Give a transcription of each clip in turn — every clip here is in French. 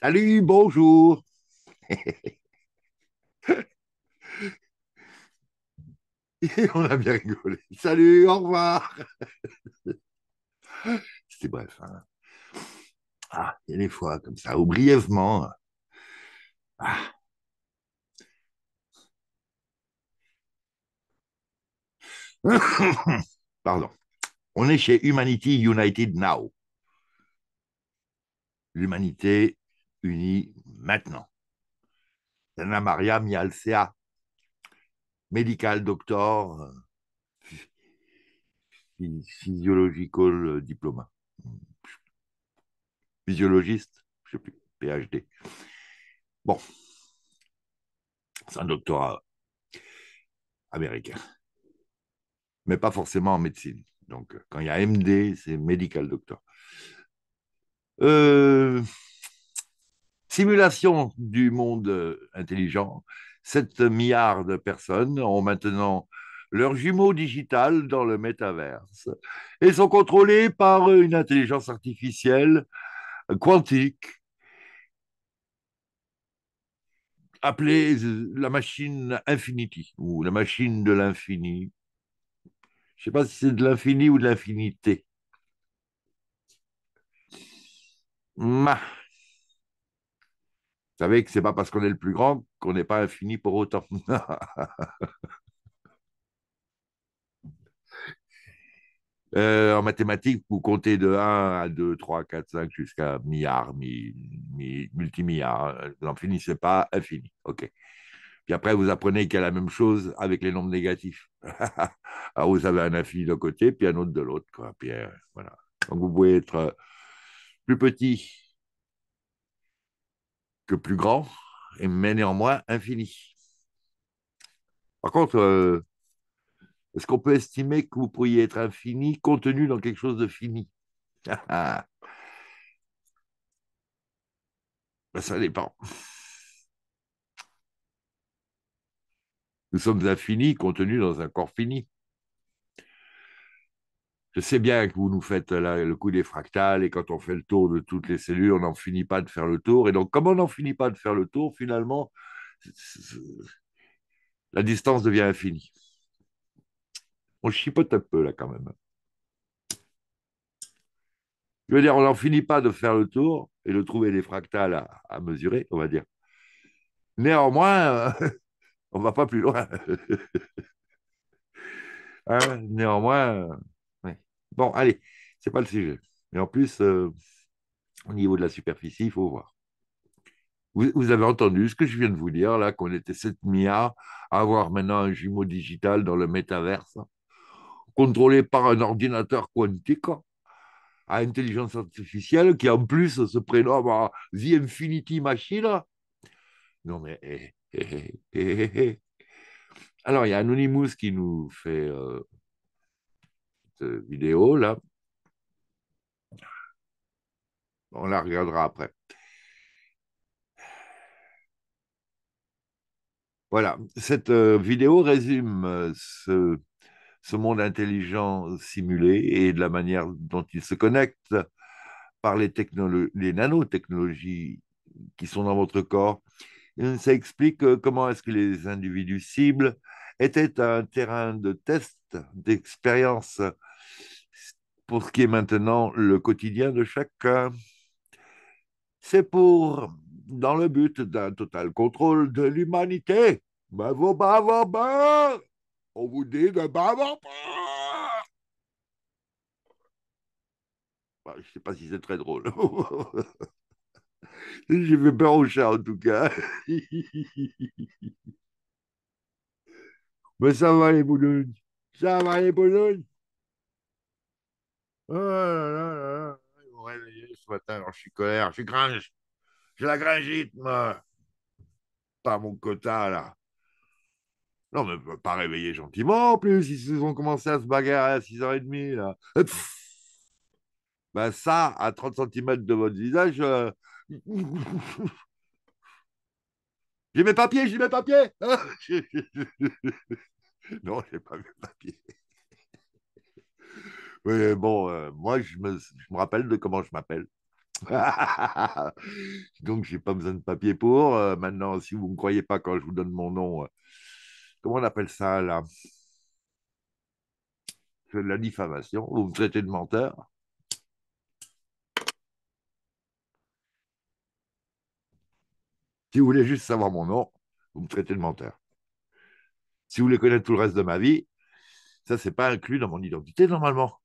Salut, bonjour. on a bien rigolé. Salut, au revoir. C'était bref. Hein. Ah, il y a des fois comme ça, ou brièvement. Ah. Pardon. On est chez Humanity United Now. L'humanité unis maintenant. Anna Maria Mialcea, medical doctor, euh, physiological euh, diploma, physiologiste, je sais plus, PhD. Bon, c'est un doctorat américain, mais pas forcément en médecine. Donc, quand il y a MD, c'est medical doctor. Euh, simulation du monde euh, intelligent. 7 milliards de personnes ont maintenant leur jumeau digital dans le métaverse et sont contrôlés par une intelligence artificielle quantique appelée la machine Infinity ou la machine de l'infini. Je ne sais pas si c'est de l'infini ou de l'infinité. Ma vous savez que ce n'est pas parce qu'on est le plus grand qu'on n'est pas infini pour autant. Euh, en mathématiques, vous comptez de 1 à 2, 3, 4, 5 jusqu'à milliards, mi, mi, multimilliards. Vous n'en finissez pas, infini. OK. Puis après, vous apprenez qu'il y a la même chose avec les nombres négatifs. Alors, ah, vous avez un infini d'un côté, puis un autre de l'autre. Euh, voilà. Donc, vous pouvez être euh, plus petit plus grand, mais néanmoins infini. Par contre, euh, est-ce qu'on peut estimer que vous pourriez être infini contenu dans quelque chose de fini ben, Ça dépend. Nous sommes infinis contenus dans un corps fini. Je bien que vous nous faites le coup des fractales et quand on fait le tour de toutes les cellules, on n'en finit pas de faire le tour. Et donc, comme on n'en finit pas de faire le tour, finalement, la distance devient infinie. On chipote un peu là quand même. Je veux dire, on n'en finit pas de faire le tour et de trouver des fractales à, mesurer, on va dire. Néanmoins, on ne va pas plus loin. Hein, néanmoins, Bon, allez, ce n'est pas le sujet. Mais en plus, euh, au niveau de la superficie, il faut voir. Vous, avez entendu ce que je viens de vous dire, là, qu'on était 7 milliards à avoir maintenant un jumeau digital dans le métaverse, contrôlé par un ordinateur quantique à intelligence artificielle qui, en plus, se prénomme à euh, The Infinity Machine. Non, mais. Eh, eh, eh, Alors, il y a Anonymous qui nous fait. Euh, cette euh, vidéo-là. On la regardera après. Voilà, cette euh, vidéo résume euh, ce, ce, monde intelligent simulé et de la manière dont il se connecte par les, les nanotechnologies qui sont dans votre corps. Ça explique comment est-ce que les individus cibles étaient un terrain de test, d'expérience pour ce qui est maintenant le quotidien de chacun. C'est pour, dans le but d'un total contrôle de l'humanité. Bah, On vous dit de bravo, bah, Je ne sais pas si c'est très drôle. J'ai fait peur au chat en tout cas. Mais ça va les boulognes. Ça va les boulognes. Oh là là ils m'ont réveillé ce matin, je suis colère, je suis gringe. je la gringite, moi. Pas mon quota, là. Non, mais pas réveillé gentiment, en plus. Ils ont commencé à se bagarrer à 6h30, là. Ben ça, à 30 cm de votre visage... Euh, j'ai mes papiers, j'ai mes papiers hein? Non, j'ai pas mes papiers. Mais bon, euh, moi, je me, rappelle de comment je m'appelle. Donc, j'ai pas besoin de papier pour. Euh, maintenant, si vous ne me croyez pas quand je vous donne mon nom, euh, comment on appelle ça là C'est de la diffamation. Vous me traitez de menteur. Si vous voulez juste savoir mon nom, vous me traitez de menteur. Si vous voulez connaître tout le reste de ma vie, ça, c'est pas inclus dans mon identité normalement.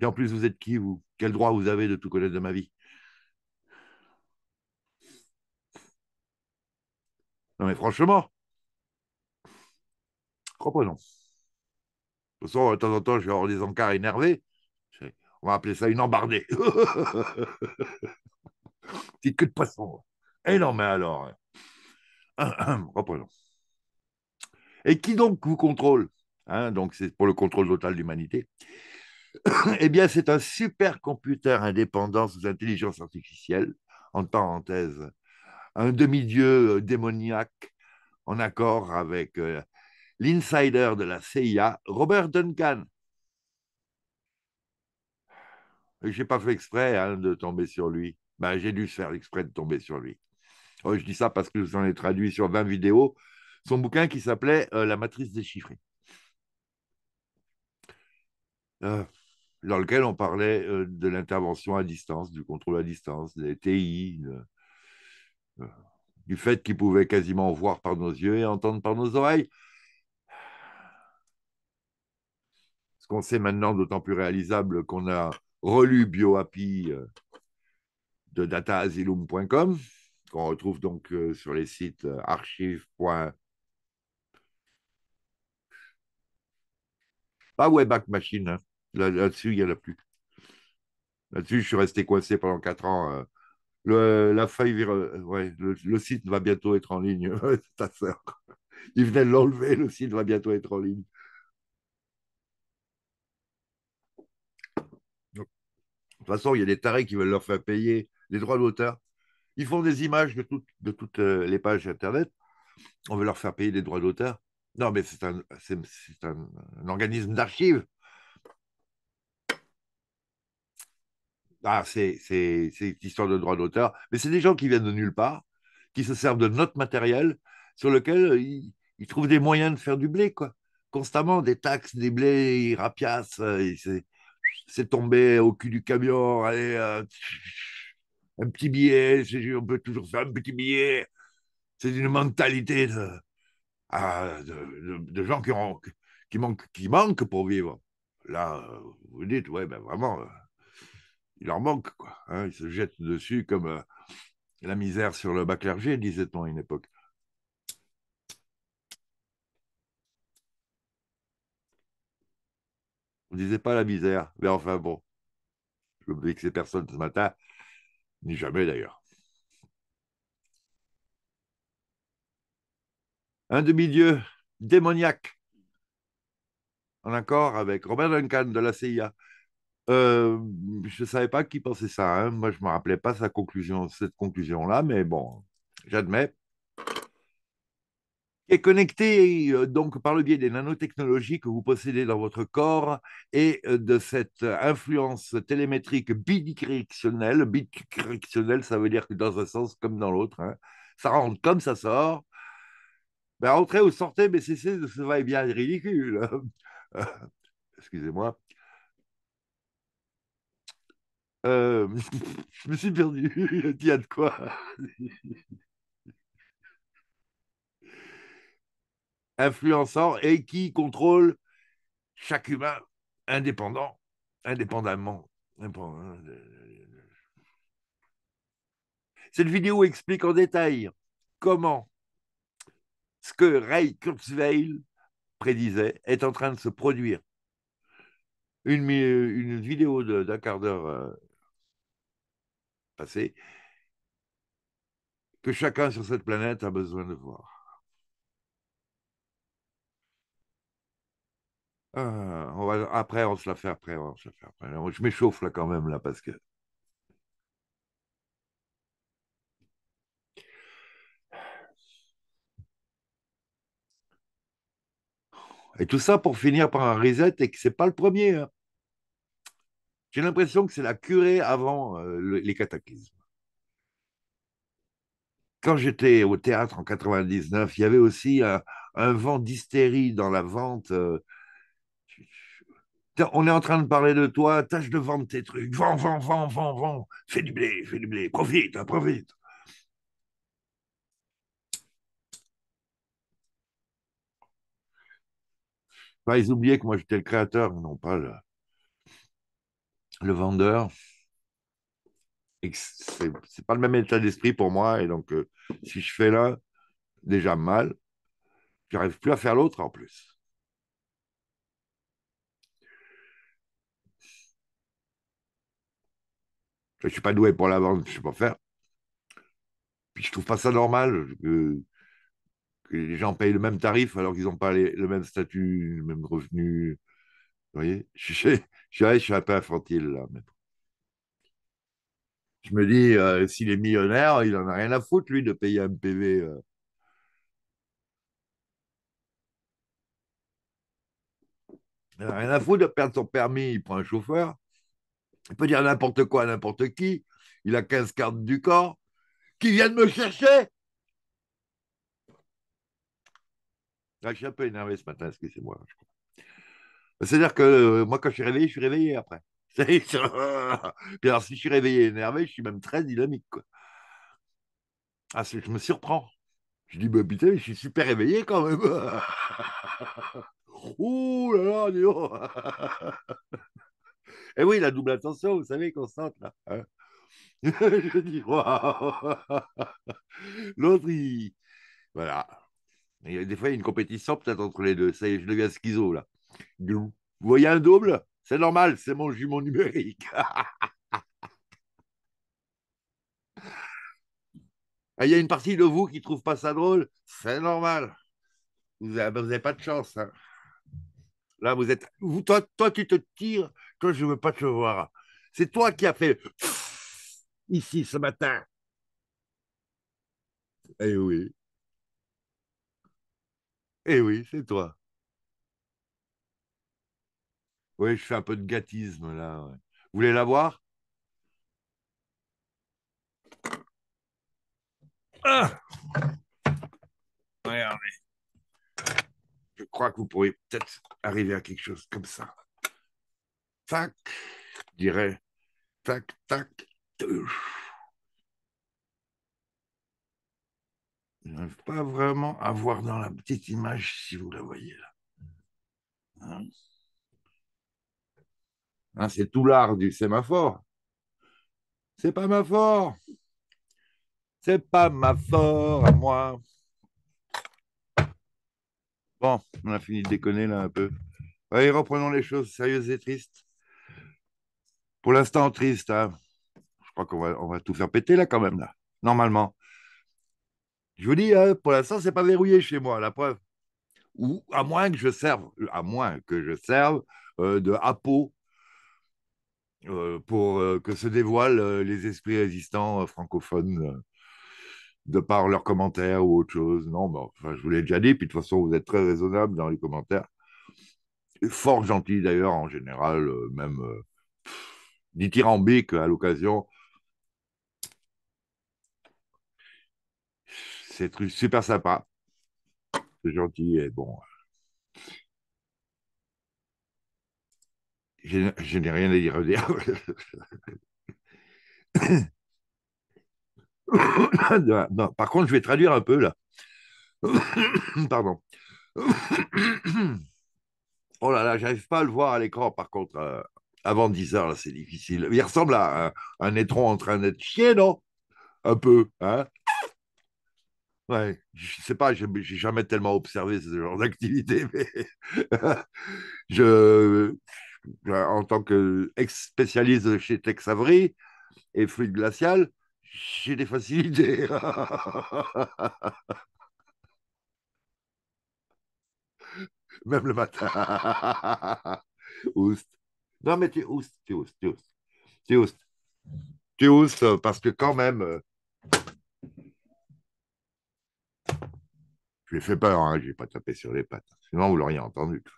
Et en plus, vous êtes qui, vous Quel droit vous avez de tout connaître de ma vie Non, mais franchement, reprenons. De toute façon, de temps en temps, je vais avoir des encarts énervés. On va appeler ça une embardée. Petite queue de poisson. Eh non, mais alors. Hein. reprenons. Et qui donc vous contrôle hein? Donc, c'est pour le contrôle total de l'humanité. eh bien, c'est un supercomputer indépendant sous intelligence artificielle, en parenthèse, un demi-dieu euh, démoniaque en accord avec euh, l'insider de la CIA, Robert Duncan. Je n'ai pas fait exprès hein, de tomber sur lui. Ben, j'ai dû faire exprès de tomber sur lui. Oh, je dis ça parce que j'en ai traduit sur 20 vidéos son bouquin qui s'appelait euh, La matrice déchiffrée dans lequel on parlait euh, de l'intervention à distance, du contrôle à distance, des TI, euh, du fait qu'ils pouvaient quasiment voir par nos yeux et entendre par nos oreilles. Ce qu'on sait maintenant, d'autant plus réalisable qu'on a relu BioAPI euh, de dataasylum.com, qu'on retrouve donc sur les sites archives pas Wayback Machine, hein. Là-dessus, il n'y en a plus. Là-dessus, je suis resté coincé pendant 4 ans. Euh. Le, la feuille, euh, ouais, le, site va bientôt être en ligne. Ta sœur. Il venait de l'enlever, le site va bientôt être en ligne. de toute façon, il y a des tarés qui veulent leur faire payer les droits d'auteur. Ils font des images de, de toutes euh, les pages Internet. On veut leur faire payer les droits d'auteur. Non, mais c'est un, un, organisme d'archives. Ah, c'est cette histoire de droit d'auteur. Mais c'est des gens qui viennent de nulle part, qui se servent de notre matériel, sur lequel euh, ils, trouvent des moyens de faire du blé, quoi. Constamment, des taxes, des blés, ils rapiacent, euh, c'est tombé au cul du camion, euh, un petit billet, on peut toujours faire un petit billet. C'est une mentalité ah, de, de, gens qui, qui, manquent, qui manquent pour vivre. Là, vous dites, ouais, ben vraiment il leur manque, quoi. Hein. ils se jettent dessus comme euh, la misère sur le bas clergé, disait-on à une époque. On ne disait pas la misère, mais enfin bon, je ne que ces personnes ce matin, ni jamais d'ailleurs. Un demi-dieu démoniaque, en accord avec Robert Duncan de la CIA. Euh, je ne savais pas qui pensait ça. Hein. Moi, je ne me rappelais pas sa conclusion, cette conclusion-là, mais bon, j'admets. Et connecté euh, donc par le biais des nanotechnologies que vous possédez dans votre corps et euh, de cette influence télémétrique bidirectionnelle. Bidirectionnelle, ça veut dire que dans un sens comme dans l'autre, hein. ça rentre comme ça sort. Ben, rentrer ou sortez, mais cessez de se va et ridicule. Excusez-moi. Euh, je me suis perdu. Il y a de quoi. Influençant et qui contrôle chaque humain indépendant, indépendamment. Cette vidéo explique en détail comment ce que Ray Kurzweil prédisait est en train de se produire. Une, une vidéo d'un quart d'heure euh, passé, que chacun sur cette planète a besoin de voir. Ah, après, on se la fait après, on se la fait après. Je m'échauffe là quand même, là, parce que. Et tout ça pour finir par un reset et que c'est pas le premier. Hein. J'ai l'impression que c'est la curée avant euh, les cataclysmes. Quand j'étais au théâtre en 99, il y avait aussi un, vent d'hystérie dans la vente. Euh, on est en train de parler de toi, tâche de vendre tes trucs. Vends, vends, vends, vends, vends. Fais du blé, fais du blé. Profite, hein, profite. Pas ils oubliaient que moi j'étais le créateur, non pas le le vendeur, c'est pas le même état d'esprit pour moi. Et donc, euh, si je fais l'un déjà mal, j'arrive plus à faire l'autre en plus. Je ne suis pas doué pour la vente, je ne sais pas faire. Puis je trouve pas ça normal que, les gens payent le même tarif alors qu'ils n'ont pas le même statut, le même revenu, vous voyez je suis, un peu infantile là. Mais... Je me dis, euh, s'il est millionnaire, il n'en a rien à foutre, lui, de payer un PV. Euh. Il n'en a rien à foutre de perdre son permis, il prend un chauffeur. Il peut dire n'importe quoi à n'importe qui. Il a 15 cartes du corps. Qui de me chercher Là, ah, je suis un peu énervé ce matin, excusez-moi. Je... Bah, c'est-à-dire que euh, moi, quand je suis réveillé, je suis réveillé après. alors, si je suis réveillé énervé, je suis même très dynamique. Quoi. Ah, je me surprends. Je dis, bah, mais putain, je suis super réveillé quand même. Oh là là, dis Et eh oui, la double attention, vous savez, constante, là. Hein. je dis, waouh L'autre, il. Voilà. des fois, il y a une compétition peut-être entre les deux. Ça y est, je deviens schizo, là. Vous voyez un double C'est normal, c'est mon jumeau numérique. Ah, il y a une partie de vous qui ne trouve pas ça drôle, c'est normal. Vous n'avez pas de chance. Hein. Là, vous êtes. toi, toi, tu te tires, que je ne veux pas te voir. C'est toi qui a fait ici ce matin. Eh oui. Eh oui, c'est toi. Oui, je fais un peu de gâtisme là. Vous voulez la voir ah Regardez. Je crois que vous pourriez peut-être arriver à quelque chose comme ça. Tac, je dirais. Tac, tac. Je n'arrive pas vraiment à voir dans la petite image si vous la voyez là. Hein Hein, c'est tout l'art du sémaphore. C'est pas ma fort. C'est pas ma fort à moi. Bon, on a fini de déconner là un peu. Allez, reprenons les choses sérieuses et tristes. Pour l'instant, triste. Hein. Je crois qu'on va, on va tout faire péter là quand même, là. Normalement. Je vous dis, hein, pour l'instant, c'est pas verrouillé chez moi, la preuve. Ou à moins que je serve, à moins que je serve euh, de hapeau. Euh, pour euh, que se dévoilent euh, les esprits résistants francophones de par leurs commentaires ou autre chose. Non, bah, je vous l'ai déjà dit, puis de toute façon, vous êtes très raisonnable dans les commentaires. Fort gentil d'ailleurs, en général, même euh, dithyrambique à l'occasion. C'est super sympa. C'est gentil et bon. je, n'ai rien à dire. par contre, je vais traduire un peu là. Pardon. oh là là, j'arrive pas à le voir à l'écran par contre. Euh, avant 10 heures, c'est difficile. Il ressemble à euh, un, étron en train d'être chien, non Un peu, hein Ouais, je sais pas, j'ai jamais tellement observé ce genre d'activité, mais je, en tant qu'ex-spécialiste chez Tex Avery et Fluide Glacial, j'ai des facilités. Même le matin. oust. Non, mais tu oust, tu oust, tu oust. Tu oust. parce que quand même, euh, je lui ai fait peur, hein, je n'ai pas tapé sur les pattes. Sinon, vous l'auriez entendu. tout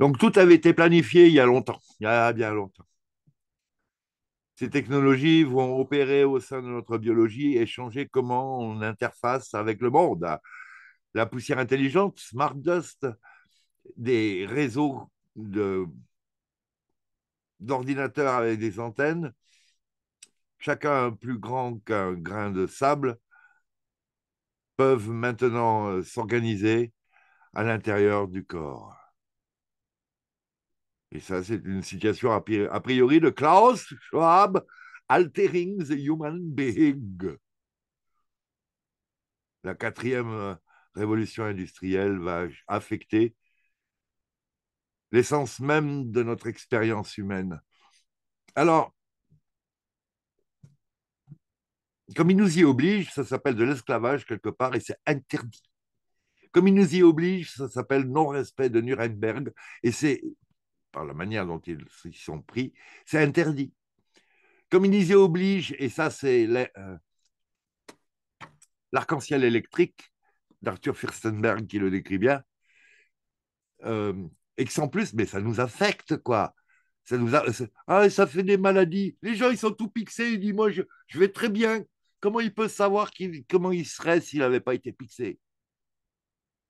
donc tout avait été planifié il y a longtemps, il y a bien longtemps. Ces technologies vont opérer au sein de notre biologie et changer comment on interface avec le monde. La poussière intelligente, Smart Dust, des réseaux d'ordinateurs avec des antennes, chacun plus grand qu'un grain de sable, peuvent maintenant euh, s'organiser à l'intérieur du corps. Et ça, c'est une citation a priori de Klaus Schwab, Altering the Human Being. La quatrième euh, révolution industrielle va affecter l'essence même de notre expérience humaine. Alors, comme il nous y oblige, ça s'appelle de l'esclavage quelque part et c'est interdit. Comme il nous y oblige, ça s'appelle non-respect de Nuremberg et c'est par la manière dont ils sont pris, c'est interdit. Comme il disait oblige, et ça c'est euh, l'arc-en-ciel électrique d'Arthur Furstenberg qui le décrit bien, euh, et que sans plus, mais ça nous affecte, quoi. Ça nous ah, ça fait des maladies. Les gens, ils sont tous pixés. Ils disent, moi, je, vais très bien. Comment il peut savoir comment il serait s'il n'avait pas été pixé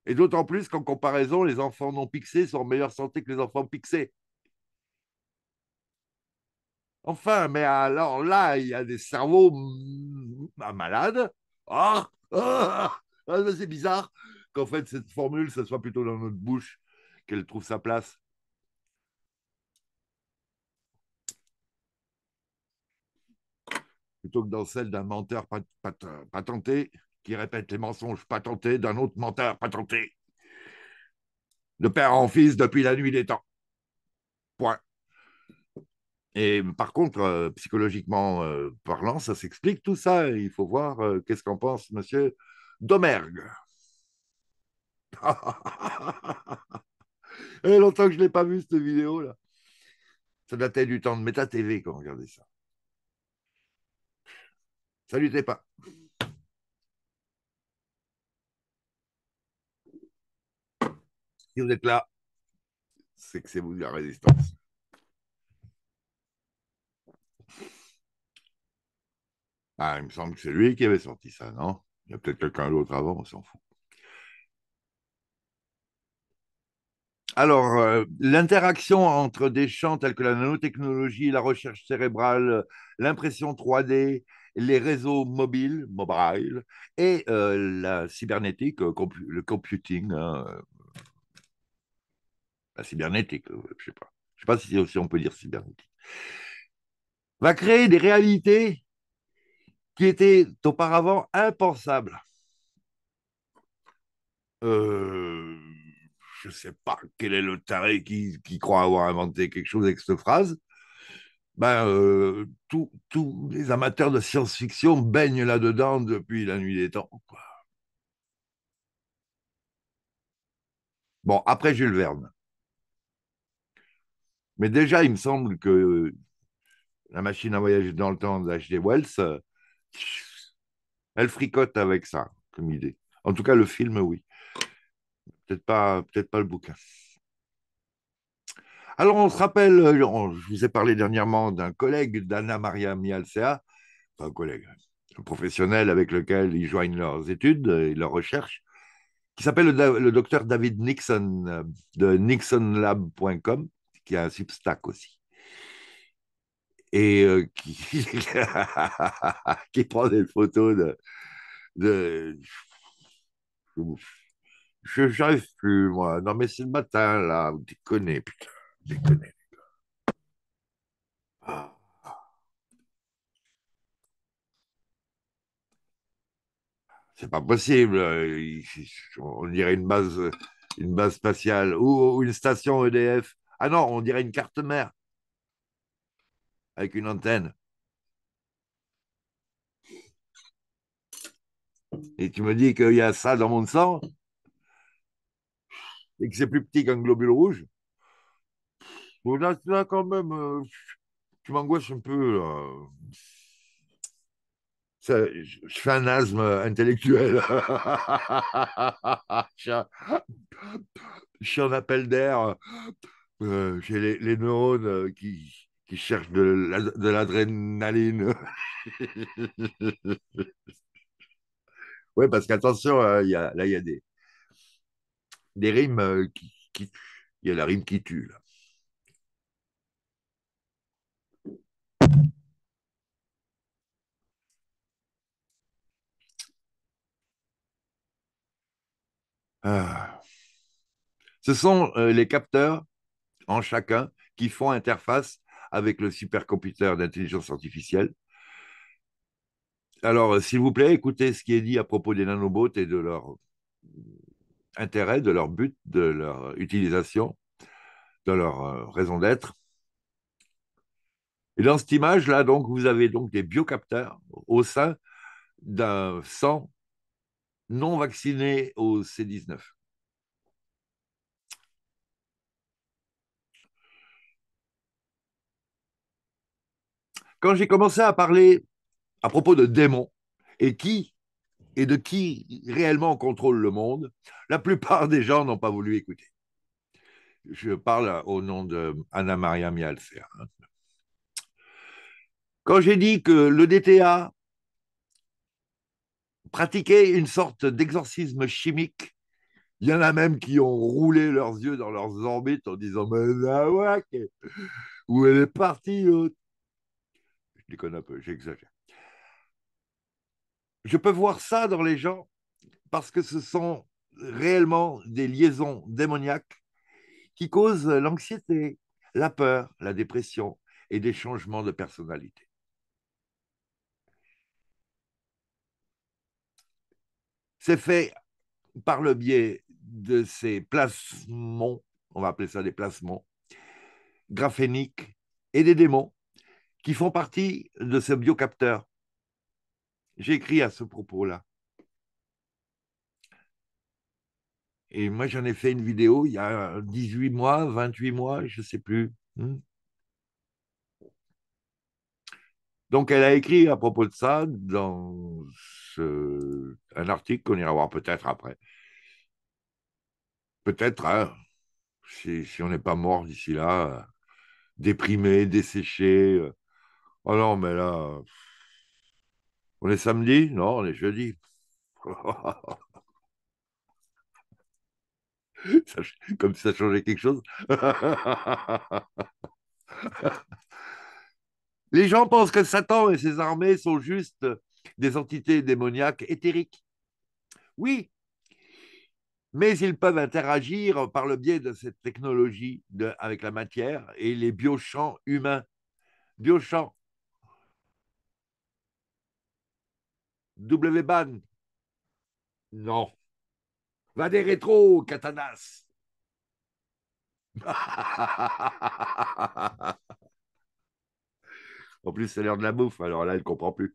et d'autant plus qu'en comparaison, les enfants non pixés sont en meilleure santé que les enfants pixés. Enfin, mais alors là, il y a des cerveaux mm, malades. Ah, ah, ah, c'est bizarre qu'en fait cette formule, ce soit plutôt dans notre bouche qu'elle trouve sa place. Plutôt que dans celle d'un menteur patenté qui répète les mensonges patentés d'un autre menteur patenté, de père en fils depuis la nuit des temps. Point. Et par contre, euh, psychologiquement euh, parlant, ça s'explique tout ça. Il faut voir euh, qu'est-ce qu'en pense monsieur Domergue. Et longtemps que je n'ai pas vu, cette vidéo-là. Ça datait du temps de Meta TV quand on regardait ça. Ça pas. vous êtes là, c'est que c'est vous de la résistance. Ah, il me semble que c'est lui qui avait sorti ça, non Il y a peut-être quelqu'un d'autre avant, on s'en fout. Alors, euh, l'interaction entre des champs tels que la nanotechnologie, la recherche cérébrale, l'impression 3D, les réseaux mobiles, mobile, et euh, la cybernétique, euh, le computing, hein, la cybernétique, euh, je sais pas. Je sais pas si, on peut dire cybernétique. Va créer des réalités qui étaient auparavant impensables. Euh, je ne sais pas quel est le taré qui, croit avoir inventé quelque chose avec cette phrase. Ben, euh, tous les amateurs de science-fiction baignent là-dedans depuis la nuit des temps. Bon, après Jules Verne. Mais déjà, il me semble que la machine à voyager dans le temps HD Wells, elle fricote avec ça comme idée. En tout cas, le film, oui. Peut-être pas, peut pas le bouquin. Alors, on se rappelle, je vous ai parlé dernièrement d'un collègue d'Anna Maria Mialcea, un collègue, professionnel avec lequel ils joignent leurs études et leurs recherches, qui s'appelle le, docteur David Nixon euh, de nixonlab.com qui a un Substack aussi. Et euh, qui, qui prend des photos de. Je n'arrive plus, moi. Non, mais c'est le matin, là. Vous déconnez, putain. déconnez. Ah. C'est pas possible. On dirait une base, une base spatiale ou une station EDF. Ah non, on dirait une carte mère avec une antenne. Et tu me dis qu'il y a ça dans mon sang et que c'est plus petit qu'un globule rouge. là, quand même, tu euh, m'angoisses un peu. je, fais un asthme intellectuel. je, je suis en appel d'air. Euh, j'ai les, neurones euh, qui, qui cherchent de, l'adrénaline. oui, parce qu'attention, hein, là, il y a des, des rimes euh, qui, Il y a la rime qui tue, là. Ah. Ce sont les capteurs en chacun qui font interface avec le supercomputer d'intelligence artificielle. Alors, euh, s'il vous plaît, écoutez ce qui est dit à propos des nanobots et de leur intérêt, de leur but, de leur utilisation, de leur euh, raison d'être. Et dans cette image-là, donc, vous avez donc des biocapteurs au sein d'un sang non vacciné au C19. Quand j'ai commencé à parler à propos de démons et qui et de qui réellement contrôle le monde, la plupart des gens n'ont pas voulu écouter. Je parle au nom de Anna Maria Mialfer. Hein. Quand j'ai dit que le DTA pratiquait une sorte d'exorcisme chimique, il y en a même qui ont roulé leurs yeux dans leurs orbites en disant Mais là, ouais, où elle est partie j'exagère. Je peux voir ça dans les gens parce que ce sont réellement des liaisons démoniaques qui causent l'anxiété, la peur, la dépression et des changements de personnalité. C'est fait par le biais de ces placements, on va appeler ça des placements, graphéniques et des démons qui font partie de ce biocapteur. J'ai écrit à ce propos-là. Et moi, j'en ai fait une vidéo il y a 18 mois, 28 mois, je ne sais plus. Hmm. Donc, elle a écrit à propos de ça dans un article qu'on ira voir peut-être après. Peut-être, hein, si, si, on n'est pas mort d'ici là, déprimé, desséché, euh, Oh non, mais là, on est samedi Non, on est jeudi. Comme si ça changeait quelque chose. Les gens pensent que Satan et ses armées sont juste des entités démoniaques éthériques. Oui, mais ils peuvent interagir par le biais de cette technologie de, avec la matière et les biochamps humains. Biochamps, W-Ban Non. Va des rétro, Katanas. en plus, c'est l'heure de la bouffe, alors là, elle ne comprend plus.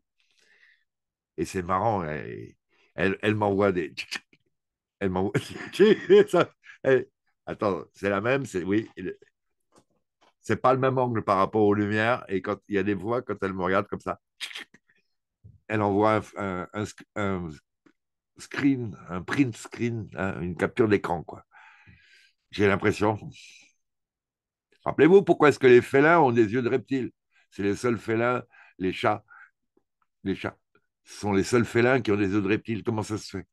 Et c'est marrant, elle, elle, m'envoie des. Elle m'envoie. Attends, c'est la même, c'est. Oui. C'est pas le même angle par rapport aux lumières. Et quand il y a des voix, quand elle me regarde comme ça, elle envoie un, screen, un print screen, hein, une capture d'écran, quoi. J'ai l'impression. Rappelez-vous pourquoi est-ce que les félins ont des yeux de reptile C'est les seuls félins, les chats, les chats sont les seuls félins qui ont des yeux de reptile. Comment ça se fait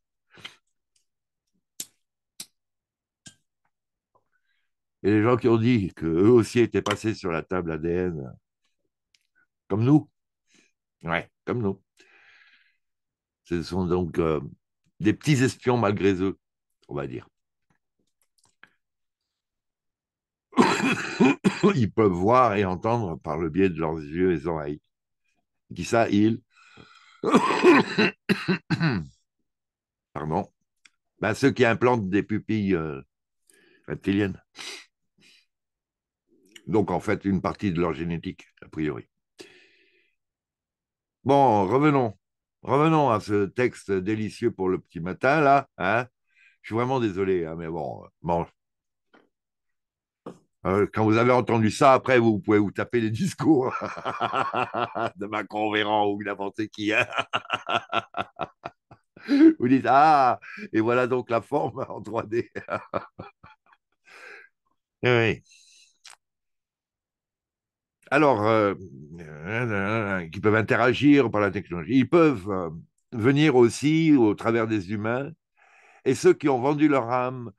Et les gens qui ont dit qu'eux aussi étaient passés sur la table ADN, comme nous. Ouais, comme nous. Ce sont donc euh, des petits espions malgré eux, on va dire. ils peuvent voir et entendre par le biais de leurs yeux et oreilles. Qui ça, ils Pardon. Bah, ceux qui implantent des pupilles euh, reptiliennes. Donc, en fait, une partie de leur génétique, a priori. Bon, revenons. Revenons à ce texte délicieux pour le petit matin, là. Hein. Je suis vraiment désolé, hein, mais bon, euh, quand vous avez entendu ça, après, vous pouvez vous taper les discours de Macron Véran ou n'importe qui. Hein. vous dites Ah, et voilà donc la forme en 3D. Eh oui alors, euh, euh, qui peuvent interagir par la technologie, ils peuvent euh, venir aussi au travers des humains, et ceux qui ont vendu leur âme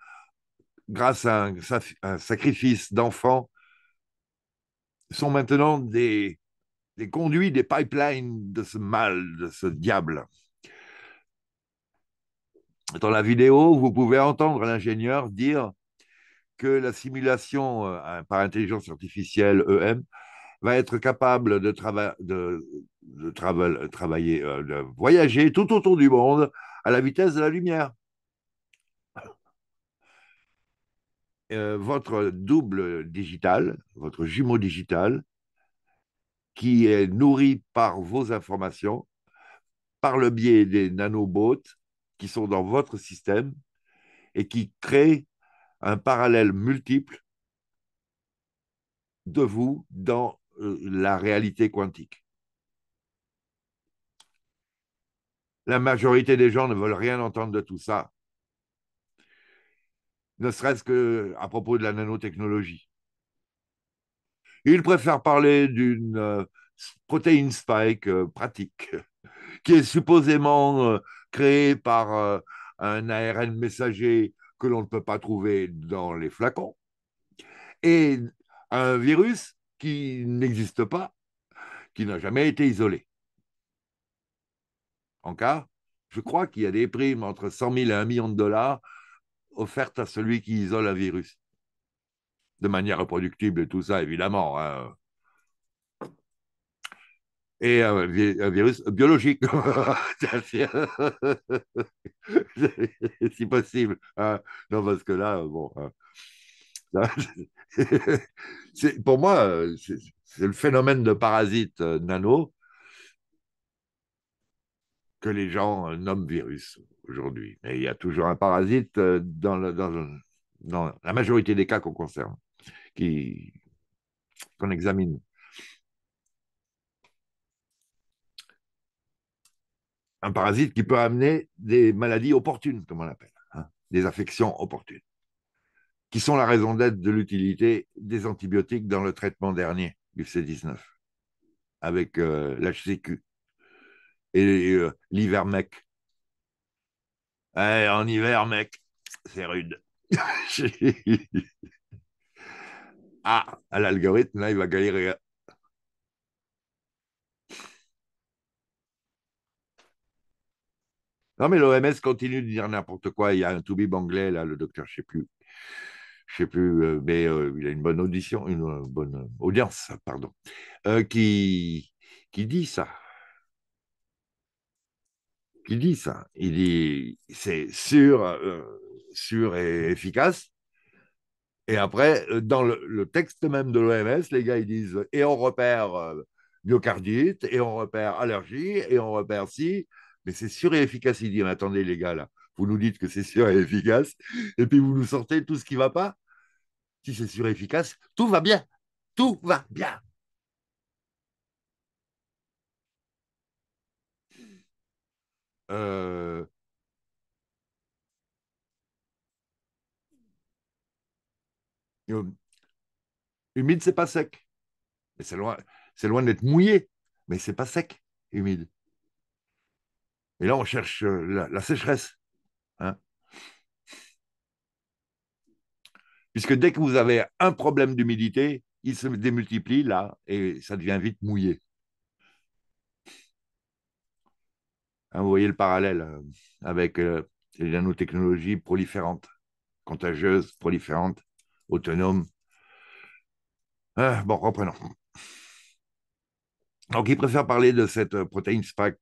grâce à un, sacrifice d'enfants sont maintenant des, des conduits, des pipelines de ce mal, de ce diable. Dans la vidéo, vous pouvez entendre l'ingénieur dire que la simulation par intelligence artificielle EM va être capable de, de, travailler, euh, de voyager tout autour du monde à la vitesse de la lumière. Euh, votre double digital, votre jumeau digital, qui est nourri par vos informations, par le biais des nanobots qui sont dans votre système et qui créent un parallèle multiple de vous dans euh, la réalité quantique. La majorité des gens ne veulent rien entendre de tout ça, ne serait-ce qu'à propos de la nanotechnologie. Ils préfèrent parler d'une euh, protéine spike euh, pratique, qui est supposément créée par un ARN messager que l'on ne peut pas trouver dans les flacons, et un virus qui n'existe pas, qui n'a jamais été isolé. En cas, je crois qu'il y a des primes entre 100 000 et 1 million de dollars offertes à celui qui isole un virus. De manière reproductible, et tout ça, évidemment. Hein. Et un, virus biologique, si possible. Hein. Non, parce que là, bon. Hein. pour moi, euh, c'est le phénomène de parasite euh, nano que les gens euh, nomment virus aujourd'hui. Mais il y a toujours un parasite dans, la majorité des cas qu'on concerne, qu'on examine. Un parasite qui peut amener des maladies opportunes, comme on l'appelle, hein, des affections opportunes qui sont la raison d'être de l'utilité des antibiotiques dans le traitement dernier du C19, avec euh, l'HCQ et euh, l'hiver mec. Eh, en hiver, mec, c'est rude. ah, à l'algorithme, là, il va galérer. Non, mais l'OMS continue de dire n'importe quoi. Il y a un bib anglais, là, le docteur, je ne sais plus, je ne sais plus, euh, mais euh, il a une bonne audition, une euh, bonne audience, pardon, qui, qui dit ça. Qui dit ça. Il dit c'est sûr, sûr et efficace. Et après, dans le, texte même de l'OMS, les gars, ils disent et on repère myocardite, et on repère allergie, et on repère si. mais c'est sûr et efficace. Il dit mais attendez, les gars, là, vous nous dites que c'est sûr et efficace, et puis vous nous sortez tout ce qui ne va pas si c'est sûr efficace, tout va bien. Tout va bien. Euh... euh humide, c'est pas sec. C'est loin, c'est loin d'être mouillé, mais c'est pas sec, humide. Et là, on cherche euh, la, sécheresse. Hein Puisque dès que vous avez un problème d'humidité, il se démultiplie là et ça devient vite mouillé. Hein, vous voyez le parallèle euh, avec euh, les nanotechnologies proliférantes, contagieuses, proliférantes, autonomes. Ah, bon, reprenons. Donc, il préfère parler de cette euh, protéine SPAC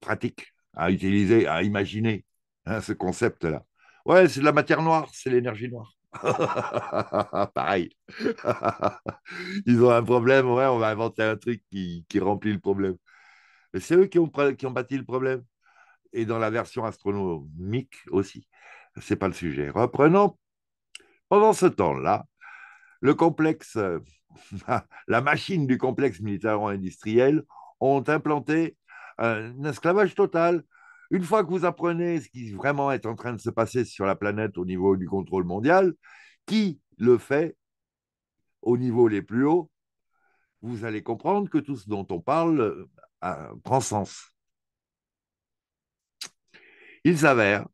pratique à utiliser, à imaginer hein, ce concept-là. Ouais, c'est de la matière noire, c'est l'énergie noire. Pareil. Ils ont un problème, ouais, on va inventer un truc qui, qui remplit le problème. Mais c'est eux qui ont, qui ont bâti le problème. Et dans la version astronomique aussi. C'est pas le sujet. Reprenons. Pendant ce temps-là, le complexe, la machine du complexe militaro-industriel ont implanté un esclavage total une fois que vous apprenez ce qui vraiment est en train de se passer sur la planète au niveau du contrôle mondial, qui le fait au niveau les plus hauts, vous allez comprendre que tout ce dont on parle euh, prend sens. Il s'avère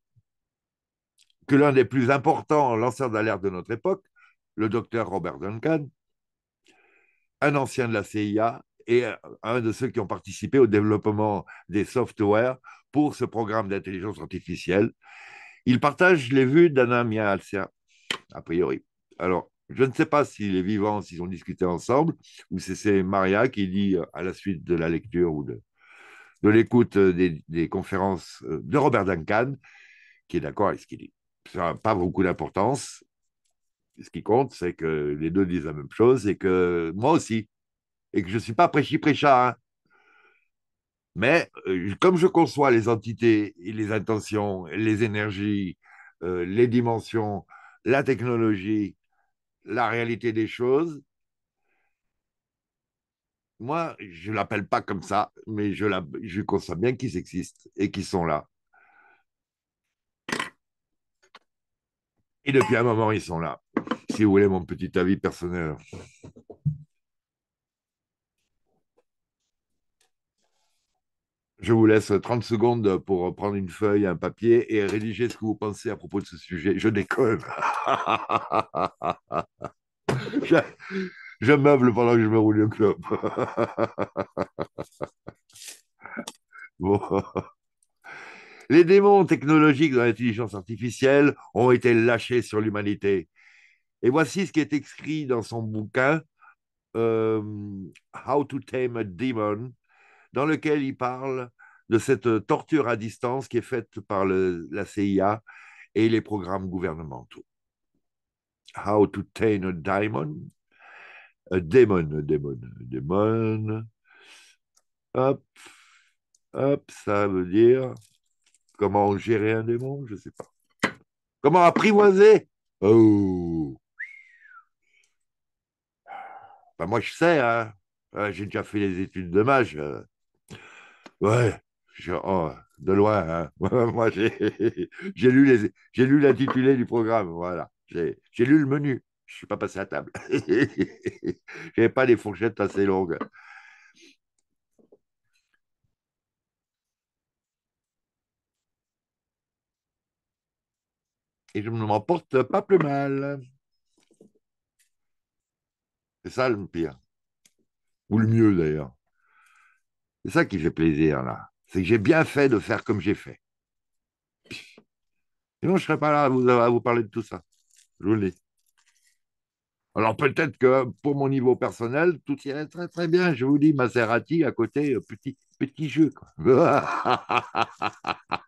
que l'un des plus importants lanceurs d'alerte de notre époque, le docteur Robert Duncan, un ancien de la CIA, et euh, un de ceux qui ont participé au développement des softwares pour ce programme d'intelligence artificielle. Il partage les vues d'Anna Mialcia, a priori. Alors, je ne sais pas s'il est vivant, s'ils ont discuté ensemble, ou si c'est Maria qui dit euh, à la suite de la lecture ou de, de l'écoute euh, des, des, conférences de Robert Duncan, qui est d'accord avec ce qu'il dit. Ça n'a pas beaucoup d'importance. Ce qui compte, c'est que les deux disent la même chose et que moi aussi, et que je ne suis pas prêchi-prêcha. Hein. Mais euh, comme je conçois les entités, les intentions, les énergies, euh, les dimensions, la technologie, la réalité des choses, moi, je ne l'appelle pas comme ça, mais je, je conçois bien qu'ils existent et qu'ils sont là. Et depuis un moment, ils sont là. Si vous voulez mon petit avis personnel. Je vous laisse 30 secondes pour prendre une feuille, un papier et rédiger ce que vous pensez à propos de ce sujet. Je décolle. je, je, meuble pendant que je me roule le club. Les démons technologiques de l'intelligence artificielle ont été lâchés sur l'humanité. Et voici ce qui est écrit dans son bouquin euh, How to Tame a Demon dans lequel il parle de cette euh, torture à distance qui est faite par la CIA et les programmes gouvernementaux. How to Tame a Diamond, a Demon, a Demon, a Demon. Hop, hop, ça veut dire comment gérer un démon, je ne sais pas. Comment apprivoiser Oh bah, Moi, je sais, hein. Ah, j'ai déjà fait les études de mage. Euh. Ouais. Oh, de loin. Hein. Moi, j'ai lu, l'intitulé du programme. Voilà. J'ai lu le menu. Je ne suis pas passé à table. Je pas des fourchettes assez longues. Et je ne m'en porte pas plus mal. C'est ça le pire. Ou le mieux d'ailleurs. C'est ça qui fait plaisir, là. C'est que j'ai bien fait de faire comme j'ai fait. Sinon, je ne serais pas là à vous, parler de tout ça. Je vous le dis. Alors peut-être que pour mon niveau personnel, tout irait très très bien. Je vous dis, Maserati à côté, euh, petit, petit jeu.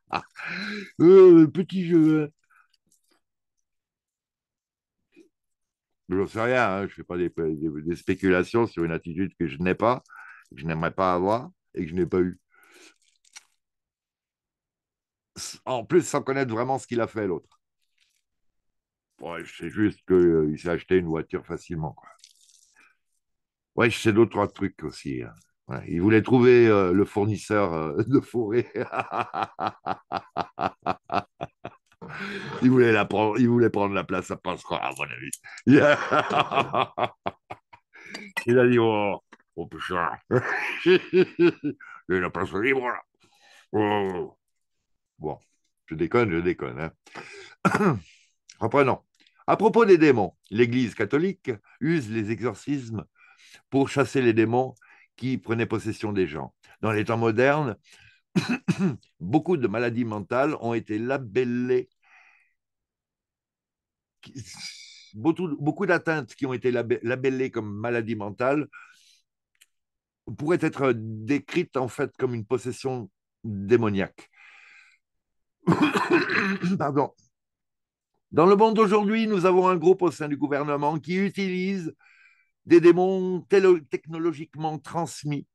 Euh, petit jeu. Hein. Je ne sais rien, hein. je ne fais pas des, des, spéculations sur une attitude que je n'ai pas, que je n'aimerais pas avoir et que je n'ai pas eu. En plus, sans connaître vraiment ce qu'il a fait, l'autre. Ouais, c'est juste qu'il euh, il s'est acheté une voiture facilement. Quoi. Ouais, je sais d'autres trucs aussi. Hein. il voulait trouver euh, le fournisseur euh, de forêt. il, voulait la prendre, il voulait prendre la place à Pasqua, à mon avis. il a dit, oh, Oh putain, pas là. Bon, je déconne, je déconne. Hein. Reprenons. À propos des démons, l'Église catholique use les exorcismes pour chasser les démons qui prenaient possession des gens. Dans les temps modernes, beaucoup de maladies mentales ont été labellées. Beaucoup, beaucoup d'atteintes qui ont été labellées comme maladies mentales pourrait être décrite en fait comme une possession démoniaque. Pardon. Dans le monde d'aujourd'hui, nous avons un groupe au sein du gouvernement qui utilise des démons technologiquement transmis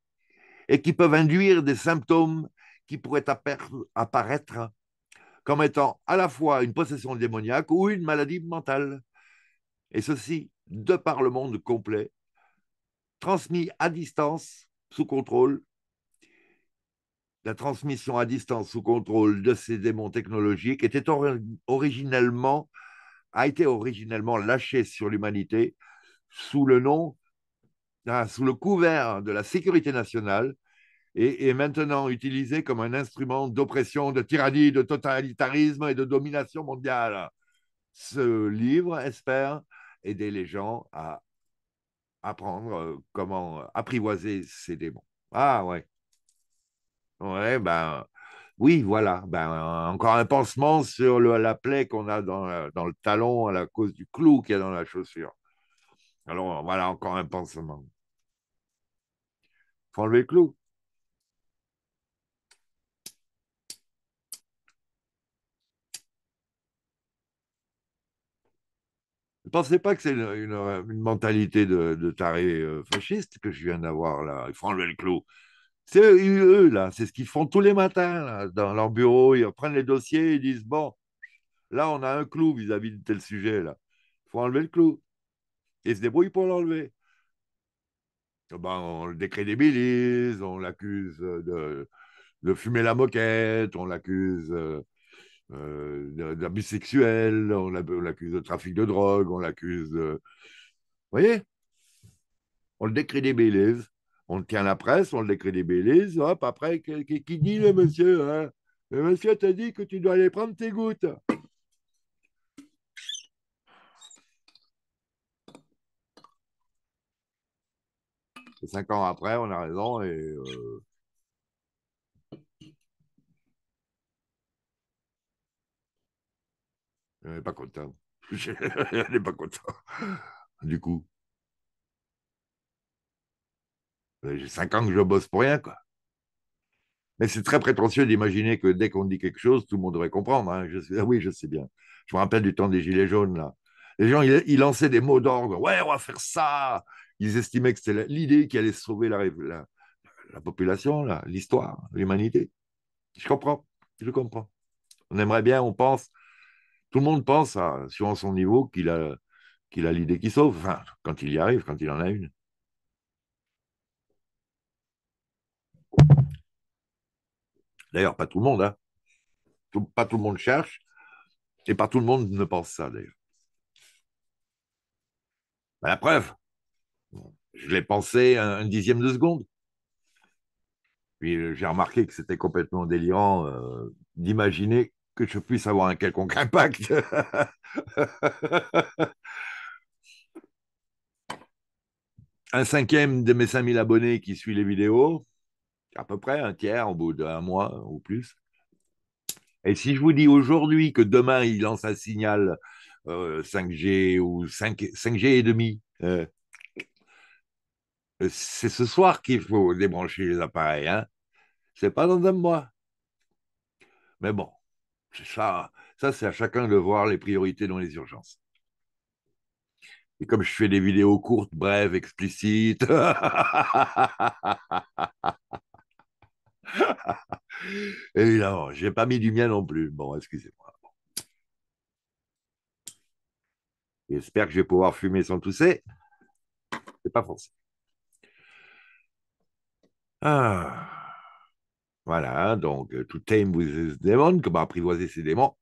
et qui peuvent induire des symptômes qui pourraient apparaître comme étant à la fois une possession démoniaque ou une maladie mentale. Et ceci de par le monde complet, transmis à distance, sous contrôle. La transmission à distance sous contrôle de ces démons technologiques était a été originellement lâchée sur l'humanité sous le nom, ah, sous le couvert de la sécurité nationale et est maintenant utilisée comme un instrument d'oppression, de tyrannie, de totalitarisme et de domination mondiale. Ce livre espère aider les gens à apprendre euh, comment euh, apprivoiser ces démons. Ah ouais. Ouais, ben oui, voilà. Ben, encore un pansement sur la plaie qu'on a euh, dans, le talon à la cause du clou qu'il y a dans la chaussure. Alors voilà, encore un pansement. Faut enlever le clou. pensez pas que c'est une, euh, mentalité de, taré euh, fasciste que je viens d'avoir là. Il faut enlever le clou. C'est eux, là, c'est ce qu'ils font tous les matins dans leur bureau. Ils prennent les dossiers, ils disent bon, là on a un clou vis-à-vis de tel sujet là. Il faut enlever le clou. Et ils se débrouillent pour l'enlever. Eh ben, on le décrédibilise, on l'accuse euh, de, de, fumer la moquette, on l'accuse d'abus euh, sexuels, on l'accuse de trafic de drogue, on l'accuse de. Vous voyez On le décrit des bélises On tient la presse, on le décrit des bélises Hop, après, qui, dit le monsieur hein? Le monsieur t'a dit que tu dois aller prendre tes gouttes. cinq ans après, on a raison et. Euh, Elle n'est pas contente. Elle n'est pas contente. Du coup. J'ai cinq ans que je bosse pour rien, quoi. Mais c'est très prétentieux d'imaginer que dès qu'on dit quelque chose, tout le monde devrait comprendre. Hein. Ah oui, je sais bien. Je me rappelle du temps des Gilets jaunes, là. Les gens, ils, lançaient des mots d'ordre. Ouais, on va faire ça. Ils estimaient que c'était l'idée qui allait sauver la, la population, l'histoire, l'humanité. Je comprends. Je comprends. On aimerait bien, on pense tout le monde pense, à, son niveau, qu'il a qu'il a l'idée qui sauve, enfin, quand il y arrive, quand il en a une. D'ailleurs, pas tout le monde, hein. pas tout le monde cherche, et pas tout le monde ne pense ça, d'ailleurs. Ben, la preuve, je l'ai pensé un, dixième de seconde. Puis euh, j'ai remarqué que c'était complètement délirant euh, d'imaginer que je puisse avoir un quelconque impact. un cinquième de mes 5000 abonnés qui suit les vidéos, à peu près un tiers au bout d'un mois ou plus. Et si je vous dis aujourd'hui que demain, il lance un signal 5G euh, ou 5, g et demi, euh, c'est ce soir qu'il faut débrancher les appareils. Hein c'est pas dans un mois. Mais bon, ça, c'est à chacun de voir les priorités dans les urgences. Et comme je fais des vidéos courtes, brèves, explicites, évidemment, j'ai pas mis du mien non plus. Bon, excusez-moi. J'espère que je vais pouvoir fumer sans tousser. C'est pas forcément. Ah. Voilà, donc euh, To Tame with His Demon, comment apprivoiser ses démons.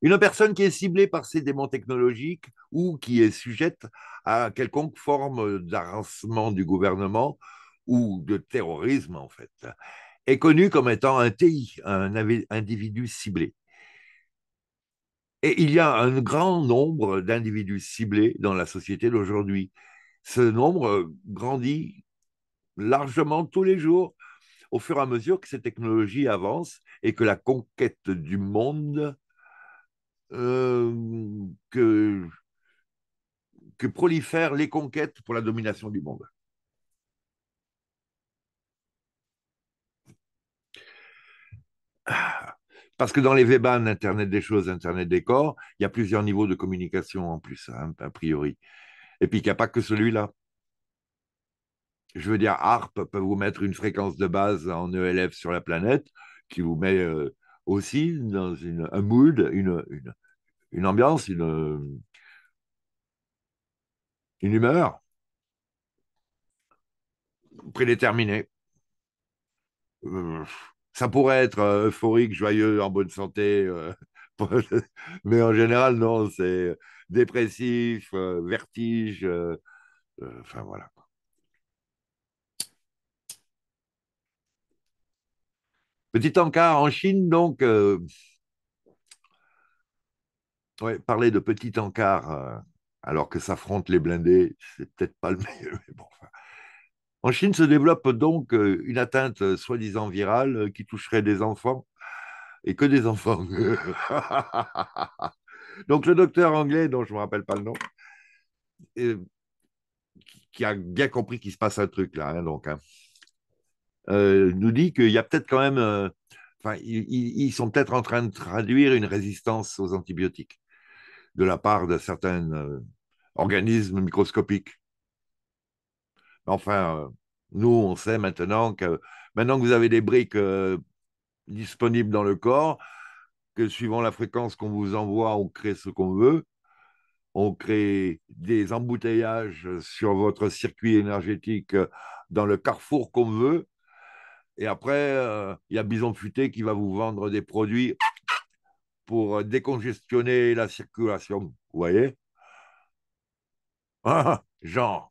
Une personne qui est ciblée par ces démons technologiques ou qui est sujette à quelconque forme d'arrancement du gouvernement ou de terrorisme, en fait, est connue comme étant un TI, un individu ciblé. Et il y a un grand nombre d'individus ciblés dans la société d'aujourd'hui. Ce nombre euh, grandit largement tous les jours au fur et à mesure que ces technologies avancent et que la conquête du monde euh, que, prolifèrent les conquêtes pour la domination du monde. Parce que dans les ban Internet des choses, Internet des corps, il y a plusieurs niveaux de communication en plus, hein, a priori. Et puis il n'y a pas que celui-là je veux dire, ARP peut vous mettre une fréquence de base en ELF sur la planète qui vous met euh, aussi dans un mood, une, ambiance, une, humeur prédéterminée. Euh, ça pourrait être euh, euphorique, joyeux, en bonne santé, mais en général, non, c'est dépressif, vertige, enfin voilà. Petit encart en Chine, donc. Euh, parler de petit encart euh, alors que s'affrontent les blindés, c'est peut-être pas le meilleur. Mais bon, En Chine se développe donc euh, une atteinte soi-disant virale qui toucherait des enfants et que des enfants. donc le docteur anglais, dont je ne me rappelle pas le nom, qui a bien compris qu'il se passe un truc là. Hein, donc, hein. Euh, nous dit qu'il y a peut-être quand même. Euh, ils, sont peut-être en train de traduire une résistance aux antibiotiques de la part de certains euh, organismes microscopiques. Enfin, nous, on sait maintenant que maintenant que vous avez des briques disponibles dans le corps, que suivant la fréquence qu'on vous envoie, on crée ce qu'on veut, on crée des embouteillages sur votre circuit énergétique dans le carrefour qu'on veut, et après, euh, il y a Bison Futé qui va vous vendre des produits pour euh, décongestionner la circulation. Vous voyez Genre. Ah,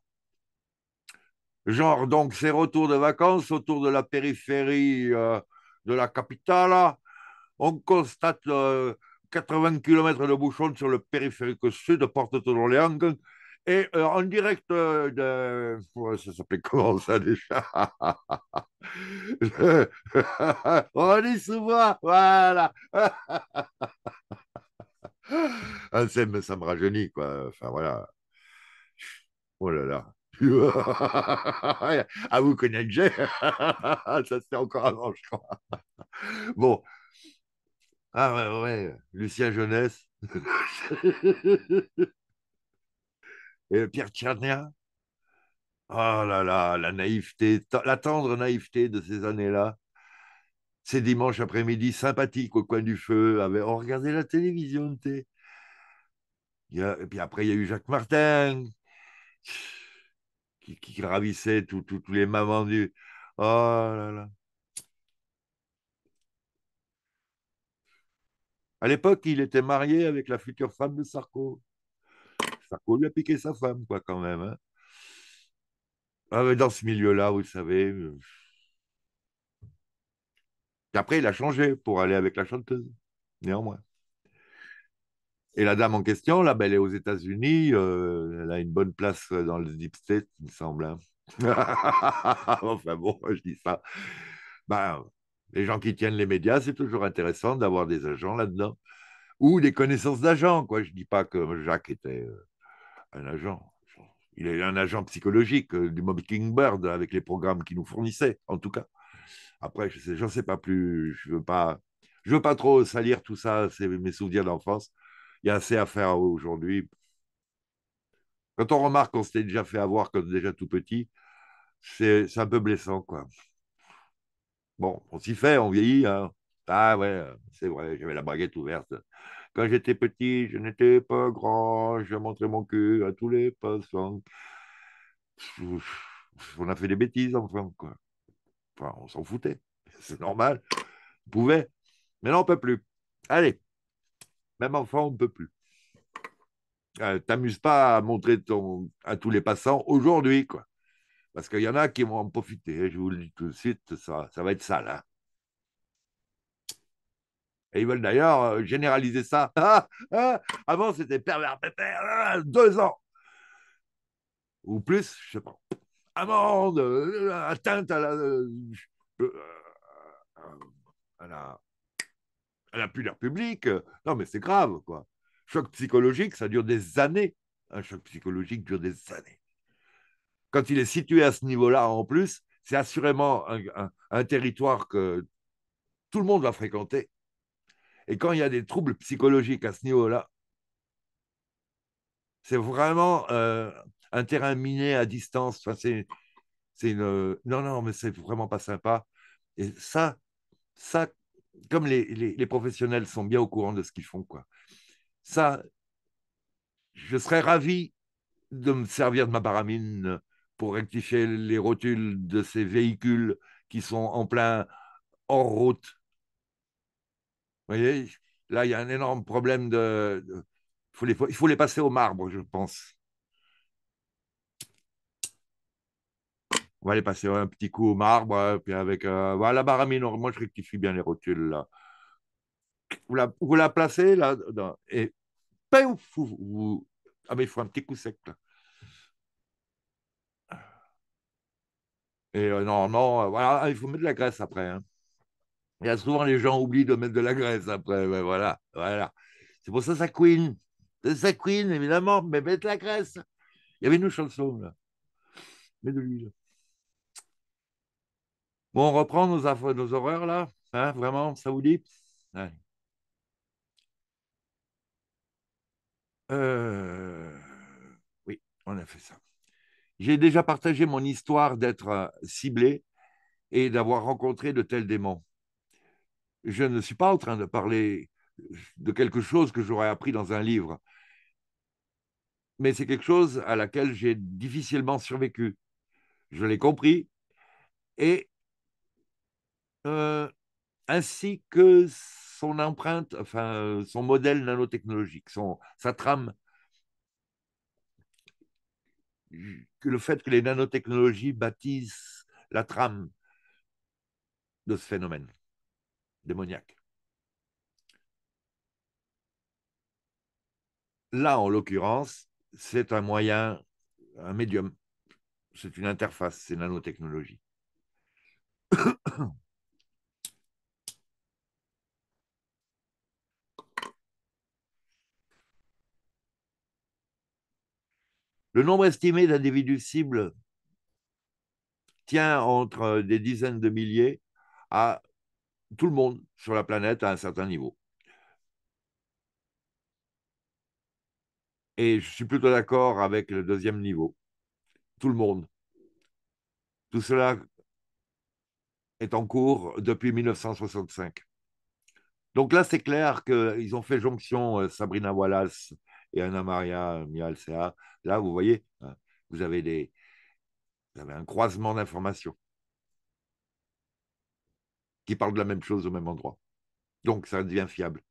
Genre, donc, ces retours de vacances autour de la périphérie euh, de la capitale. On constate 80 km de bouchons sur le périphérique sud de Porte de et euh, en direct euh, de. ça s'appelait comment ça déjà On est souvent, voilà ah, ça me rajeunit, quoi. Enfin, voilà. Oh là là. ah, vous connaissez Ça, c'était encore avant, je crois. Bon. Ah, ouais, ouais. Lucien Jeunesse et Pierre Tchernia. Oh là là, la naïveté, la tendre naïveté de ces années-là. Ces dimanches après-midi sympathiques au coin du feu, on regardait la télévision. et puis après, il y a eu Jacques Martin qui, qui ravissait tous les mamans du. Oh là là. À l'époque, il était marié avec la future femme de Sarko. Sarko lui a piqué sa femme, quoi, quand même. Hein. Ah, dans ce milieu-là, vous savez. Euh, après, il a changé pour aller avec la chanteuse, néanmoins. Et la dame en question, là, ben, elle est aux États-Unis. Euh, elle a une bonne place dans le Deep State, il me semble. Hein. enfin bon, je dis ça. Ben, les gens qui tiennent les médias, c'est toujours intéressant d'avoir des agents là-dedans ou des connaissances d'agents. Quoi. Je ne dis pas que Jacques était euh, un agent. Il est un agent psychologique euh, du Bird, avec les programmes qu'il nous fournissait, en tout cas. Après, je sais, sais, sais, pas plus, je veux, pas, je veux pas trop salir tout ça, c'est mes souvenirs d'enfance. Il y a assez à faire aujourd'hui. Quand on remarque qu'on s'était déjà fait avoir quand on était déjà tout petit, c'est un peu blessant, quoi. Bon, on s'y fait, on vieillit. Hein. Ah ouais, c'est vrai, j'avais la baguette ouverte. Quand j'étais petit, je n'étais pas grand, je montrais mon cul à tous les passants. On a fait des bêtises, enfin, quoi. Enfin, on s'en foutait. C'est normal. On pouvait. Mais là, on ne peut plus. Allez, même enfant, on ne peut plus. Euh, T'amuses pas à montrer ton, à tous les passants aujourd'hui, quoi. Parce qu'il y en a qui vont en profiter, hein, je vous le dis tout de suite, ça, ça va être sale. Hein. Et ils veulent d'ailleurs euh, généraliser ça. Ah, ah, avant, c'était pervers pépère, deux ans. Ou plus, je sais pas. Amende, euh, atteinte à la, euh, à la, à la pudeur publique. Non, mais c'est grave, quoi. Choc psychologique, ça dure des années. Un choc psychologique dure des années. Quand il est situé à ce niveau-là, en plus, c'est assurément un territoire que tout le monde va fréquenter et quand il y a des troubles psychologiques à ce niveau-là, c'est vraiment euh, un terrain miné à distance. Enfin, c'est, une... Non, non, mais c'est vraiment pas sympa. Et ça, ça comme les, les, professionnels sont bien au courant de ce qu'ils font, quoi. ça, je serais ravi de me servir de ma baramine pour rectifier les rotules de ces véhicules qui sont en plein hors route vous voyez, là, il y a un énorme problème de. il faut les passer au marbre, je pense. On va les passer un petit coup au marbre, hein, puis avec euh, voilà, la Moi, je rectifie bien les rotules. Vous, la, placez là, dans, et ah, mais il faut un petit coup sec. Là. Et non, euh, non, euh, voilà, il faut mettre de la graisse après. Hein. Il y a souvent les gens oublient de mettre de la graisse après. Ben voilà, voilà. C'est pour ça que ça queen. ça queen, évidemment, mais mettre la graisse. Il y avait une chanson, là. Mets de l'huile. Bon, on reprend nos, nos horreurs, là. Hein, vraiment, ça vous dit euh, Oui, on a fait ça. J'ai déjà partagé mon histoire d'être euh, ciblé et d'avoir rencontré de tels démons je ne suis pas en train de parler de quelque chose que j'aurais appris dans un livre, mais c'est quelque chose à laquelle j'ai difficilement survécu. Je l'ai compris. Et euh, ainsi que son empreinte, enfin son modèle nanotechnologique, son, sa trame, que le fait que les nanotechnologies bâtissent la trame de ce phénomène démoniaque. Là, en l'occurrence, c'est un moyen, un médium, c'est une interface, c'est nanotechnologie. Le nombre estimé d'individus cibles tient entre des dizaines de milliers à tout le monde sur la planète à un certain niveau. Et je suis plutôt d'accord avec le deuxième niveau. Tout le monde. Tout cela est en cours depuis 1965. Donc là, c'est clair qu'ils ont fait jonction euh, Sabrina Wallace et Anna Maria Mialcea. Là, vous voyez, hein, vous avez, des, vous avez un croisement d'informations qui parlent de la même chose au même endroit. Donc ça devient fiable.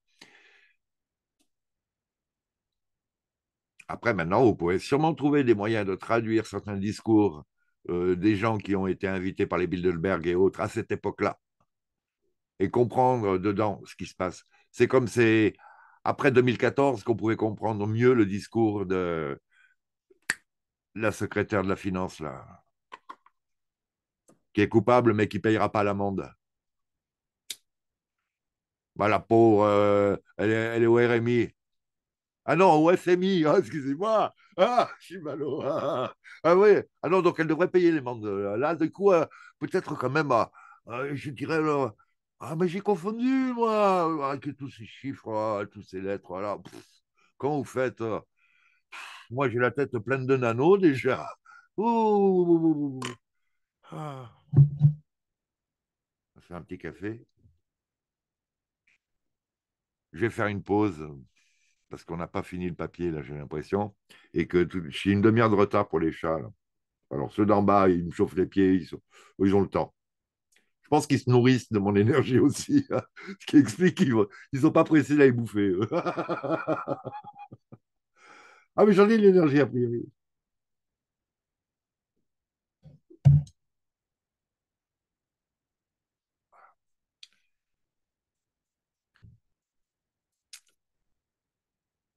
Après, maintenant, vous pouvez sûrement trouver des moyens de traduire certains discours euh, des gens qui ont été invités par les Bilderberg et autres à cette époque-là et comprendre dedans ce qui se passe. C'est comme c'est après 2014 qu'on pouvait comprendre mieux le discours de la secrétaire de la finance là, qui est coupable mais qui ne payera pas l'amende. Bah, la pauvre, euh, elle, est, au RMI. Ah non, au SMI, hein, excusez-moi. Ah, je suis malo. Ah, ah, ah. ah, oui. Ah donc elle devrait payer les mandes. Euh, là, du coup, euh, peut-être quand même, je dirais, ah mais j'ai confondu, moi, avec tous ces chiffres, toutes ces lettres. Là. quand vous faites, moi j'ai la tête pleine de nanos déjà. Ouh. On un petit café je vais faire une pause parce qu'on n'a pas fini le papier, là, j'ai l'impression, et que j'ai une demi-heure de retard pour les chats. Alors, ceux d'en bas, ils me chauffent les pieds, oh, ils, ont le temps. Je pense qu'ils se nourrissent de mon énergie aussi, ce qui explique qu'ils ne sont pas pressés d'aller bouffer. ah, mais j'en ai de l'énergie, a priori.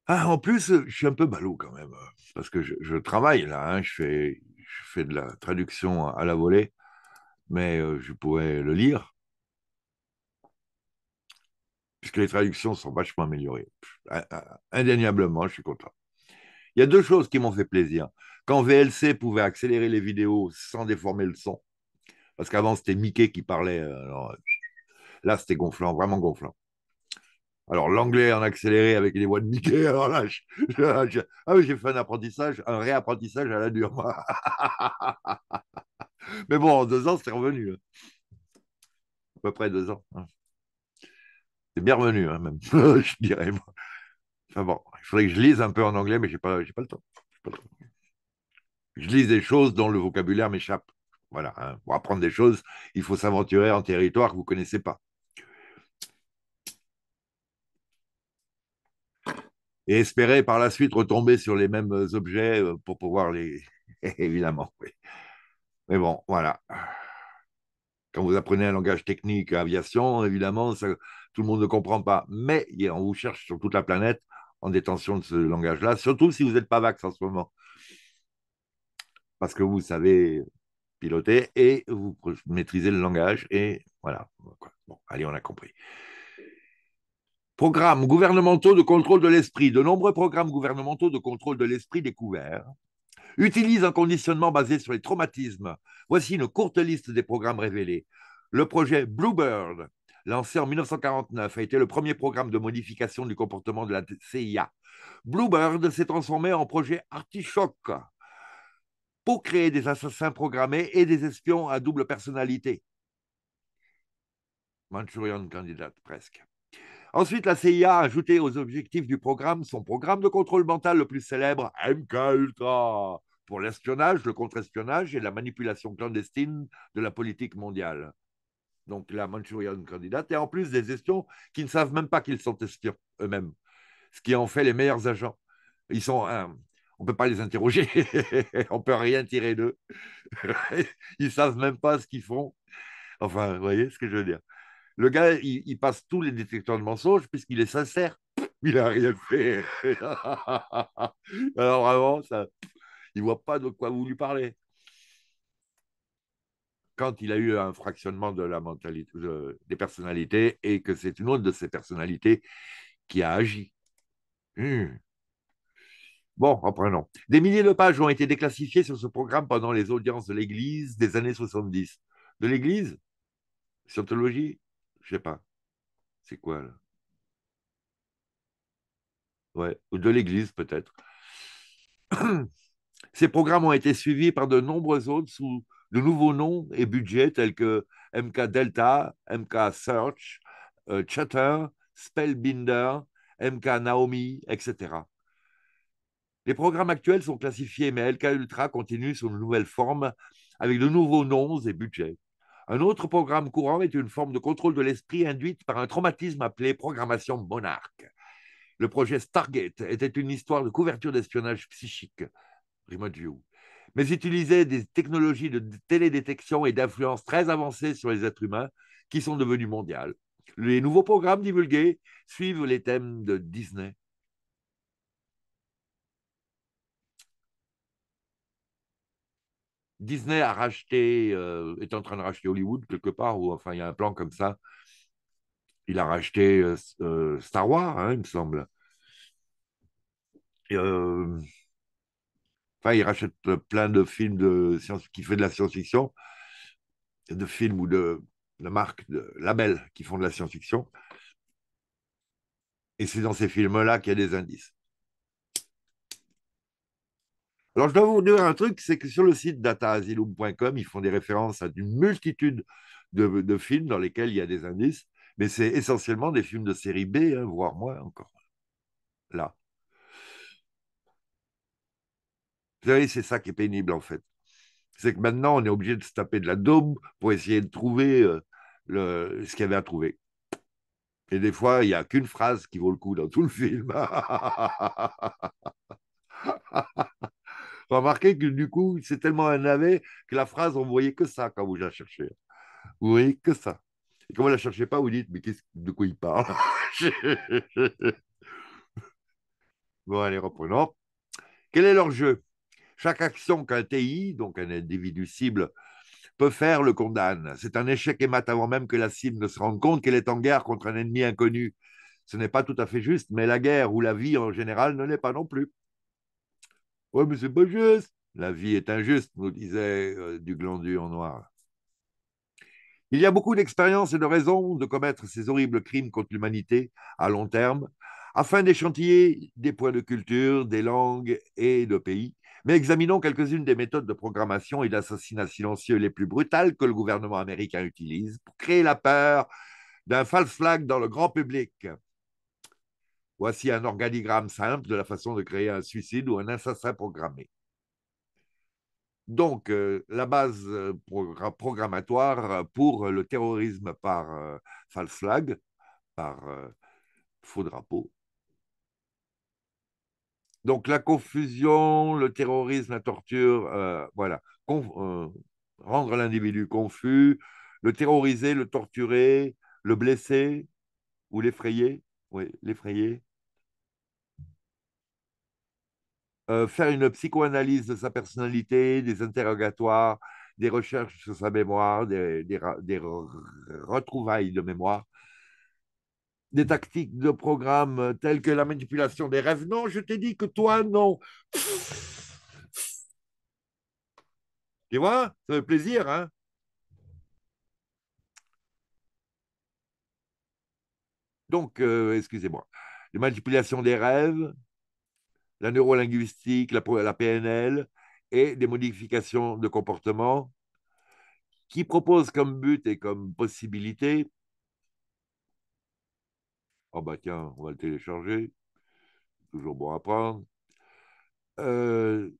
Ah, en plus, je suis un peu balou quand même, parce que je, travaille là, hein, je, fais, je fais de la traduction à la volée, mais je pourrais le lire, puisque les traductions sont vachement améliorées. Indéniablement, je suis content. Il y a deux choses qui m'ont fait plaisir. Quand VLC pouvait accélérer les vidéos sans déformer le son, parce qu'avant c'était Mickey qui parlait, là c'était gonflant, vraiment gonflant. Alors, l'anglais en accéléré avec les voix de Mickey. Alors là, ah j'ai fait un apprentissage, un réapprentissage à la dure. Mais bon, en deux ans, c'est revenu. Hein. À peu près deux ans. Hein. C'est bien revenu, hein, même, je dirais. Moi. Enfin bon, il faudrait que je lise un peu en anglais, mais je n'ai pas, pas, le temps. Je lis des choses dont le vocabulaire m'échappe. Voilà. Pour apprendre des choses, il faut s'aventurer en territoire que vous ne connaissez pas. et espérer par la suite retomber sur les mêmes euh, objets euh, pour pouvoir les. Évidemment, oui. Mais bon, voilà. Quand vous apprenez un langage technique aviation, évidemment, tout le monde ne comprend pas. Mais on vous cherche sur toute la planète en détention de ce langage-là, surtout si vous n'êtes pas vax en ce moment. Parce que vous savez piloter et vous maîtrisez le langage. Et voilà. Bon, allez, on a compris. Programmes gouvernementaux de contrôle de l'esprit. De nombreux programmes gouvernementaux de contrôle de l'esprit découverts utilisent un conditionnement basé sur les traumatismes. Voici une courte liste des programmes révélés. Le projet Bluebird, lancé en 1949, a été le premier programme de modification du comportement de la CIA. Bluebird s'est transformé en projet Artichoke pour créer des assassins programmés et des espions à double personnalité. Manchurian candidate presque. Ensuite, la CIA a ajouté aux objectifs du programme son programme de contrôle mental le plus célèbre, MKUltra, pour l'espionnage, le contre-espionnage et la manipulation clandestine de la politique mondiale. Donc la Manchurian candidate, et en plus des espions qui ne savent même pas qu'ils sont espions eux-mêmes, ce qui en fait les meilleurs agents. Ils sont, on ne peut pas les interroger, on ne peut rien tirer d'eux. Ils ne savent même pas ce qu'ils font. Enfin, vous voyez ce que je veux dire. Le gars, il, passe tous les détecteurs de mensonges puisqu'il est sincère. Il n'a rien fait. Alors vraiment, ça, il ne voit pas de quoi vous lui parlez. Quand il a eu un fractionnement de la mentalité, des personnalités et que c'est une autre de ces personnalités qui a agi. Hmm. Bon, reprenons. Des milliers de pages ont été déclassifiées sur ce programme pendant les audiences de l'Église des années 70. De l'Église Scientologie je sais pas. C'est quoi là Ouais, ou de l'Église peut-être. Ces programmes ont été suivis par de nombreux autres sous de nouveaux noms et budgets tels que MK Delta, MK Search, euh, Chatter, Spellbinder, MK Naomi, etc. Les programmes actuels sont classifiés, mais LK Ultra continue sous une nouvelle forme avec de nouveaux noms et budgets. Un autre programme courant est une forme de contrôle de l'esprit induite par un traumatisme appelé programmation monarque. Le projet Stargate était une histoire de couverture d'espionnage psychique, remote view, mais utilisait des technologies de télédétection et d'influence très avancées sur les êtres humains qui sont devenues mondiales. Les nouveaux programmes divulgués suivent les thèmes de Disney Disney a racheté, euh, est en train de racheter Hollywood quelque part, ou enfin il y a un plan comme ça. Il a racheté euh, euh, Star Wars, hein, il me semble. enfin, il rachète plein de films de science qui fait de la science-fiction, de films ou de, de marques, de labels qui font de la science-fiction. Et c'est dans ces films-là qu'il y a des indices. Alors, je dois vous dire un truc, c'est que sur le site dataasylum.com, ils font des références à une multitude de, films dans lesquels il y a des indices, mais c'est essentiellement des films de série B, hein, voire moins encore. Là. Vous savez, c'est ça qui est pénible, en fait. C'est que maintenant, on est obligé de se taper de la daube pour essayer de trouver euh, le, ce qu'il y avait à trouver. Et des fois, il n'y a qu'une phrase qui vaut le coup dans tout le film. Remarquez que du coup, c'est tellement un navet que la phrase, on voyait que ça quand vous la cherchez. Vous voyez que ça. Et quand vous ne la cherchez pas, vous dites, mais quest de quoi il parle Bon, allez, reprenons. Quel est leur jeu Chaque action qu'un TI, donc un individu cible, peut faire le condamne. C'est un échec et mat avant même que la cible ne se rende compte qu'elle est en guerre contre un ennemi inconnu. Ce n'est pas tout à fait juste, mais la guerre ou la vie en général ne l'est pas non plus. « Oui, mais c'est pas juste. La vie est injuste, nous disait euh, Duglandu du en noir. Il y a beaucoup d'expériences et de raisons de commettre ces horribles crimes contre l'humanité à long terme, afin d'échantiller des points de culture, des langues et de pays. Mais examinons quelques-unes des méthodes de programmation et d'assassinat silencieux les plus brutales que le gouvernement américain utilise pour créer la peur d'un false flag dans le grand public. Voici un organigramme simple de la façon de créer un suicide ou un assassin programmé. Donc, euh, la base euh, programmatoire euh, pour le terrorisme par false flag, par faux drapeau. Donc, la confusion, le terrorisme, la torture, voilà. rendre l'individu confus, le terroriser, le torturer, le blesser ou l'effrayer. Oui, l'effrayer. Euh, faire une psychoanalyse de sa personnalité, des interrogatoires, des recherches sur sa mémoire, des, retrouvailles de mémoire, des tactiques de programme telles que la manipulation des rêves. Non, je t'ai dit que toi, non. Tu vois, ça fait plaisir, hein Donc, euh, excusez-moi, les manipulations des rêves, la neurolinguistique, la, la PNL et des modifications de comportement qui proposent comme but et comme possibilité. Oh bah tiens, on va le télécharger. Toujours bon à prendre. Euh,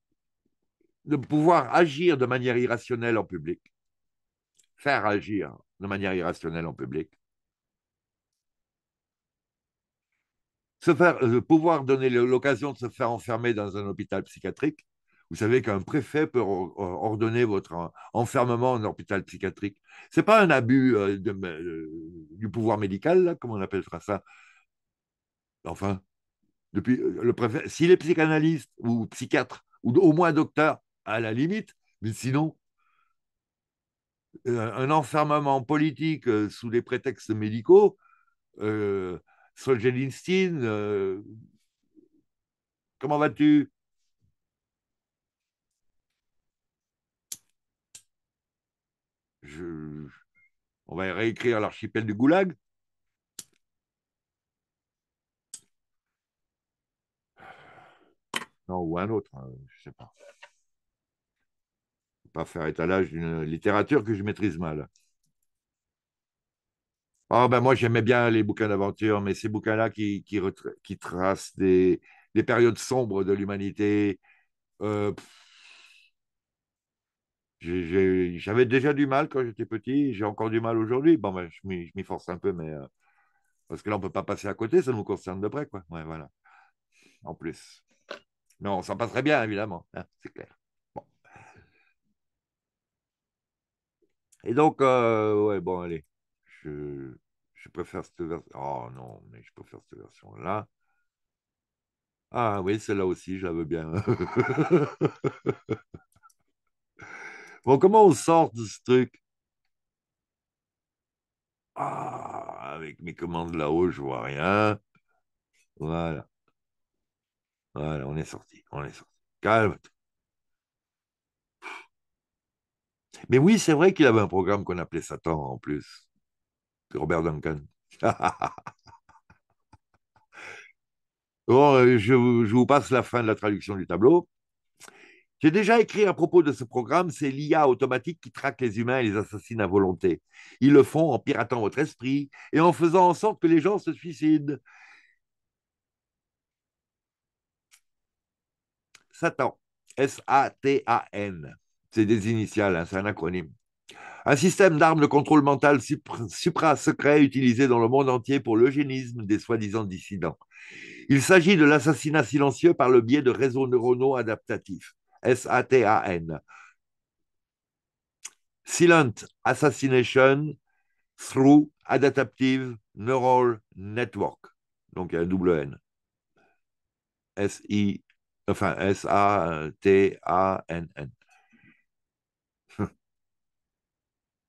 de pouvoir agir de manière irrationnelle en public, faire agir de manière irrationnelle en public, faire, euh, pouvoir donner l'occasion de se faire enfermer dans un hôpital psychiatrique. Vous savez qu'un préfet peut ordonner votre enfermement en hôpital psychiatrique. Ce n'est pas un abus euh, euh, du pouvoir médical, comme on appellera ça. Enfin, depuis le préfet, s'il est psychanalyste ou psychiatres, ou au moins docteur, à la limite, mais sinon, un enfermement politique sous des prétextes médicaux, Solzhenitsyn, euh, comment vas-tu On va réécrire l'archipel du Goulag. Non, ou un autre, hein, je ne sais pas. pas faire étalage d'une littérature que je maîtrise mal. Ah, ben moi j'aimais bien les bouquins d'aventure, mais ces bouquins-là qui, qui, qui, tracent des, périodes sombres de l'humanité. Euh, j'avais déjà du mal quand j'étais petit, j'ai encore du mal aujourd'hui. Bon, ben, je m'y force un peu, mais euh, parce que là on ne peut pas passer à côté, ça nous concerne de près, quoi. voilà. En plus. Non, on s'en passerait bien, évidemment, hein, c'est clair. Et donc, euh, ouais, bon, allez. Je... Je préfère cette version. Oh non, mais je préfère cette version-là. Ah oui, celle-là aussi, je la bien. bon, comment on sort de ce truc Ah, avec mes commandes là-haut, je vois rien. Voilà. Voilà, on est sorti. On est sorti. Calme. Mais oui, c'est vrai qu'il avait un programme qu'on appelait Satan en plus. Robert Duncan. bon, euh, je, vous passe la fin de la traduction du tableau. J'ai déjà écrit à propos de ce programme, c'est l'IA automatique qui traque les humains et les assassine à volonté. Ils le font en piratant votre esprit et en faisant en sorte que les gens se suicident. Satan, S-A-T-A-N, c'est des initiales, hein, c'est un acronyme. Un système d'armes de contrôle mental supra utilisé dans le monde entier pour l'eugénisme des soi-disant dissidents. Il s'agit de l'assassinat silencieux par le biais de réseaux neuronaux adaptatifs, S-A-T-A-N Silent Assassination Through Adaptive Neural Network. Donc il y a un double N. S-I, enfin S-A-T-A-N-N. n n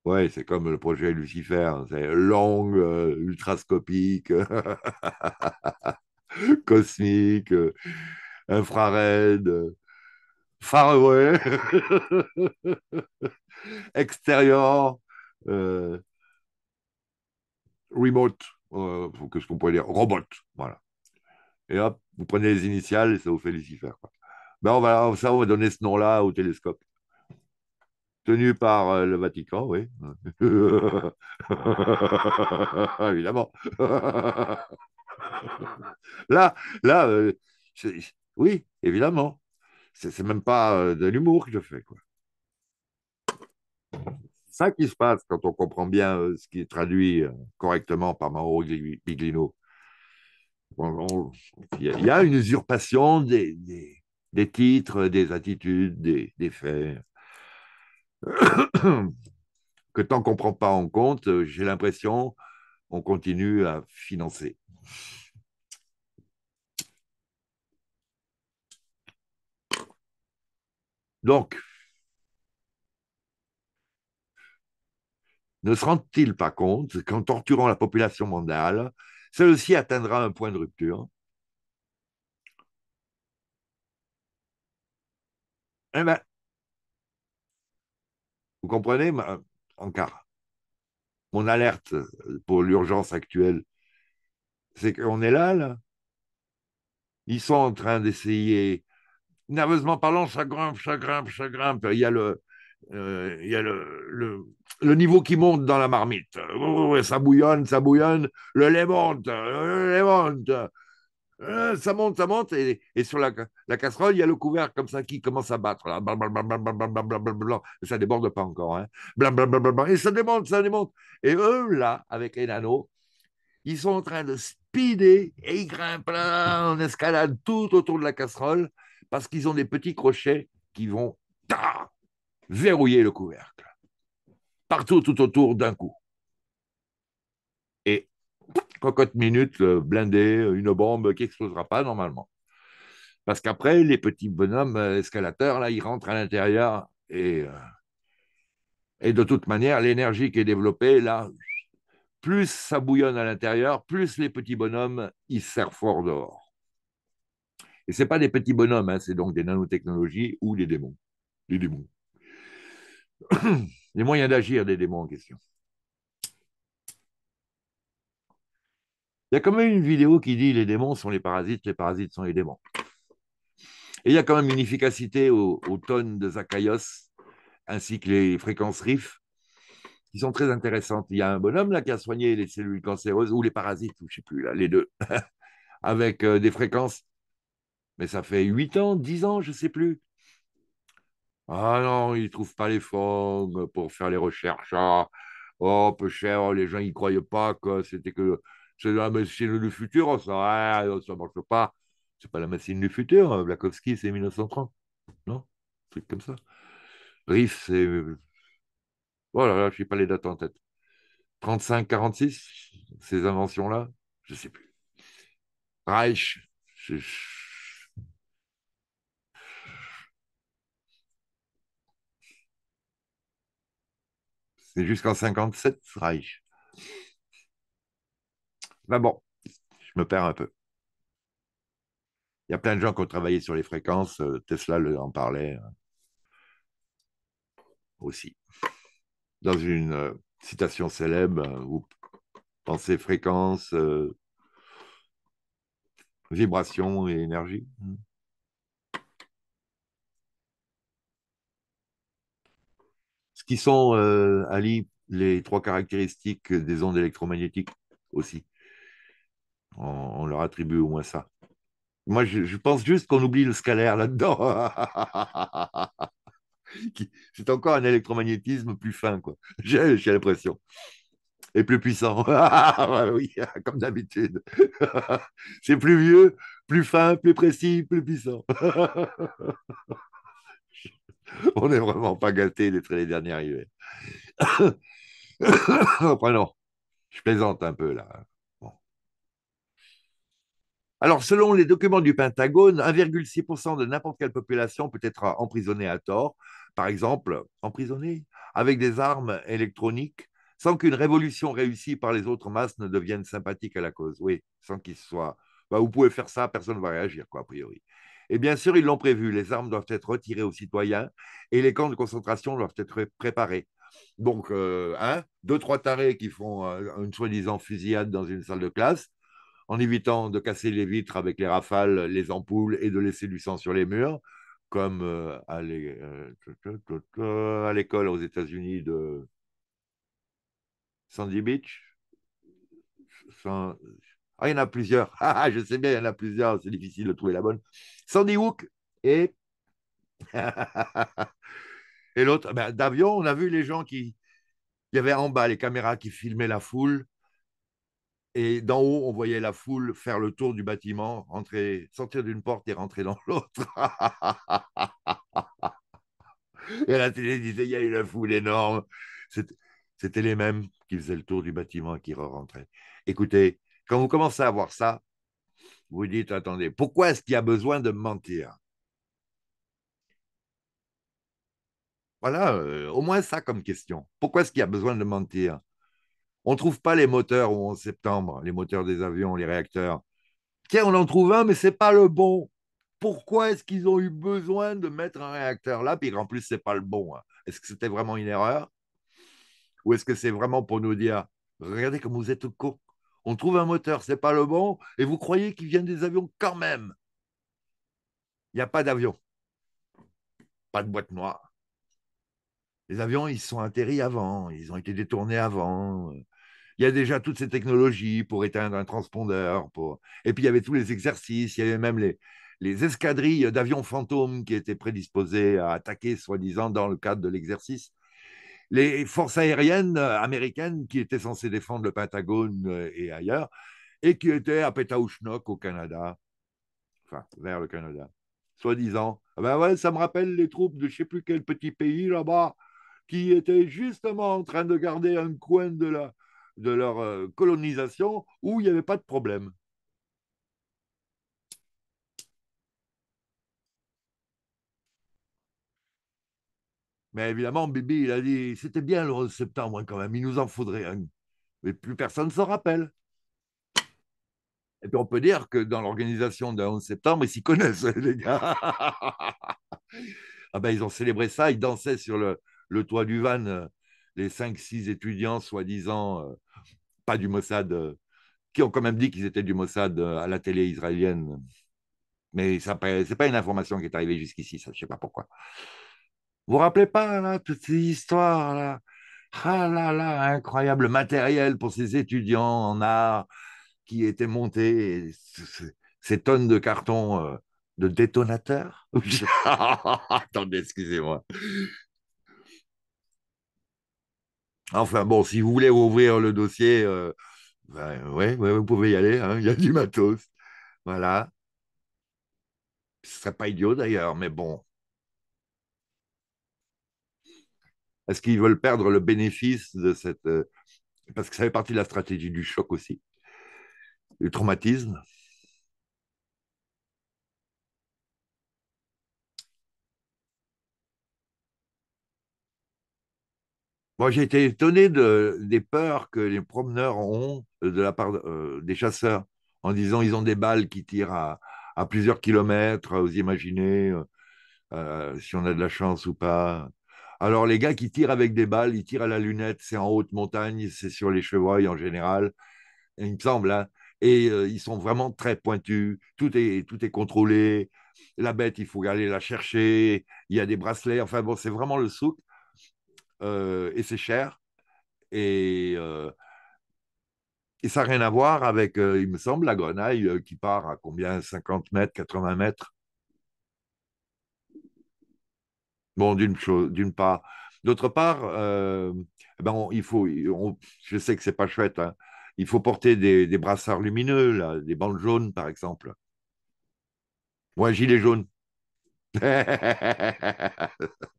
Oui, c'est comme le projet Lucifer, c'est long, euh, ultrascopique, cosmique, euh, infrared, euh, away, extérieur, euh, remote, euh, qu'est-ce qu'on pourrait dire, robot, voilà. Et hop, vous prenez les initiales et ça vous fait Lucifer. Ben on va, ça, on va donner ce nom-là au télescope tenu par euh, le Vatican, oui. Évidemment. là, là, euh, oui, évidemment. C'est même pas euh, de l'humour que je fais, quoi. C'est ça qui se passe quand on comprend bien ce qui est traduit correctement par Mauro Biglino. Il y, a une usurpation des, des, titres, des attitudes, des, des faits. que tant qu'on ne prend pas en compte, euh, j'ai l'impression, on continue à financer. Donc, ne se rend-il pas compte qu'en torturant la population mondiale, celle-ci atteindra un point de rupture Eh bien, vous comprenez, ma, Mon alerte pour l'urgence actuelle, c'est qu'on est là, là. Ils sont en train d'essayer, nerveusement parlant, ça grimpe, ça grimpe, ça grimpe. Il y a le, euh, a niveau qui monte dans la marmite. Oh, oh, oh, ça bouillonne, ça bouillonne, le lait monte, le lait monte. Euh, ça monte, ça monte, et, sur la, casserole, il y a le couvercle comme ça qui commence à battre. Là. Et ça déborde pas encore. Hein. Et ça démonte, ça démonte. Et eux, là, avec les nanos, ils sont en train de speeder et ils grimpent en escalade tout autour de la casserole parce qu'ils ont des petits crochets qui vont verrouiller le couvercle. Partout, tout autour d'un coup. Et cocotte minute euh, blindée, euh, une bombe qui n'explosera pas normalement. Parce qu'après, les petits bonhommes euh, escalateurs, là, ils rentrent à l'intérieur et, et de toute manière, l'énergie qui est développée, là, plus ça bouillonne à l'intérieur, plus les petits bonhommes, ils serrent fort dehors. Et ce pas des petits bonhommes, hein, c'est donc des nanotechnologies ou des démons. Des démons. les moyens d'agir des démons en question. Il y a quand même une vidéo qui dit les démons sont les parasites, les parasites sont les démons. Et il y a quand même une efficacité aux, tonnes de Zakaios ainsi que les fréquences RIF qui sont très intéressantes. Il y a un bonhomme là qui a soigné les cellules cancéreuses ou les parasites, ou je ne sais plus, là, les deux, avec euh, des fréquences. Mais ça fait 8 ans, 10 ans, je ne sais plus. Ah non, ils ne trouvent pas les fonds pour faire les recherches. Ah, oh, peu cher, les gens ne croyaient pas que c'était que c'est la machine du futur, ça ne hein, marche pas. C'est pas la machine du futur. Hein, Blakowski, c'est 1930. Non comme ça. Riff, c'est. Voilà, je n'ai pas les dates en tête. 35, 46, ces inventions-là, je ne sais plus. Reich, c'est jusqu'en 57, Reich. Mais bah, bon, je me perds un peu. Il y a plein de gens qui ont travaillé sur les fréquences. Euh, Tesla en parlait euh, aussi. Dans une euh, citation célèbre, vous pensez fréquence, vibrations vibration et énergie. Hmm? Ce qui sont, Ali, les trois caractéristiques des ondes électromagnétiques aussi. On, leur attribue au moins ça. Moi, je, pense juste qu'on oublie le scalaire là-dedans. C'est encore un électromagnétisme plus fin, quoi. J'ai l'impression. Et plus puissant. Ah oui, comme d'habitude. C'est plus vieux, plus fin, plus précis, plus puissant. On n'est vraiment pas gâtés d'être les derniers arrivés. Après, non, je plaisante un peu là. Alors, selon les documents du Pentagone, 1,6% de n'importe quelle population peut être emprisonnée à tort, par exemple, emprisonnée avec des armes électroniques, sans qu'une révolution réussie par les autres masses ne devienne sympathique à la cause. Oui, sans qu'il soit, bah, vous pouvez faire ça, personne ne va réagir, quoi, a priori. Et bien sûr, ils l'ont prévu, les armes doivent être retirées aux citoyens et les camps de concentration doivent être préparés. Donc, euh, deux, trois tarés qui font euh, une soi-disant fusillade dans une salle de classe, en évitant de casser les vitres avec les rafales, les ampoules et de laisser du sang sur les murs, comme euh, euh, à l'école aux États-Unis de Sandy Beach. Ah, il y en a plusieurs. Ah, ah, je sais bien, il y en a plusieurs. C'est difficile de trouver la bonne. Sandy Hook et. et l'autre, ben, d'avion, on a vu les gens qui. Il y avait en bas les caméras qui filmaient la foule et d'en haut, on voyait la foule faire le tour du bâtiment, rentrer, sortir d'une porte et rentrer dans l'autre. et la télé disait, il y a eu la foule énorme. C'était les mêmes qui faisaient le tour du bâtiment et qui re-rentraient. Écoutez, quand vous commencez à voir ça, vous dites, attendez, pourquoi est-ce qu'il y a besoin de mentir Voilà, euh, au moins ça comme question. Pourquoi est-ce qu'il y a besoin de mentir on ne trouve pas les moteurs en septembre, les moteurs des avions, les réacteurs. Tiens, on en trouve un, mais ce n'est pas le bon. Pourquoi est-ce qu'ils ont eu besoin de mettre un réacteur là, puis en plus, ce n'est pas le bon hein. Est-ce que c'était vraiment une erreur Ou est-ce que c'est vraiment pour nous dire, regardez comme vous êtes con on trouve un moteur, ce n'est pas le bon, et vous croyez qu'il vient des avions quand même. Il n'y a pas d'avion. Pas de boîte noire. Les avions, ils sont atterris avant, ils ont été détournés avant. Euh il y a déjà toutes ces technologies pour éteindre un transpondeur. Pour... Et puis, il y avait tous les exercices, il y avait même les, escadrilles d'avions fantômes qui étaient prédisposées à attaquer, soi-disant, dans le cadre de l'exercice. Les forces aériennes américaines qui étaient censées défendre le Pentagone euh, et ailleurs, et qui étaient à Petaouchnok au Canada, enfin, vers le Canada, soi-disant. Ah ben ouais, ça me rappelle les troupes de je ne sais plus quel petit pays là-bas qui étaient justement en train de garder un coin de la, de leur euh, colonisation où il n'y avait pas de problème. Mais évidemment, Bibi, il a dit c'était bien le 11 septembre hein, quand même, il nous en faudrait un. Mais plus personne ne s'en rappelle. Et puis on peut dire que dans l'organisation du 11 septembre, ils s'y connaissent, les gars. ah ben, ils ont célébré ça, ils dansaient sur le, le toit du van, euh, les 5-6 étudiants soi-disant euh, pas du Mossad, euh, qui ont quand même dit qu'ils étaient du Mossad euh, à la télé israélienne. Mais ce n'est pas une information qui est arrivée jusqu'ici, ça, je ne sais pas pourquoi. Vous vous rappelez pas, là, toutes ces histoires, là Ah là là, incroyable matériel pour ces étudiants en art qui étaient montés, ces tonnes de cartons euh, de détonateurs Attendez, excusez-moi. Enfin bon, si vous voulez ouvrir le dossier, euh, ben, vous pouvez y aller, hein, il y a du matos. Voilà. Ce serait pas idiot d'ailleurs, mais bon. Est-ce qu'ils veulent perdre le bénéfice de cette... Euh, parce que ça fait partie de la stratégie du choc aussi, du traumatisme. Moi, j'ai été étonné des peurs que les promeneurs ont de la part euh, des chasseurs, en disant ils ont des balles qui tirent à, plusieurs kilomètres, euh, vous imaginez euh, si on a de la chance ou pas. Alors, les gars qui tirent avec des balles, ils tirent à la lunette, c'est en haute montagne, c'est sur les chevaux en général, il me semble, hein. et ils sont vraiment très pointus, tout est, tout est contrôlé, la bête, il faut aller la chercher, il y a des bracelets, enfin bon, c'est vraiment le souk. Euh, et c'est cher. Et, euh, et ça n'a rien à voir avec, euh, il me semble, la grenaille qui part à combien 50 mètres, 80 mètres Bon, d'une chose, d'une part. D'autre part, ben il faut, je sais que c'est pas chouette, hein. il faut porter des, brassards lumineux, des bandes jaunes, par exemple. Ou un gilet jaune.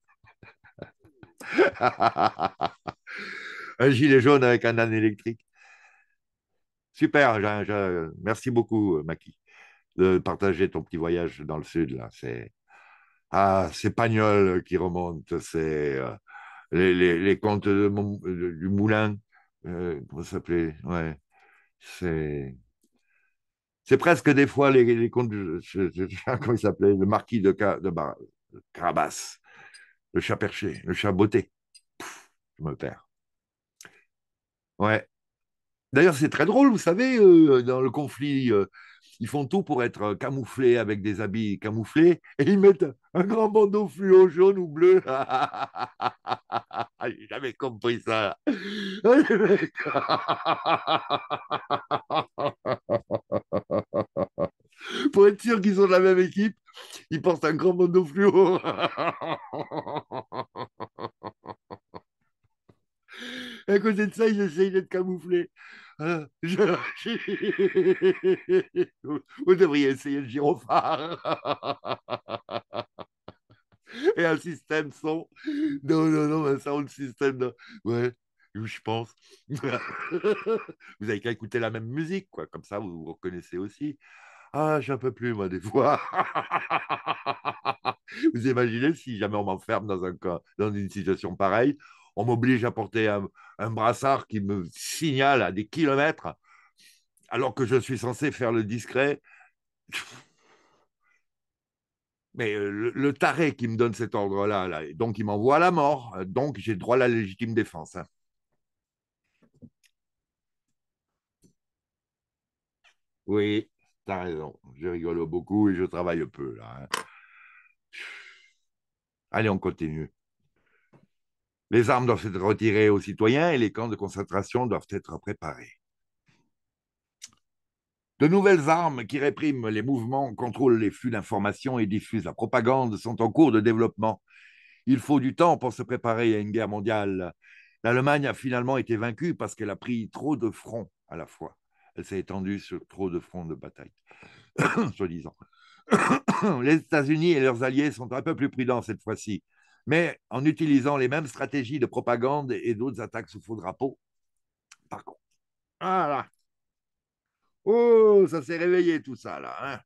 un gilet jaune avec un âne électrique. Super, merci beaucoup, Maki, de partager ton petit voyage dans le sud. C'est, ah, Pagnol qui remonte c'est euh, les, contes du Moulin, euh, comment s'appelait C'est. presque des fois les, contes, comment il s'appelait, le marquis de, Carabas le chat perché, le chat beauté. je me perds. Ouais. D'ailleurs, c'est très drôle, vous savez, euh, dans le conflit euh, ils font tout pour être euh, camouflés avec des habits camouflés et ils mettent un grand bandeau fluo jaune ou bleu. J'ai jamais compris ça. Eh, pour être sûr qu'ils sont de la même équipe, ils portent un grand bandeau fluo. à côté de ça, ils essayent d'être camouflés. Hein, vous devriez essayer le gyrophare. Et un système son. Non, non, non, un sound système. De... Ouais, je pense. vous avez qu'à écouter la même musique, quoi. Comme ça, vous vous reconnaissez aussi. Ah, j'en peux plus, moi, des fois. vous imaginez si jamais on m'enferme dans, un, dans une situation pareille, on m'oblige à porter un, brassard qui me signale à des kilomètres, alors que je suis censé faire le discret. Mais euh, le, taré qui me donne cet ordre-là, donc il m'envoie à la mort, donc j'ai droit à la légitime défense. Hein. Oui, t'as raison. Je rigole beaucoup et je travaille peu là. Hein. Allez, on continue. Les armes doivent être retirées aux citoyens et les camps de concentration doivent être préparés. De nouvelles armes qui répriment les mouvements, contrôlent les flux d'informations et diffusent la propagande sont en cours de développement. Il faut du temps pour se préparer à une guerre mondiale. L'Allemagne a finalement été vaincue parce qu'elle a pris trop de fronts à la fois. Elle s'est étendue sur trop de fronts de bataille, soi-disant. les États-Unis et leurs alliés sont un peu plus prudents cette fois-ci mais en utilisant les mêmes stratégies de propagande et d'autres attaques sous faux drapeau. Par contre. Voilà. Oh, ça s'est réveillé tout ça, là.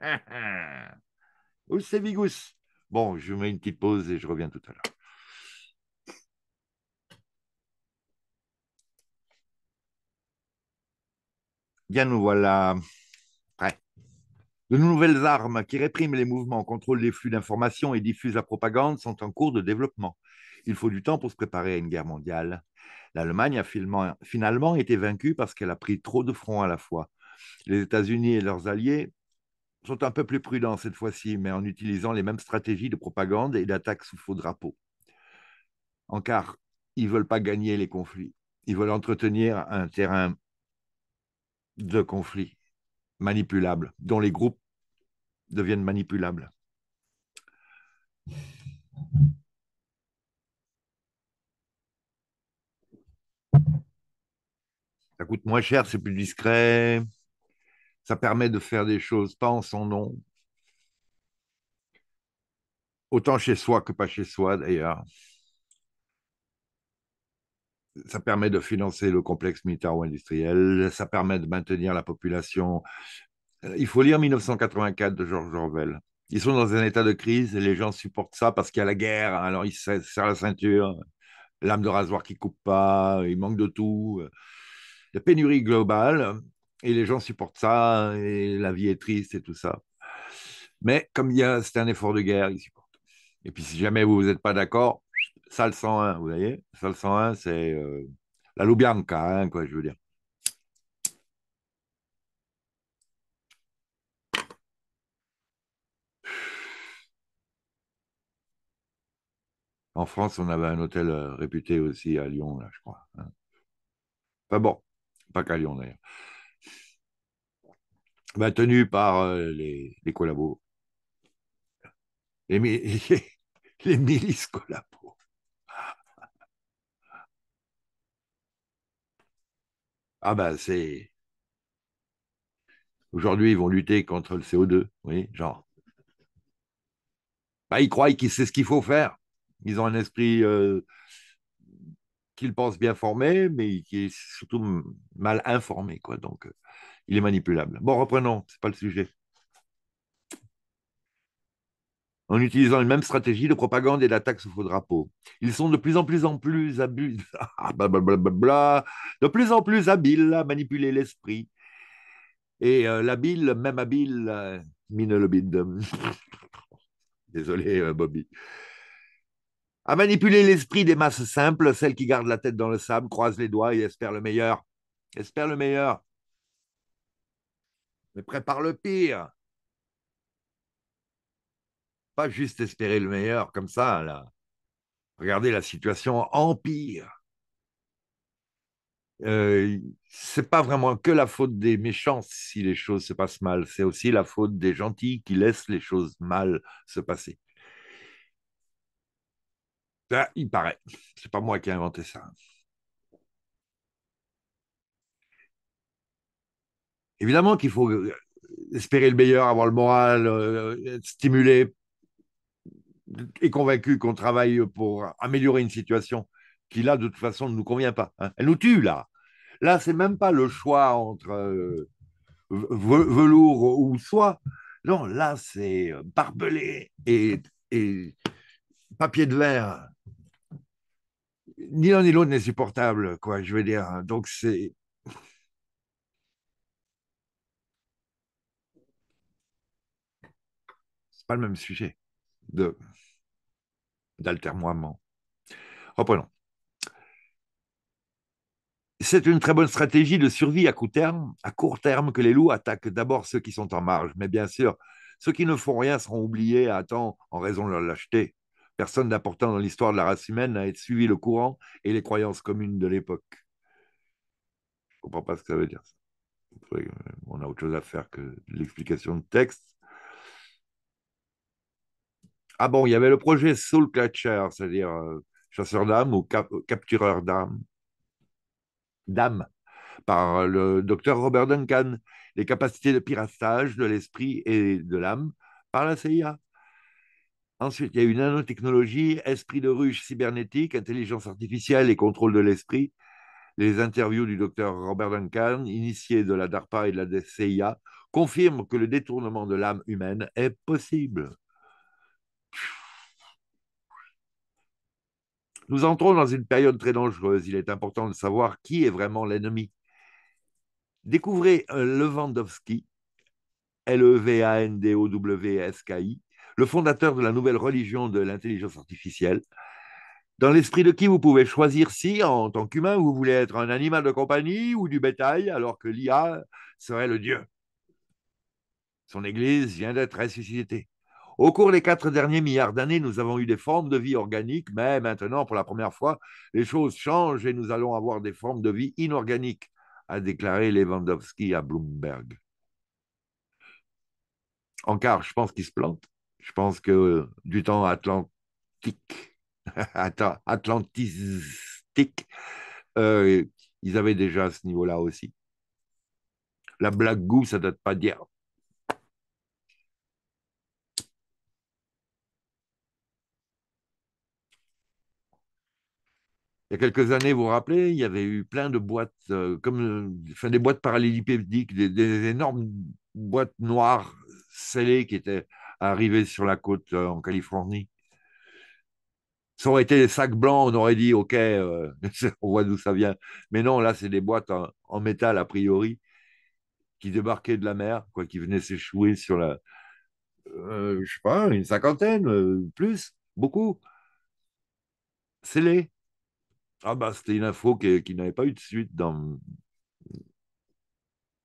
Hein. Où c'est Vigous Bon, je vous mets une petite pause et je reviens tout à l'heure. Bien, nous voilà. De nouvelles armes qui répriment les mouvements, contrôlent les flux d'informations et diffusent la propagande sont en cours de développement. Il faut du temps pour se préparer à une guerre mondiale. L'Allemagne a finalement été vaincue parce qu'elle a pris trop de fronts à la fois. Les États-Unis et leurs alliés sont un peu plus prudents cette fois-ci, mais en utilisant les mêmes stratégies de propagande et d'attaque sous faux drapeau. En car ils ne veulent pas gagner les conflits. Ils veulent entretenir un terrain de conflit manipulable, dont les groupes deviennent manipulables. Ça coûte moins cher, c'est plus discret. Ça permet de faire des choses pas en son nom. Autant chez soi que pas chez soi d'ailleurs. Ça permet de financer le complexe militaro-industriel, ça permet de maintenir la population euh, il faut lire 1984 de George Orwell. Ils sont dans un état de crise et les gens supportent ça parce qu'il y a la guerre, hein. alors ils se serrent la ceinture, l'âme de rasoir qui coupe pas, il manque de tout, la pénurie globale, et les gens supportent ça, et la vie est triste et tout ça. Mais comme il y c'est un effort de guerre, ils supportent. Et puis si jamais vous n'êtes pas d'accord, ça le 101, vous voyez, Ça le 101, c'est euh, la Loubianca, hein, quoi, je veux dire. En France, on avait un hôtel euh, réputé aussi à Lyon, là, je crois. Pas hein. bon, pas qu'à Lyon d'ailleurs. Ben, tenu par euh, les, collabos. Les, les, milices collabos. Ah ben, c'est. Aujourd'hui, ils vont lutter contre le CO2, oui, genre. Ben, ils croient qu'ils savent ce qu'il faut faire. Ils ont un esprit euh, qu'ils pensent bien formé, mais qui est surtout mal informé. Quoi. Donc, euh, il est manipulable. Bon, reprenons, ce n'est pas le sujet. En utilisant les même stratégie de propagande et d'attaque sous faux drapeau. Ils sont de plus en plus en plus ah, de plus en plus habiles à manipuler l'esprit. Et euh, l'habile, même habile, mine le bide. Désolé, Bobby à manipuler l'esprit des masses simples, celles qui gardent la tête dans le sable, croisent les doigts et espèrent le meilleur. Espère le meilleur. Mais prépare le pire. Pas juste espérer le meilleur comme ça, Regardez, la situation empire. Ce euh, c'est pas vraiment que la faute des méchants si les choses se passent mal, c'est aussi la faute des gentils qui laissent les choses mal se passer. Bah, il paraît. Ce n'est pas moi qui ai inventé ça. Évidemment qu'il faut euh, espérer le meilleur, avoir le moral, euh, être stimulé et convaincu qu'on travaille pour améliorer une situation qui, là, de toute façon, ne nous convient pas. Hein. Elle nous tue, là. Là, ce n'est même pas le choix entre euh, velours ou soie. Non, là, c'est barbelé et, et, papier de verre. Ni l'un ni l'autre n'est supportable, quoi, je veux dire. Donc, c'est. C'est pas le même sujet de d'altermoiement. Reprenons. C'est une très bonne stratégie de survie à court terme, à court terme que les loups attaquent d'abord ceux qui sont en marge, mais bien sûr, ceux qui ne font rien seront oubliés à temps en raison de leur lâcheté. Personne d'important dans l'histoire de la race humaine a suivi le courant et les croyances communes de l'époque. Je ne comprends pas ce que ça veut dire. On a autre chose à faire que l'explication de texte. Ah bon, il y avait le projet Soul Clatcher, c'est-à-dire euh, chasseur d'âme ou euh, captureur d'âme. D'âme, par euh, le docteur Robert Duncan, les capacités de piratage de l'esprit et de l'âme par la CIA. Ensuite, il y a une nanotechnologie, esprit de ruche cybernétique, intelligence artificielle et contrôle de l'esprit. Les interviews du docteur Robert Duncan, initié de la DARPA et de la CIA, confirment que le détournement de l'âme humaine est possible. Nous entrons dans une période très dangereuse. Il est important de savoir qui est vraiment l'ennemi. Découvrez euh, Lewandowski, L-E-V-A-N-D-O-W-S-K-I, le fondateur de la nouvelle religion de l'intelligence artificielle, dans l'esprit de qui vous pouvez choisir si, en tant qu'humain, vous voulez être un animal de compagnie ou du bétail, alors que l'IA serait le Dieu. Son Église vient d'être ressuscitée. Au cours des quatre derniers milliards d'années, nous avons eu des formes de vie organiques, mais maintenant, pour la première fois, les choses changent et nous allons avoir des formes de vie inorganiques, a déclaré Lewandowski à Bloomberg. En car, je pense qu'il se plante je pense que du temps atlantique, atlantistique, euh, ils avaient déjà ce niveau-là aussi. La blague-goût, ça ne date pas d'hier. Il y a quelques années, vous vous rappelez, il y avait eu plein de boîtes, euh, comme enfin, des boîtes parallélipédiques, des, énormes boîtes noires scellées qui étaient arrivé sur la côte euh, en Californie. Ça aurait été des sacs blancs, on aurait dit, OK, euh, on voit d'où ça vient. Mais non, là, c'est des boîtes en, métal, a priori, qui débarquaient de la mer, quoi, qui venaient s'échouer sur la, euh, je sais pas, une cinquantaine, plus, beaucoup. Scellés. Ah bah, c'était une info qui, n'avait pas eu de suite dans,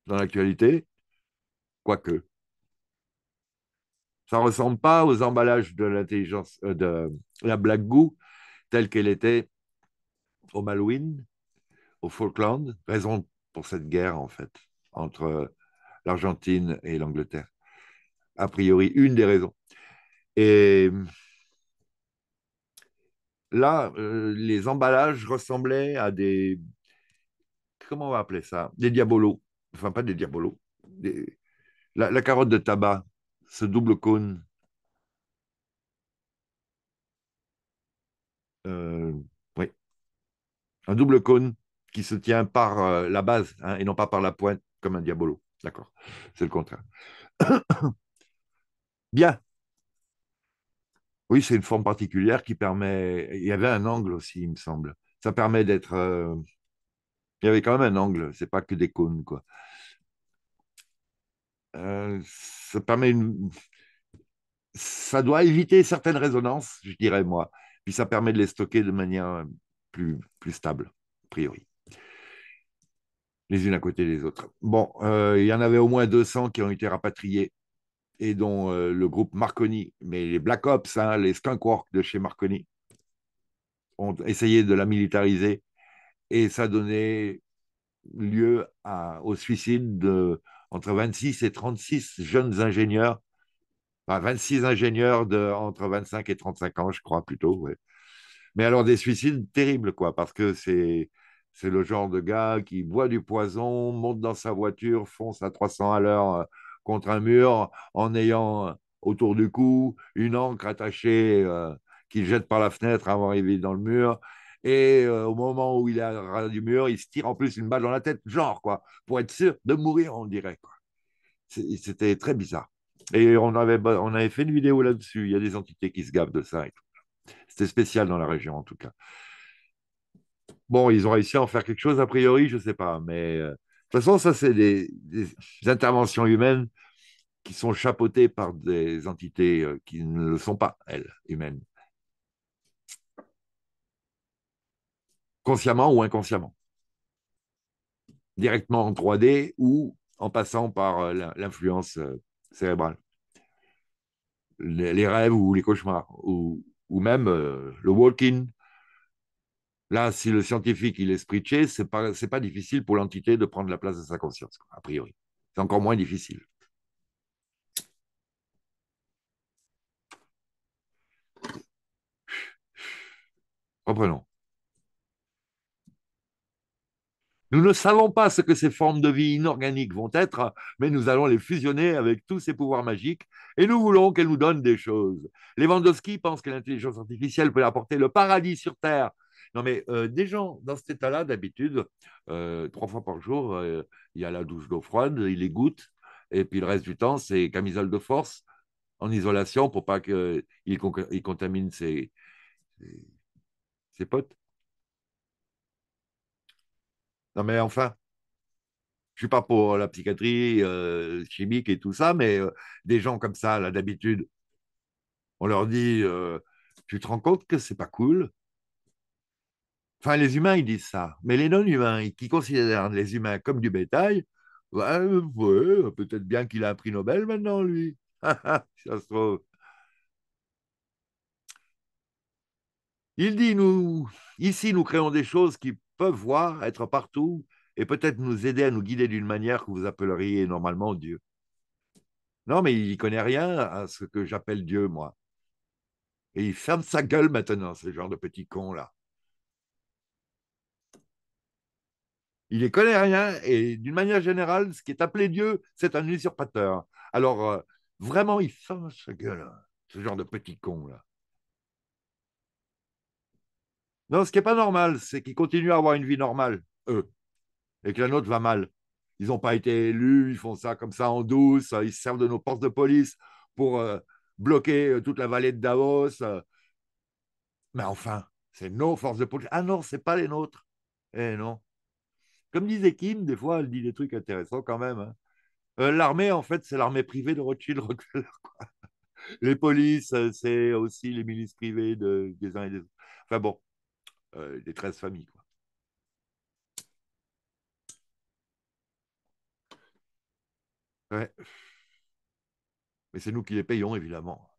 dans l'actualité, quoique. Ça ne ressemble pas aux emballages euh, de la Black Goo telle qu'elle était au Malouine, au Falkland, raison pour cette guerre en fait entre l'Argentine et l'Angleterre. A priori, une des raisons. Et là, euh, les emballages ressemblaient à des. Comment on va appeler ça Des diabolos. Enfin, pas des diabolos. la, carotte de tabac, ce double cône euh, Oui. Un double cône qui se tient par euh, la base hein, et non pas par la pointe comme un diabolo. D'accord, c'est le contraire. Bien. Oui, c'est une forme particulière qui permet. Il y avait un angle aussi, il me semble. Ça permet d'être. Euh, il y avait quand même un angle, c'est pas que des cônes, quoi. Euh, ça permet une... ça doit éviter certaines résonances, je dirais moi. Puis ça permet de les stocker de manière plus, plus stable, a priori. Les unes à côté des autres. Bon, euh, il y en avait au moins 200 qui ont été rapatriés et dont euh, le groupe Marconi, mais les Black Ops, hein, les Skunk de chez Marconi, ont essayé de la militariser et ça donnait lieu à, au suicide de entre 26 et 36 jeunes ingénieurs, enfin 26 ingénieurs de, entre 25 et 35 ans, je crois plutôt. Mais alors des suicides terribles, quoi, parce que c'est c'est le genre de gars qui boit du poison, monte dans sa voiture, fonce à 300 à l'heure euh, contre un mur en ayant euh, autour du cou une ancre attachée euh, qu'il jette par la fenêtre avant d'arriver dans le mur et euh, au moment où il a à du mur, il se tire en plus une balle dans la tête, genre, quoi, pour être sûr de mourir, on dirait. C'était très bizarre. Et on avait, on avait fait une vidéo là-dessus. Il y a des entités qui se gavent de ça C'était spécial dans la région, en tout cas. Bon, ils ont réussi à en faire quelque chose, a priori, je ne sais pas. Mais euh, de toute façon, ça, c'est des, des, interventions humaines qui sont chapeautées par des entités euh, qui ne le sont pas, elles, humaines. consciemment ou inconsciemment, directement en 3D ou en passant par euh, l'influence euh, cérébrale. Les rêves ou les cauchemars, ou, même euh, le walking. Là, si le scientifique il est spritché, ce n'est pas difficile pour l'entité de prendre la place de sa conscience, a priori. C'est encore moins difficile. Reprenons. Nous ne savons pas ce que ces formes de vie inorganiques vont être, mais nous allons les fusionner avec tous ces pouvoirs magiques et nous voulons qu'elles nous donnent des choses. Lewandowski pense que l'intelligence artificielle peut apporter le paradis sur Terre. Non, mais euh, des gens dans cet état-là, d'habitude, euh, trois fois par jour, euh, il y a la douche d'eau froide, il les goûte et puis le reste du temps, c'est camisole de force en isolation pour pas qu'il contamine ses potes. Non, mais enfin, je suis pas pour la psychiatrie euh, chimique et tout ça, mais euh, des gens comme ça, là, d'habitude, on leur dit euh, Tu te rends compte que c'est pas cool Enfin, les humains, ils disent ça, mais les non-humains, qui considèrent les humains comme du bétail, peut-être bien qu'il a un prix Nobel maintenant, lui. ça se trouve. Il dit, nous, ici, nous créons des choses qui peuvent voir, être partout et peut-être nous aider à nous guider d'une manière que vous appelleriez normalement Dieu. Non, mais il n'y connaît rien à ce que j'appelle Dieu, moi. Et il ferme sa gueule maintenant, ce genre de petit con-là. Il ne connaît rien et d'une manière générale, ce qui est appelé Dieu, c'est un usurpateur. Alors, euh, vraiment, il ferme sa gueule, hein, ce genre de petit con-là. Non, ce qui n'est pas normal, c'est qu'ils continuent à avoir une vie normale, eux, et que la nôtre va mal. Ils n'ont pas été élus, ils font ça comme ça en douce, ils se servent de nos forces de police pour euh, bloquer euh, toute la vallée de Davos. Euh. Mais enfin, c'est nos forces de police. Ah non, c'est pas les nôtres. Eh non. Comme disait Kim, des fois, elle dit des trucs intéressants quand même. Hein. l'armée, en fait, c'est l'armée privée de Rothschild Les polices, c'est aussi les milices privées de, des uns et des autres. Enfin bon, euh, des 13 familles. Quoi. Mais c'est nous qui les payons, évidemment.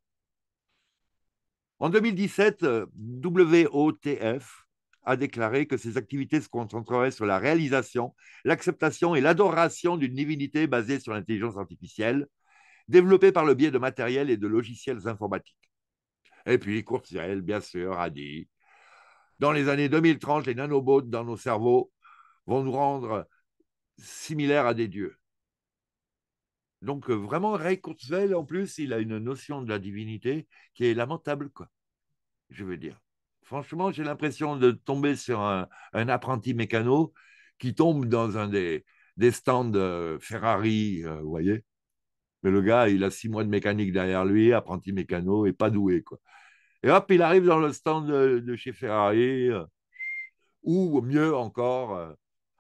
En 2017, euh, WOTF a déclaré que ses activités se concentreraient sur la réalisation, l'acceptation et l'adoration d'une divinité basée sur l'intelligence artificielle, développée par le biais de matériel et de logiciels informatiques. Et puis, Courtiel, bien sûr, a dit dans les années 2030, les nanobots dans nos cerveaux vont nous rendre similaires à des dieux. Donc euh, vraiment, Ray Kurzweil, en plus, il a une notion de la divinité qui est lamentable, quoi. Je veux dire. Franchement, j'ai l'impression de tomber sur un, apprenti mécano qui tombe dans un des, des stands euh, Ferrari, euh, vous voyez. Mais le gars, il a six mois de mécanique derrière lui, apprenti mécano et pas doué, quoi. Et hop, il arrive dans le stand de, chez Ferrari, euh, ou mieux encore, euh,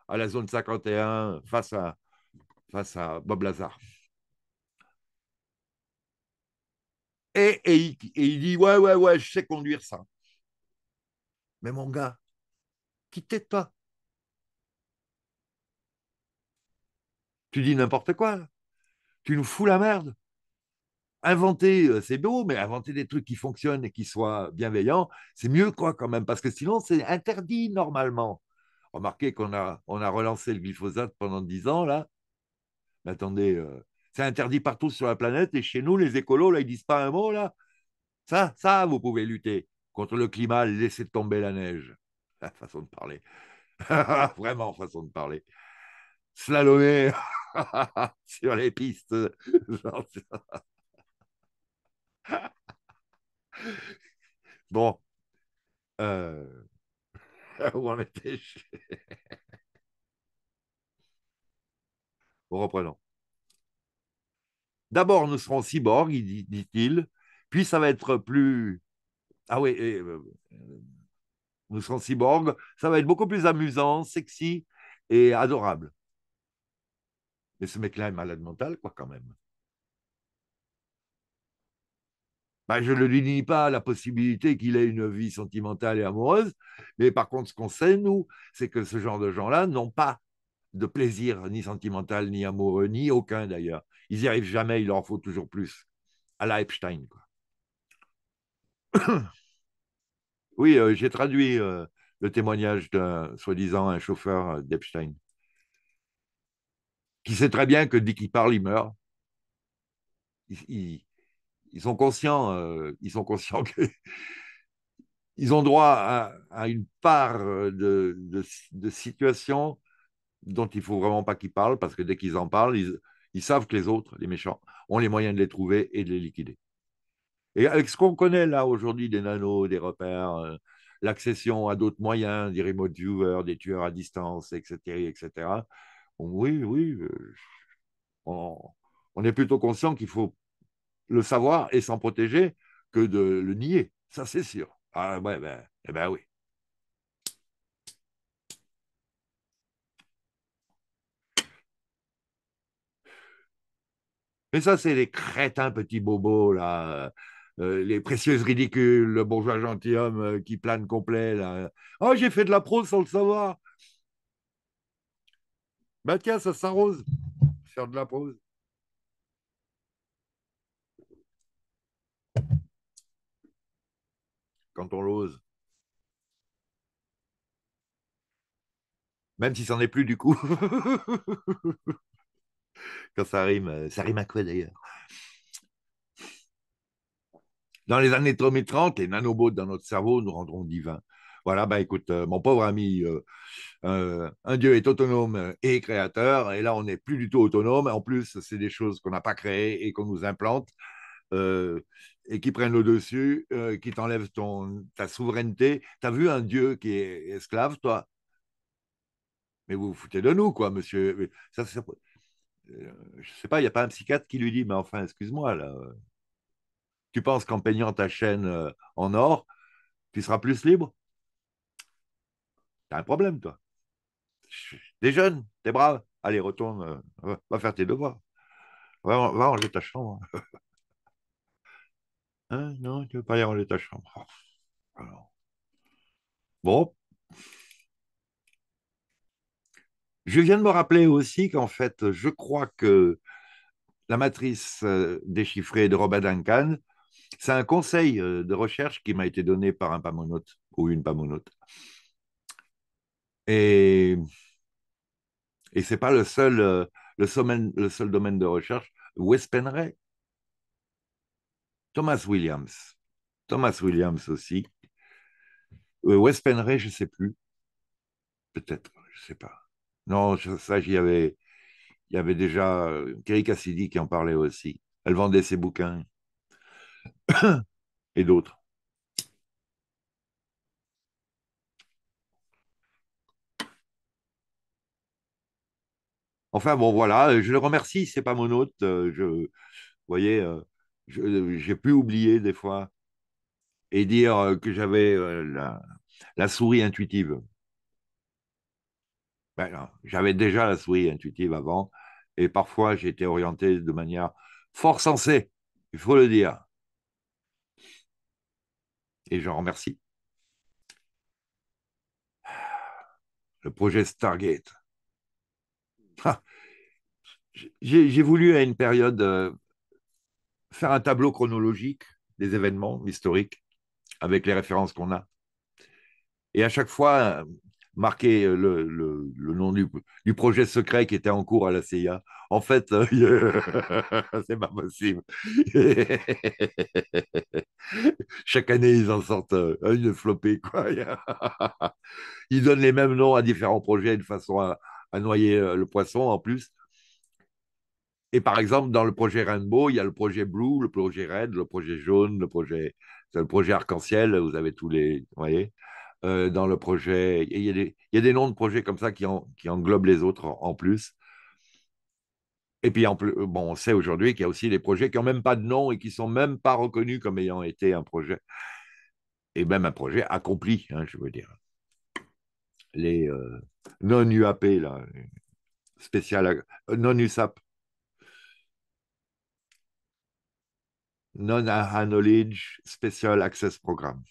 à la zone 51, face à, face à Bob Lazar. Et, il, dit Ouais, ouais, ouais, je sais conduire ça. Mais mon gars, qui t'aide pas Tu dis n'importe quoi. Tu nous fous la merde inventer, c'est beau, mais inventer des trucs qui fonctionnent et qui soient bienveillants, c'est mieux quoi quand même, parce que sinon c'est interdit normalement. Remarquez qu'on a, on a relancé le glyphosate pendant 10 ans là. Mais attendez, c'est interdit partout sur la planète et chez nous les écolos là ils disent pas un mot là. Ça, ça vous pouvez lutter contre le climat, laisser tomber la neige. La façon de parler. Vraiment façon de parler. Slalomer sur les pistes. bon. Euh... Où en Reprenons. D'abord, nous serons cyborgs, dit-il, puis ça va être plus... Ah oui, euh, nous serons cyborgs, ça va être beaucoup plus amusant, sexy et adorable. Mais ce mec-là est malade mental, quoi, quand même. Bah, je ne lui nie pas la possibilité qu'il ait une vie sentimentale et amoureuse, mais par contre, ce qu'on sait, nous, c'est que ce genre de gens-là n'ont pas de plaisir, ni sentimental, ni amoureux, ni aucun d'ailleurs. Ils n'y arrivent jamais, il leur faut toujours plus. À la Epstein, quoi. oui, euh, j'ai traduit euh, le témoignage d'un soi-disant un chauffeur euh, d'Epstein, qui sait très bien que dès qu'il parle, il meurt. il ils sont conscients, qu'ils euh, ils sont conscients que ils ont droit à, une part euh, de, situation dont il faut vraiment pas qu'ils parlent parce que dès qu'ils en parlent, ils, savent que les autres, les méchants, ont les moyens de les trouver et de les liquider. Et avec ce qu'on connaît là aujourd'hui des nanos, des repères, euh, l'accession à d'autres moyens, des remote viewers, des tueurs à distance, etc., etc. oui, oui, on, on est plutôt conscient qu'il faut le savoir et s'en protéger que de le nier. Ça, c'est sûr. Ah, ouais, ben, eh ben oui. Mais ça, c'est les crétins petits bobos, là. Euh, les précieuses ridicules, le bourgeois gentilhomme euh, qui plane complet, là. Oh, j'ai fait de la prose sans le savoir. Bah tiens, ça s'arrose, faire de la prose. quand on l'ose. Même si c'en est plus du coup. quand ça rime, euh, ça rime à quoi d'ailleurs Dans les années 2030, les nanobots dans notre cerveau nous rendront divins. Voilà, bah écoute, euh, mon pauvre ami, euh, un Dieu est autonome et créateur, et là on n'est plus du tout autonome. En plus, c'est des choses qu'on n'a pas créées et qu'on nous implante et qui prennent le dessus, euh, qui t'enlèvent ta souveraineté. T'as vu un dieu qui est esclave, toi Mais vous vous foutez de nous, quoi, monsieur. Ça, ne euh, sais pas, il n'y a pas un psychiatre qui lui dit, mais enfin, excuse-moi, là. Euh, tu penses qu'en peignant ta chaîne en or, tu seras plus libre T'as un problème, toi. T'es jeune, t'es brave. Allez, retourne, va faire tes devoirs. Va, enlever ta chambre. Hein, non, tu ne veux pas aller ranger ta chambre. Bon. Je viens de me rappeler aussi qu'en fait, je crois que la matrice euh, déchiffrée de Robert Duncan, c'est un conseil euh, de recherche qui m'a été donné par un pamonote ou une pamonote. Et, et ce n'est pas le seul, euh, le, le seul domaine de recherche. Wes Penray Thomas Williams. Thomas Williams aussi. Euh, West Penray, je ne sais plus. Peut-être, je ne sais pas. Non, ça, j'y avais. Il y avait déjà euh, Kerry Cassidy qui en parlait aussi. Elle vendait ses bouquins. Et d'autres. Enfin bon, voilà, je le remercie, c'est pas mon hôte. Euh, je, vous voyez, j'ai pu oublier des fois et dire euh, que j'avais euh, la, souris intuitive. Ben j'avais déjà la souris intuitive avant, et parfois j'étais orienté de manière fort sensée, il faut le dire. Et j'en remercie. Le projet Stargate. J'ai voulu à une période euh, faire un tableau chronologique des événements historiques avec les références qu'on a. Et à chaque fois, euh, marquer euh, le, le, nom du, du, projet secret qui était en cours à la CIA. En fait, euh, c'est pas possible. Chaque année, ils en sortent une flopée. ils donnent les mêmes noms à différents projets de façon à noyer le poisson en plus. Et par exemple, dans le projet Rainbow, il y a le projet Blue, le projet Red, le projet Jaune, le projet, le projet Arc-en-Ciel, vous avez tous les. Vous voyez euh, Dans le projet. Il y, a des, noms de projets comme ça qui, en, qui englobent les autres en, plus. Et puis, en plus, euh, bon, on sait aujourd'hui qu'il y a aussi des projets qui n'ont même pas de nom et qui ne sont même pas reconnus comme ayant été un projet, et même un projet accompli, hein, je veux dire. Les euh, non-UAP, là, spécial, non-USAP, non-AHA Knowledge Special Access Program,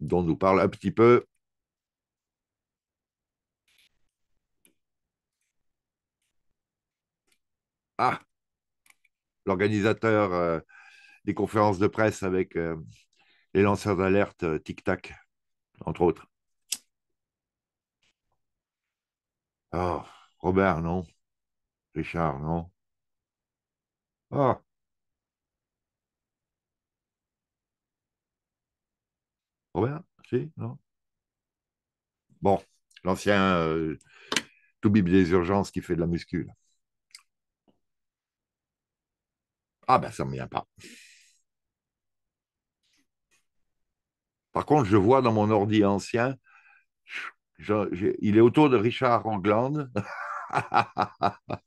dont nous parle un petit peu Ah, l'organisateur euh, des conférences de presse avec euh, les lanceurs d'alerte euh, Tic Tac, entre autres. Oh, Robert, non Richard, non ah, Robert? Si? Non? Bon, l'ancien euh, Toubib des urgences qui fait de la muscule. Ah ben ça ne me vient pas. Par contre, je vois dans mon ordi ancien, il est autour de Richard ah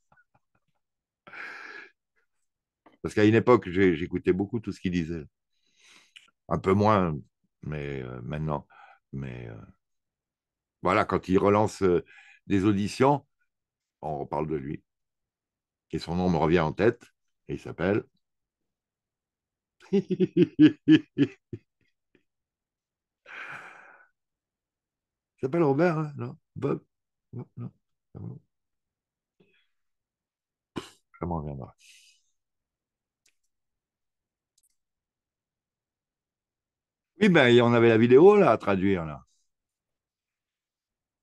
Parce qu'à une époque, j'écoutais beaucoup tout ce qu'il disait. Un peu moins, mais euh, maintenant. Mais euh, voilà, quand il relance euh, des auditions, on reparle de lui. Et son nom me revient en tête. Et il s'appelle. il s'appelle Robert, hein non Bob Non, Ça m'en reviendra. Oui, ben, on avait la vidéo là à traduire là,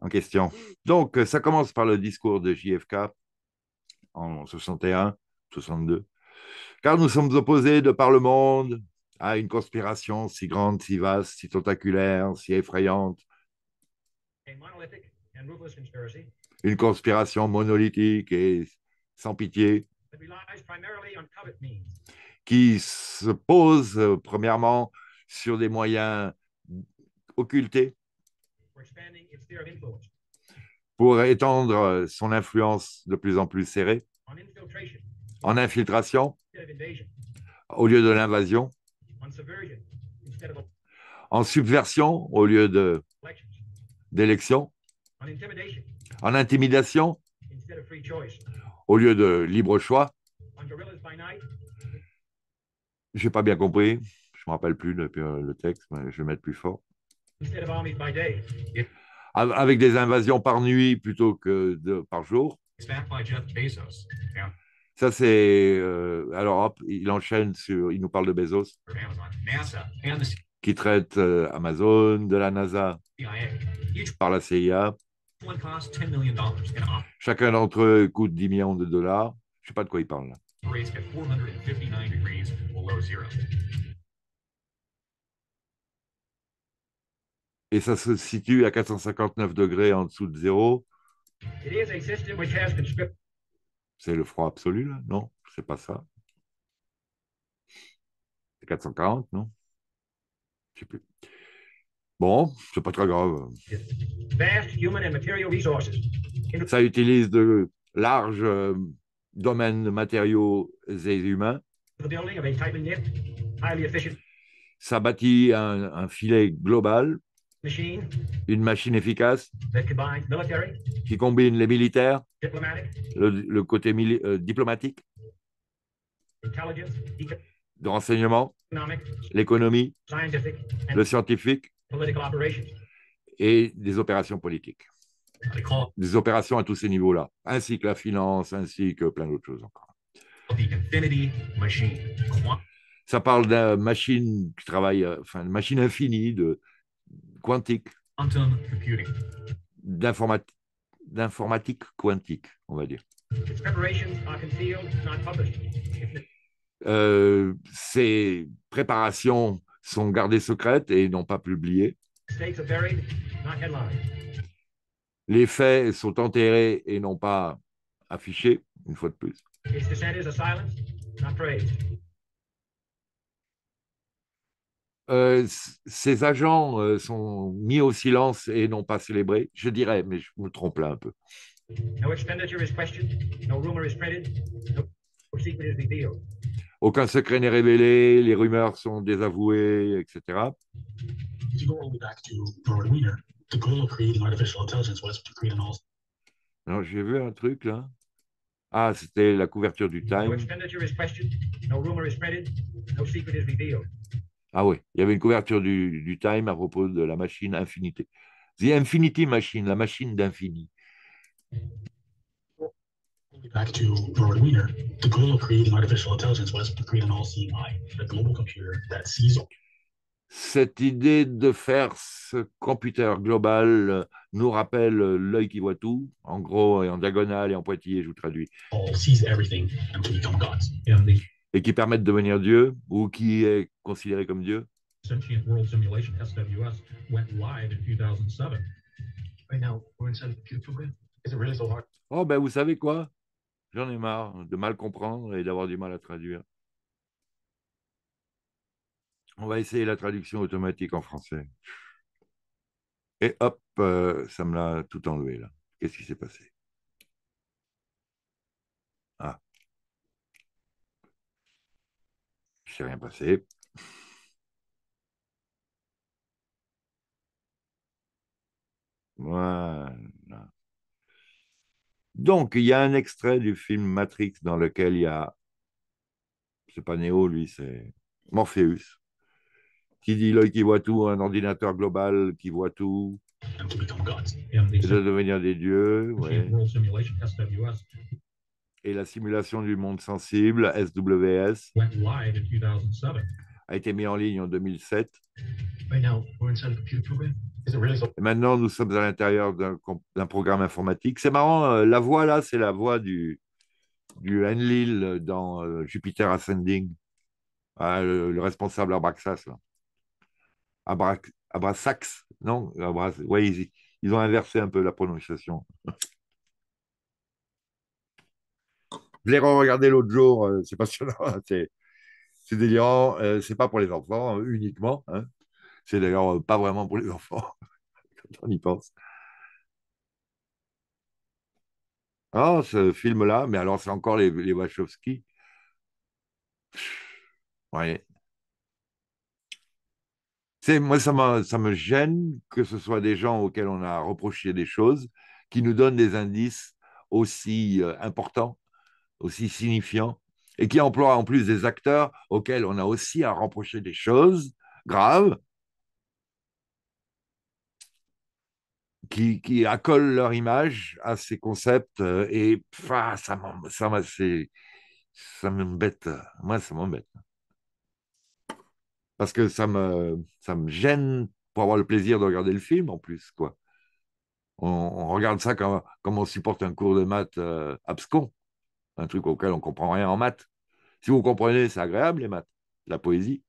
en question. Donc, euh, ça commence par le discours de JFK en 61, 62. Car nous sommes opposés de par le monde à une conspiration si grande, si vaste, si tentaculaire, si effrayante. Une conspiration monolithique et sans pitié qui se pose euh, premièrement sur des moyens occultés pour étendre son influence de plus en plus serrée en infiltration au lieu de l'invasion, en subversion au lieu de d'élection, en intimidation au lieu de libre choix. J'ai pas bien compris me rappelle plus le, euh, le texte, mais je vais mettre plus fort. Avec des invasions par nuit plutôt que de, par jour. Ça, c'est. Euh, alors, il enchaîne sur. Il nous parle de Bezos, qui traite euh, Amazon, de la NASA, par la CIA. Chacun d'entre eux coûte 10 millions de dollars. Je ne sais pas de quoi il parle. et ça se situe à 459 degrés en dessous de zéro. C'est le froid absolu, là Non, c'est pas ça. C'est 440, non Je sais plus. Bon, c'est pas très grave. Ça utilise de larges euh, domaines de matériaux et humains. Ça bâtit un filet global une machine efficace qui combine les militaires, le, côté euh, diplomatique, de renseignement, l'économie, le scientifique et des opérations politiques. Des opérations à tous ces niveaux-là, ainsi que la finance, ainsi que plein d'autres choses encore. Ça parle d'une machine qui travaille, euh, enfin, une machine infinie de, quantique. D'informatique quantique, on va dire. Euh, ces préparations sont gardées secrètes et non pas publiées. Les faits sont enterrés et non pas affichés, une fois de plus. Euh, ces agents euh, sont mis au silence et n'ont pas célébré, je dirais, mais je me trompe là un peu. Aucun secret n'est révélé, les rumeurs sont désavouées, etc. Non, j'ai vu un truc là. Ah, c'était la couverture du Time. Ah oui, il y avait une couverture du, du, Time à propos de la machine Infinité. The Infinity Machine, la machine d'infini. global computer Cette idée de faire ce computer global euh, nous rappelle euh, l'œil qui voit tout, en gros et en diagonale et en pointillé, je vous traduis. All sees everything and become gods et qui permettent de devenir Dieu ou qui est considéré comme Dieu? Oh, ben vous savez quoi? J'en ai marre de mal comprendre et d'avoir du mal à traduire. On va essayer la traduction automatique en français. Et hop, euh, ça me l'a tout enlevé là. Qu'est-ce qui s'est passé? Il sais rien passé. Voilà. Donc, il y a un extrait du film Matrix dans lequel il y a, c'est pas Néo, lui, c'est Morpheus, qui dit l'œil qui voit tout, un ordinateur global qui voit tout, de devenir des dieux et la simulation du monde sensible, SWS, a été mis en ligne en 2007. maintenant, nous sommes à l'intérieur d'un programme informatique. C'est marrant, euh, la voix là, c'est la voix du, du Enlil dans euh, Jupiter Ascending, ah, le, responsable Abraxas. Là. Abraxax, non Oui, ils ont inversé un peu la prononciation. Je l'ai regardé l'autre jour, euh, c'est passionnant, c'est, c'est délirant. Euh, c'est pas pour les enfants hein, uniquement. Hein. C'est d'ailleurs euh, pas vraiment pour les enfants quand on y pense. Ah, ce film-là, mais alors c'est encore les, Wachowski. moi, ça, me gêne que ce soit des gens auxquels on a reproché des choses qui nous donnent des indices aussi importants aussi signifiant, et qui emploie en plus des acteurs auxquels on a aussi à reprocher des choses graves, qui, qui accolent leur image à ces concepts, euh, et ah, ça, ça m'embête. Moi, ça m'embête. Parce que ça me, ça me gêne pour avoir le plaisir de regarder le film en plus, quoi. On, regarde ça comme, comme, on supporte un cours de maths euh, abscon un truc auquel on comprend rien en maths. Si vous comprenez, c'est agréable les maths, la poésie.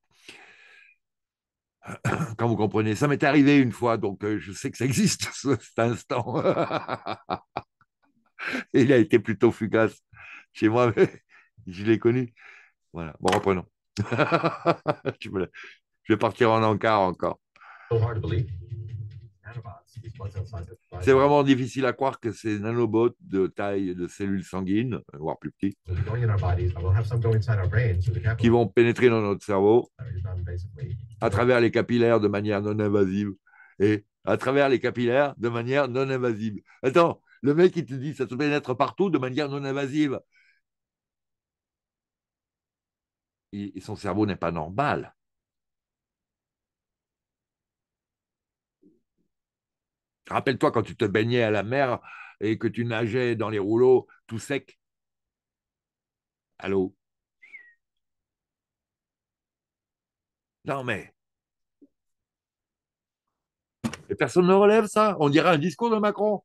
Quand vous comprenez, ça m'est arrivé une fois, donc euh, je sais que ça existe, cet instant. il a été plutôt fugace chez moi, mais je l'ai connu. Voilà, bon, reprenons. je vais partir en encart encore. C'est vraiment difficile à croire que ces nanobots de taille de cellules sanguines, voire plus petits, qui vont pénétrer dans notre cerveau à travers les capillaires de manière non invasive et à travers les capillaires de manière non invasive. Attends, le mec il te dit ça se pénètre partout de manière non invasive. Et son cerveau n'est pas normal. Rappelle-toi quand tu te baignais à la mer et que tu nageais dans les rouleaux tout sec. Allô Non mais. Et personne ne relève ça. On dirait un discours de Macron.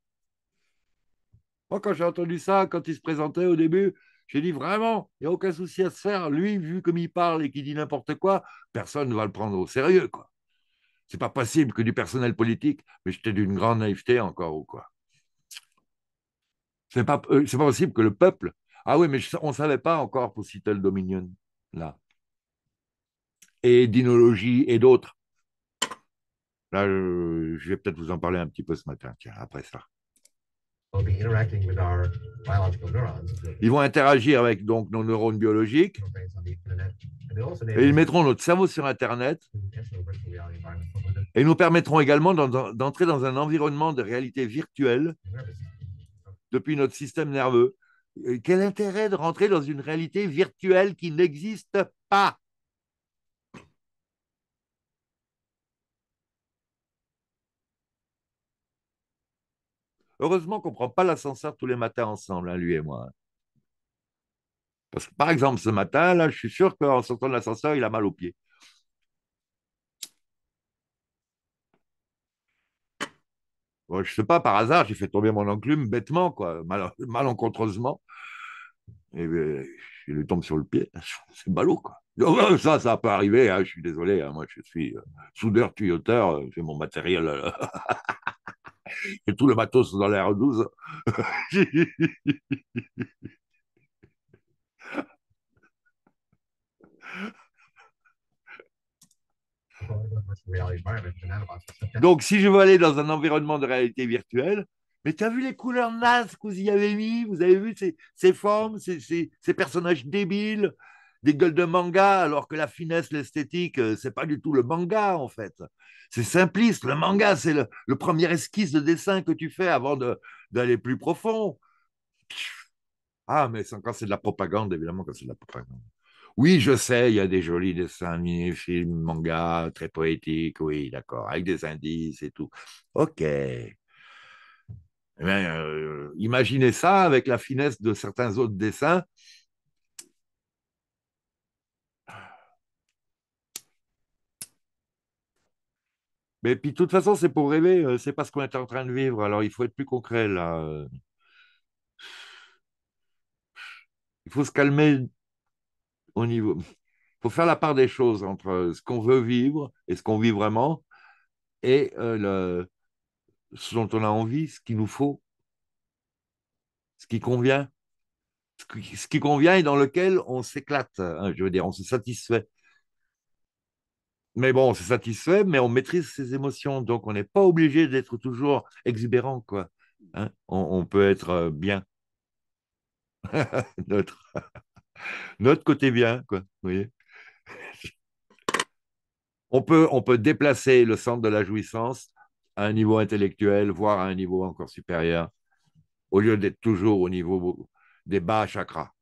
Moi, quand j'ai entendu ça, quand il se présentait au début, j'ai dit vraiment, il n'y a aucun souci à se faire. Lui, vu comme il parle et qu'il dit n'importe quoi, personne ne va le prendre au sérieux. quoi. C'est pas possible que du personnel politique, mais j'étais d'une grande naïveté encore ou quoi. C'est pas, euh, pas possible que le peuple. Ah oui, mais on ne savait pas encore pour si Dominion, là. Et d'Inologie et d'autres. Là, je, je vais peut-être vous en parler un petit peu ce matin, tiens, après ça. Ils vont interagir avec donc, nos neurones biologiques. Et ils mettront notre cerveau sur Internet. Et nous permettront également d'entrer dans un environnement de réalité virtuelle depuis notre système nerveux. Quel intérêt de rentrer dans une réalité virtuelle qui n'existe pas Heureusement qu'on ne prend pas l'ascenseur tous les matins ensemble, hein, lui et moi. Hein. Parce que, par exemple, ce matin, je suis sûr qu'en sortant de l'ascenseur, il a mal aux pieds. je ne sais pas, par hasard, j'ai fait tomber mon enclume bêtement, quoi, malencontreusement. Et ben, je lui tombe sur le pied. Hein, c'est ballot, quoi. ça, ça peut arriver, je suis désolé. moi, je suis euh, soudeur, tuyauteur, euh, j'ai mon matériel. Euh, et tout le matos dans l'air R12. Donc, si je veux aller dans un environnement de réalité virtuelle, mais as vu les couleurs nazes que vous y avez mis Vous avez vu ces, formes, ces personnages débiles des gueules de manga, alors que la finesse, l'esthétique, euh, c'est pas du tout le manga en fait. C'est simpliste. Le manga, c'est le, premier esquisse de dessin que tu fais avant d'aller plus profond. Ah, mais quand c'est de la propagande, évidemment, quand c'est de la propagande. Oui, je sais, il y a des jolis dessins mini films, manga, très poétiques, oui, d'accord, avec des indices et tout. Ok. Eh euh, imaginez ça avec la finesse de certains autres dessins Mais puis, de toute façon, c'est pour rêver, euh, c'est pas ce qu'on est en train de vivre. Alors, il faut être plus concret, là. Euh. Il faut se calmer au niveau. Il faut faire la part des choses entre euh, ce qu'on veut vivre et ce qu'on vit vraiment et ce dont on a envie, ce qu'il nous faut, ce qui convient. Ce qui, convient et dans lequel on s'éclate, hein, je veux dire, on se satisfait mais bon, on satisfait, mais on maîtrise ses émotions. Donc, on n'est pas obligé d'être toujours exubérant, quoi. Hein. on, peut être euh, bien. notre, notre côté bien, quoi. Vous voyez on peut, on peut déplacer le centre de la jouissance à un niveau intellectuel, voire à un niveau encore supérieur, au lieu d'être toujours au niveau des bas chakras.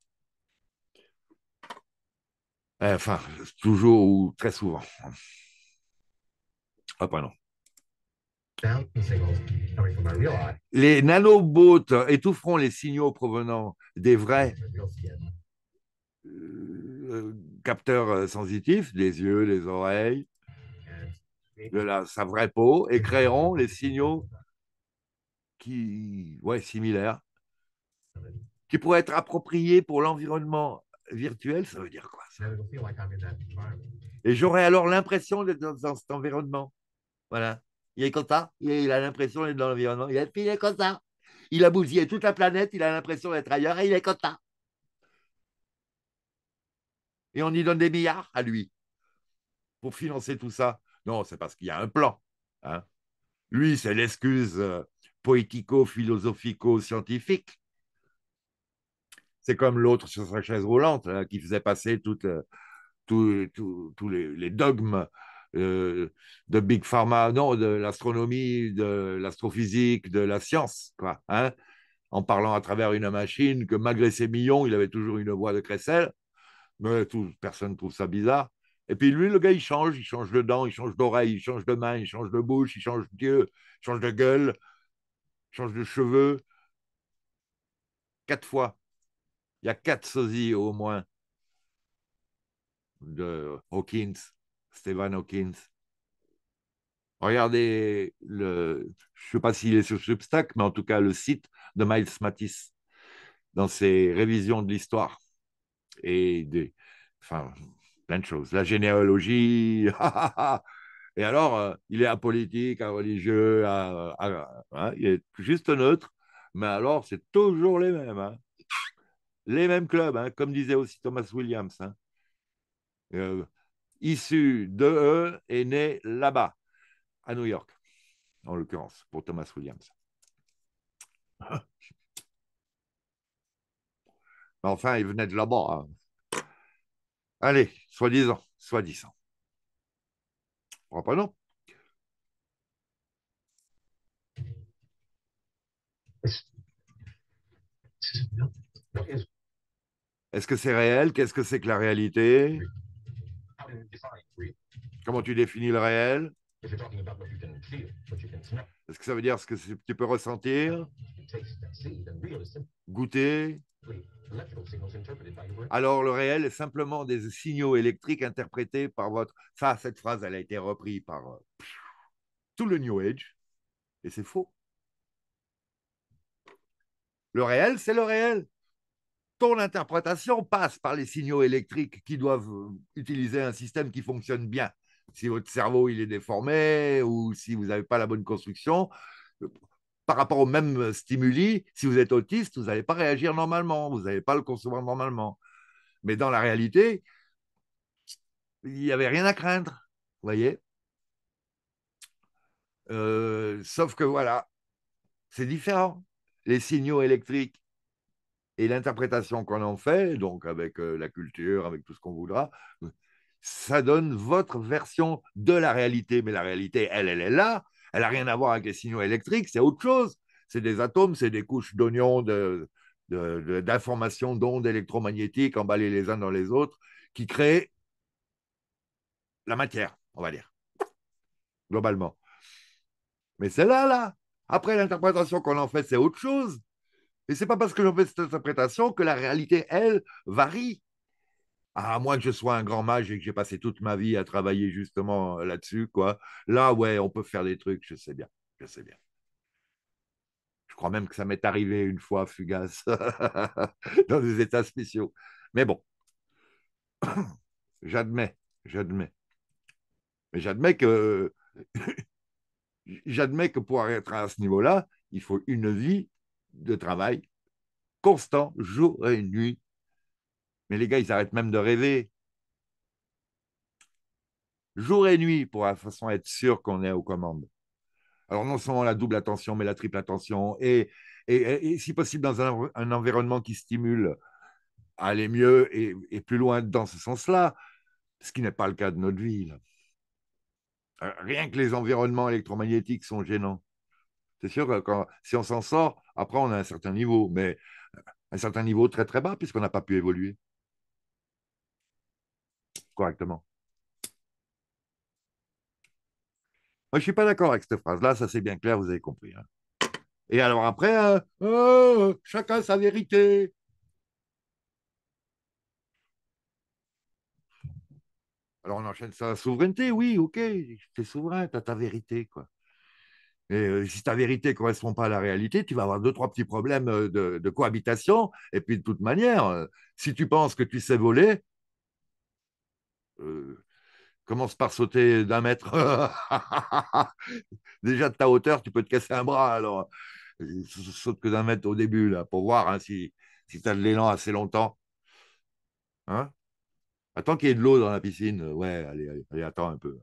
Euh, enfin, toujours ou très souvent. Ah, pardon. Hein? Ah hein. Les nanobots étoufferont les signaux provenant des vrais euh, euh, capteurs sensitifs, des yeux, des oreilles, de la, sa vraie peau, et créeront les signaux qui, ouais, similaires, qui pourraient être appropriés pour l'environnement virtuel. Ça veut dire quoi et j'aurais alors l'impression d'être dans, cet environnement. Voilà. Il est content Il, a l'impression d'être dans l'environnement. Il, est comme Il a bousillé toute la planète. Il a l'impression d'être ailleurs et il est content Et on y donne des milliards à lui pour financer tout ça. Non, c'est parce qu'il y a un plan. Hein. Lui, c'est l'excuse euh, poético-philosophico-scientifique c'est comme l'autre sur sa chaise roulante hein, qui faisait passer euh, tous les, dogmes euh, de Big Pharma, non, de l'astronomie, de l'astrophysique, de la science, quoi, hein, en parlant à travers une machine que malgré ses millions, il avait toujours une voix de crécelle. Mais tout, personne ne trouve ça bizarre. Et puis lui, le gars, il change, il change de dents, il change d'oreille, il change de main, il change de bouche, il change d'yeux, il change de gueule, il change de cheveux. Quatre fois. Il y a quatre sosies au moins de Hawkins, Stephen Hawkins. Regardez, le, je ne sais pas s'il est sur Substack, mais en tout cas le site de Miles Matisse dans ses révisions de l'histoire et des, enfin, plein de choses. La généalogie, et alors euh, il est apolitique, religieux, hein, il est juste neutre, mais alors c'est toujours les mêmes. Hein les mêmes clubs, hein, comme disait aussi Thomas Williams, hein, euh, issu de eux et né là-bas, à New York, en l'occurrence, pour Thomas Williams. enfin, il venait de là-bas. Hein. Allez, soi-disant, soi-disant. Reprenons. Oh, pas bah non. Est-ce que c'est réel Qu'est-ce que c'est que la réalité ah, Comment tu définis le réel Est-ce que ça veut dire ce que tu peux ressentir ah, Goûter alors le réel est simplement des signaux électriques interprétés par votre... Ça, cette phrase, elle a été reprise par euh, tout le New Age, et c'est faux. Le réel, c'est le réel ton interprétation passe par les signaux électriques qui doivent euh, utiliser un système qui fonctionne bien. Si votre cerveau il est déformé ou si vous n'avez pas la bonne construction, euh, par rapport aux mêmes euh, stimuli, si vous êtes autiste, vous n'allez pas réagir normalement, vous n'allez pas le concevoir normalement. Mais dans la réalité, il n'y avait rien à craindre, vous voyez. sauf que voilà, c'est différent. Les signaux électriques et l'interprétation qu'on en fait, donc avec la culture, avec tout ce qu'on voudra, ça donne votre version de la réalité. Mais la réalité, elle, elle est là. Elle n'a rien à voir avec les signaux électriques, c'est autre chose. C'est des atomes, c'est des couches d'oignons, de, d'informations, d'ondes électromagnétiques emballées les uns dans les autres, qui créent la matière, on va dire, globalement. Mais c'est là, là. Après l'interprétation qu'on en fait, c'est autre chose. Et c'est pas parce que j'en fais cette interprétation que la réalité, elle, varie. À moins que je sois un grand mage et que j'ai passé toute ma vie à travailler justement là-dessus, quoi. Là, ouais, on peut faire des trucs, je sais bien, je sais bien. Je crois même que ça m'est arrivé une fois, fugace, dans des états spéciaux. Mais bon, j'admets, j'admets. Mais j'admets que j'admets que pour être à ce niveau-là, il faut une vie de travail constant, jour et nuit. Mais les gars, ils arrêtent même de rêver. Jour et nuit, pour la façon être sûr qu'on est aux commandes. Alors non seulement la double attention, mais la triple attention, et, et, si possible dans un, environnement qui stimule à aller mieux et, et plus loin dans ce sens-là, ce qui n'est pas le cas de notre ville. Euh, rien que les environnements électromagnétiques sont gênants. C'est sûr que si on s'en sort, après, on a un certain niveau, mais euh, un certain niveau très très bas, puisqu'on n'a pas pu évoluer correctement. Moi, je ne suis pas d'accord avec cette phrase-là, ça c'est bien clair, vous avez compris. Hein. Et alors après, hein, euh, euh, chacun sa vérité. Alors on enchaîne ça souveraineté, oui, ok, t'es souverain, t'as ta vérité, quoi. Et si ta vérité ne correspond pas à la réalité, tu vas avoir deux, trois petits problèmes de, cohabitation. Et puis, de toute manière, si tu penses que tu sais voler, commence par sauter d'un mètre. Déjà, de ta hauteur, tu peux te casser un bras. Alors, saute que d'un mètre au début, là, pour voir hein, si, tu as de l'élan assez longtemps. Hein? Attends qu'il y ait de l'eau dans la piscine. Ouais, allez, allez attends un peu.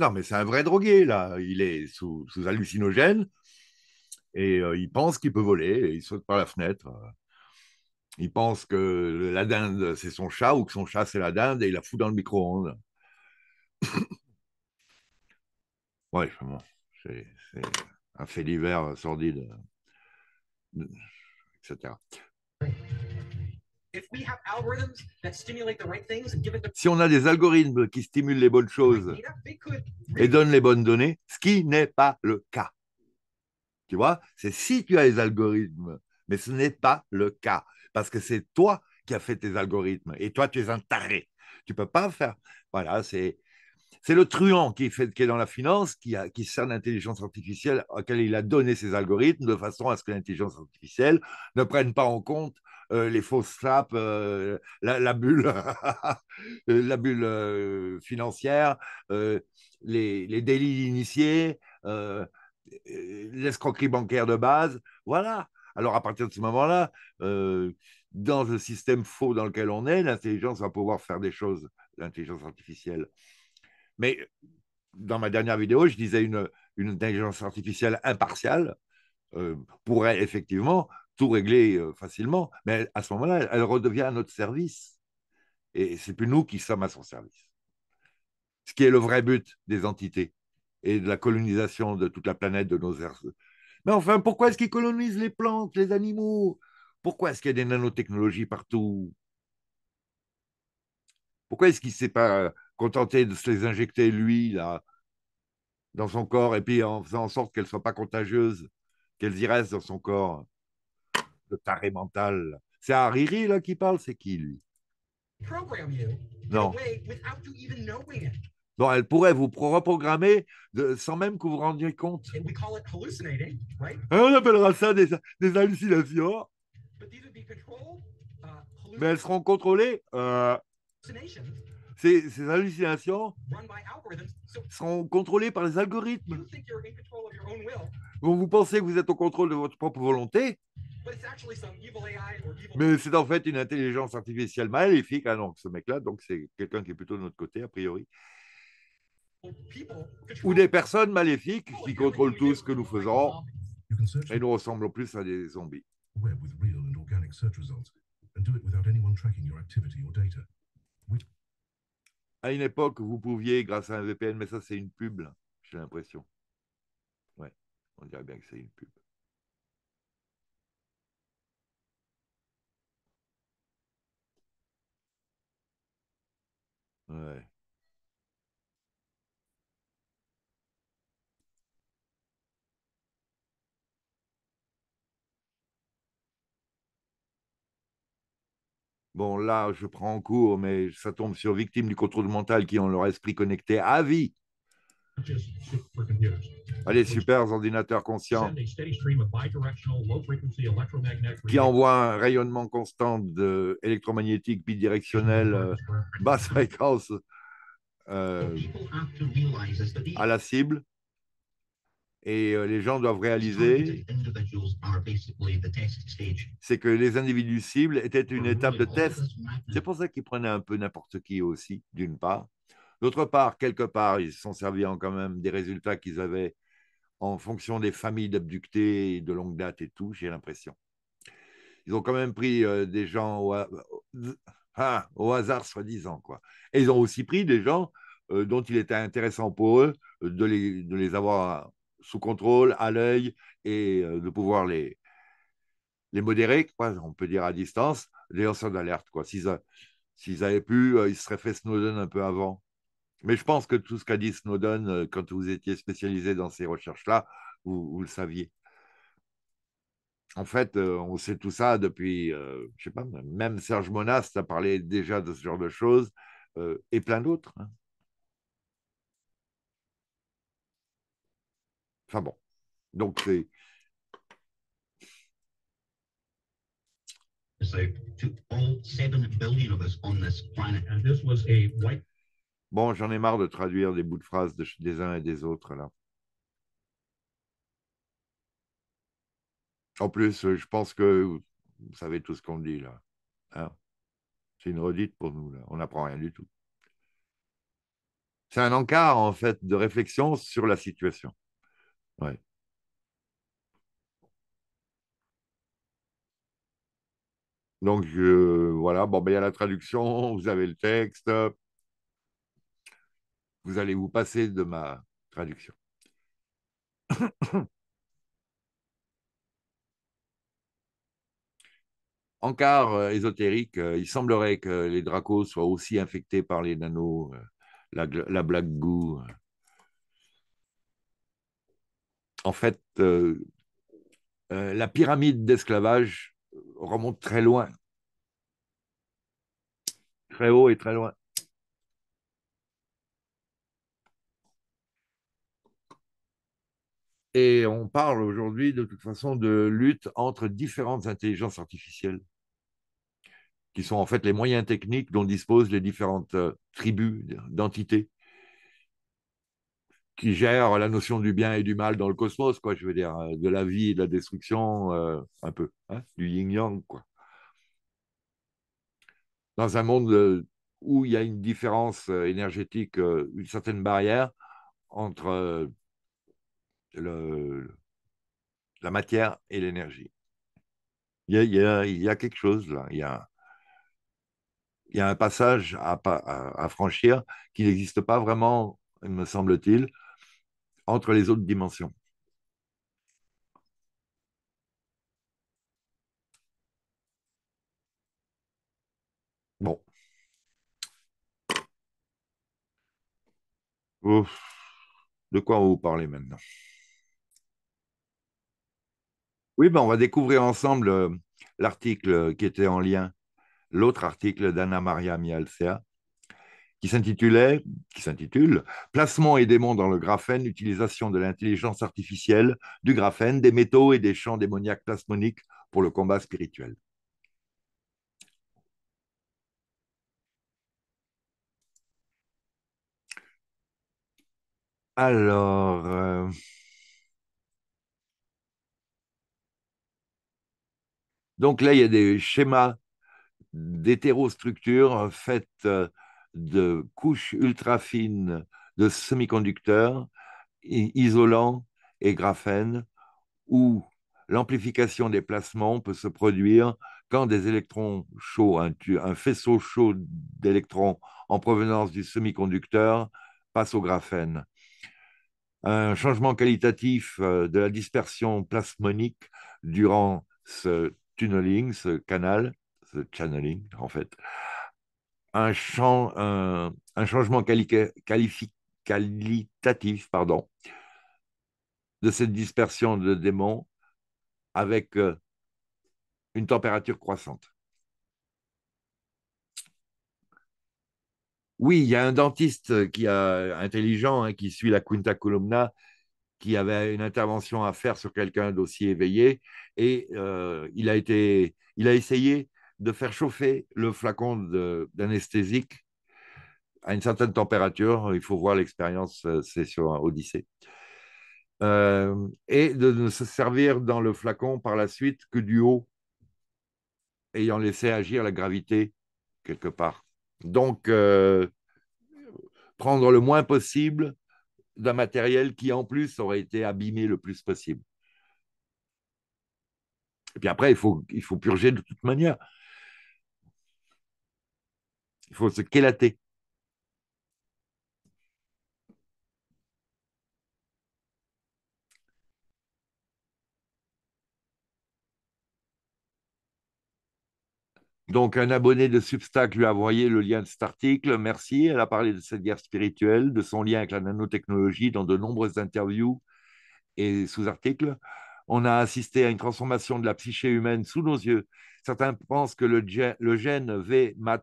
Non, mais c'est un vrai drogué, là. Il est sous, hallucinogène et euh, il pense qu'il peut voler il saute par la fenêtre. Euh, il pense que la dinde, c'est son chat ou que son chat, c'est la dinde et il la fout dans le micro-ondes. ouais, vraiment, c'est un fait divers euh, sordide, etc. Si on a des algorithmes qui stimulent les bonnes choses et donnent les bonnes données, ce qui n'est pas le cas. Tu vois, c'est si tu as les algorithmes, mais ce n'est pas le cas, parce que c'est toi qui as fait tes algorithmes, et toi, tu es un taré. Tu peux pas faire. Voilà, c'est c'est le truand qui, fait, qui est dans la finance, qui, a, qui sert l'intelligence artificielle, auquel il a donné ses algorithmes, de façon à ce que l'intelligence artificielle ne prenne pas en compte euh, les fausses trappes, euh, la, bulle, euh, la bulle financière, les, les, délits initiés, l'escroquerie bancaire de base. Voilà. Alors à partir de ce moment-là, dans le système faux dans lequel on est, l'intelligence va pouvoir faire des choses, l'intelligence artificielle. Mais dans ma dernière vidéo, je disais une, une intelligence artificielle impartiale pourrait effectivement tout régler euh, facilement, mais à ce moment-là, elle redevient à notre service. Et c'est plus nous qui sommes à son service. Ce qui est le vrai but des entités et de la colonisation de toute la planète, de nos airs. Mais enfin, pourquoi est-ce qu'ils colonisent les plantes, les animaux Pourquoi est-ce qu'il y a des nanotechnologies partout Pourquoi est-ce qu'il ne s'est pas euh, contenté de se les injecter, lui, là, dans son corps, et puis en faisant en sorte qu'elles ne soient pas contagieuses, qu'elles y restent dans son corps le taré mental. C'est Hariri là qui parle, c'est qui lui Non. elle pourrait vous reprogrammer de, sans même que vous vous rendiez compte. Hein, on appellera ça des, hallucinations. Uh, Mais elles seront contrôlées. Euh, ces, hallucinations sont contrôlées par les algorithmes. Vous, pensez que vous êtes au contrôle de votre propre volonté, mais c'est en fait une intelligence artificielle maléfique. Ah hein, non, ce mec-là, donc c'est quelqu'un qui est plutôt de notre côté, a priori. Ou des personnes maléfiques qui contrôlent tout ce que nous faisons et nous ressemblons plus à des zombies à une époque, vous pouviez, grâce à un VPN, mais ça, c'est une pub, j'ai l'impression. Ouais, on dirait bien que c'est une pub. Ouais. Bon, là, je prends en cours, mais ça tombe sur victimes du contrôle mental qui ont leur esprit connecté à vie. Allez, super ordinateurs conscients qui envoient un rayonnement constant de électromagnétique bidirectionnel euh, basse fréquence euh, à la cible et euh, les gens doivent réaliser, c'est que les individus cibles étaient une étape de test. C'est pour ça qu'ils prenaient un peu n'importe qui aussi, d'une part. D'autre part, quelque part, ils se sont servis en quand même des résultats qu'ils avaient en fonction des familles d'abductés de longue date et tout, j'ai l'impression. Ils ont quand même pris euh, des gens ah, au, hasard, soi-disant. quoi. Et ils ont aussi pris des gens euh, dont il était intéressant pour eux de les, de les avoir sous contrôle, à l'œil, et euh, de pouvoir les, les modérer, quoi, on peut dire à distance, les lanceurs d'alerte. S'ils avaient pu, euh, ils se seraient fait Snowden un peu avant. Mais je pense que tout ce qu'a dit Snowden, euh, quand vous étiez spécialisé dans ces recherches-là, vous, le saviez. En fait, on sait tout ça depuis, je sais pas, même Serge Monast a parlé déjà de ce genre de choses, et plein d'autres. Hein. Enfin bon. Donc c'est. Bon, j'en ai marre de traduire des bouts de phrases des uns et des autres là. En plus, euh, je pense que vous savez tout ce qu'on dit là. Hein. c'est une redite pour nous là. On n'apprend rien du tout. C'est un encart en fait de réflexion sur la situation. Donc, voilà, bon, ben, il y a la traduction, vous avez le texte, vous allez vous passer de ma traduction. En quart euh, ésotérique, euh, il semblerait que les dracos soient aussi infectés par les nanos, euh, la, la black goo, en fait, euh, euh, la pyramide d'esclavage remonte très loin, très haut et très loin. Et on parle aujourd'hui de toute façon de lutte entre différentes intelligences artificielles, qui sont en fait les moyens techniques dont disposent les différentes euh, tribus d'entités qui gère la notion du bien et du mal dans le cosmos, quoi, je veux dire, euh, de la vie et de la destruction, euh, un peu, hein, du yin-yang, Dans un monde euh, où il y a une différence énergétique, une certaine barrière entre la matière et l'énergie. Il y, a, quelque chose là, il y a, un passage à franchir qui n'existe pas vraiment, me semble-t-il, entre les autres dimensions. Bon. De quoi on vous parler maintenant Oui, ben on va découvrir ensemble euh, l'article euh, qui était en lien, l'autre article d'Anna Maria Mialcea qui s'intitulait, qui s'intitule Placement et démons dans le graphène, utilisation de l'intelligence artificielle, du graphène, des métaux et des champs démoniaques plasmoniques pour le combat spirituel. Alors, euh, donc là, il y a des schémas d'hétérostructures faites. Euh, de couches ultra fines de semi-conducteurs isolants et graphènes où l'amplification des plasmons peut se produire quand des électrons chauds, un, un faisceau chaud d'électrons en provenance du semi-conducteur passe au graphène. Un changement qualitatif euh, de la dispersion plasmonique durant ce tunneling, ce canal, ce channeling en fait, un, changement qualitatif pardon, de cette dispersion de démons avec euh, une température croissante. Oui, il y a un dentiste qui intelligent hein, qui suit la Quinta Columna qui avait une intervention à faire sur quelqu'un, d'aussi dossier éveillé, et euh, il, a été, il a essayé de faire chauffer le flacon d'anesthésique à une certaine température. Il faut voir l'expérience, euh, c'est sur Odyssée. Euh, et de ne se servir dans le flacon par la suite que du haut, ayant laissé agir la gravité quelque part. Donc, euh, prendre le moins possible d'un matériel qui, en plus, aurait été abîmé le plus possible. Et puis après, il faut, il faut purger de toute manière. Il faut se quélater. Donc, un abonné de Substack lui a envoyé le lien de cet article. Merci. Elle a parlé de cette guerre spirituelle, de son lien avec la nanotechnologie dans de nombreuses interviews et sous-articles. On a assisté à une transformation de la psyché humaine sous nos yeux. Certains pensent que le gène, le VMAT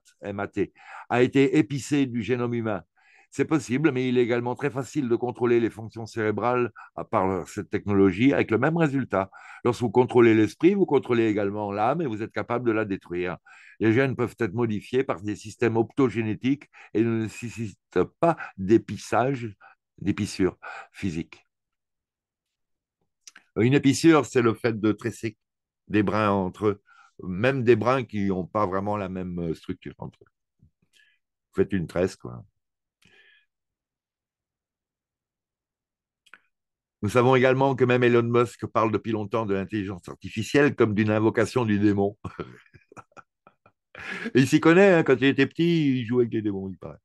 a été épicé du génome humain. C'est possible, mais il est également très facile de contrôler les fonctions cérébrales par cette technologie avec le même résultat. Lorsque vous contrôlez l'esprit, vous contrôlez également l'âme et vous êtes capable de la détruire. Les gènes peuvent être modifiés par des systèmes optogénétiques et ne nécessitent pas d'épissage, d'épissure physique. Une épissure, c'est le fait de tresser des brins entre eux, même des brins qui n'ont pas vraiment la même euh, structure entre eux. Vous faites une tresse, quoi. Nous savons également que même Elon Musk parle depuis longtemps de l'intelligence artificielle comme d'une invocation du démon. il s'y connaît, hein, quand il était petit, il jouait avec des démons, il paraît.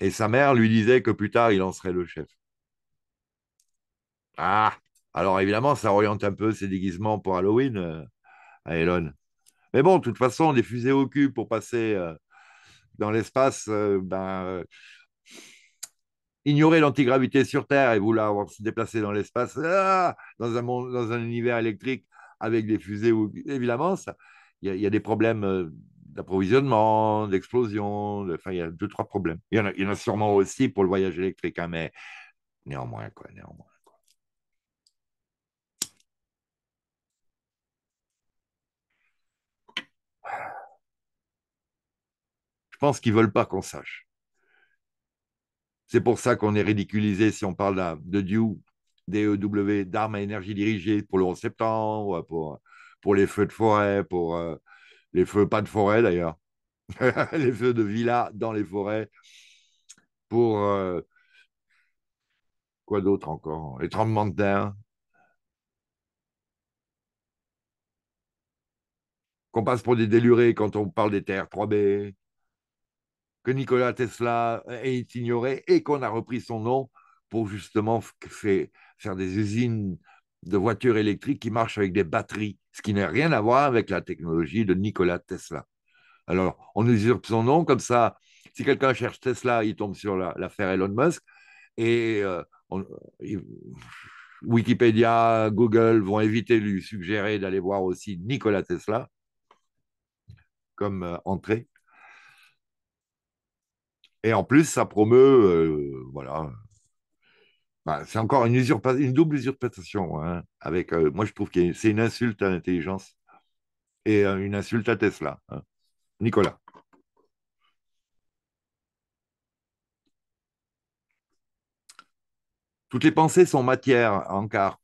Et sa mère lui disait que plus tard, il en serait le chef. Ah, alors évidemment, ça oriente un peu ses déguisements pour Halloween euh, à Elon. Mais bon, de toute façon, des fusées au cul pour passer euh, dans l'espace, euh, ben, ignorer l'antigravité sur Terre et vouloir se déplacer dans l'espace, ah, dans, un dans un univers électrique avec des fusées, évidemment, évidemment, il y, a des problèmes d'approvisionnement, d'explosion, il y a deux, trois problèmes. Il y, en a, sûrement aussi pour le voyage électrique, hein, mais néanmoins, quoi, néanmoins. Je pense qu'ils ne veulent pas qu'on sache. C'est pour ça qu'on est ridiculisé si on parle de DEW, e DEW, d'armes à énergie dirigée pour le 11 septembre, pour, les feux de forêt, pour euh, les feux, pas de forêt d'ailleurs, les feux de villa dans les forêts, pour euh, quoi d'autre encore Les tremblements de terre. Qu'on passe pour des délurés quand on parle des terres 3B, que Nikola Tesla est ignoré et qu'on a repris son nom pour justement faire des usines de voitures électriques qui marchent avec des batteries, ce qui n'a rien à voir avec la technologie de Nikola Tesla. Alors, on usurpe son nom, comme ça, si quelqu'un cherche Tesla, il tombe sur l'affaire Elon Musk, et euh, euh, Wikipédia, Google vont éviter de lui suggérer d'aller voir aussi Nikola Tesla comme euh, entrée. Et en plus, ça promeut, euh, voilà. Bah, c'est encore une, une double usurpation. Hein, avec, euh, moi, je trouve que c'est une insulte à l'intelligence et euh, une insulte à Tesla. Hein. Nicolas. Toutes les pensées sont matière, encore.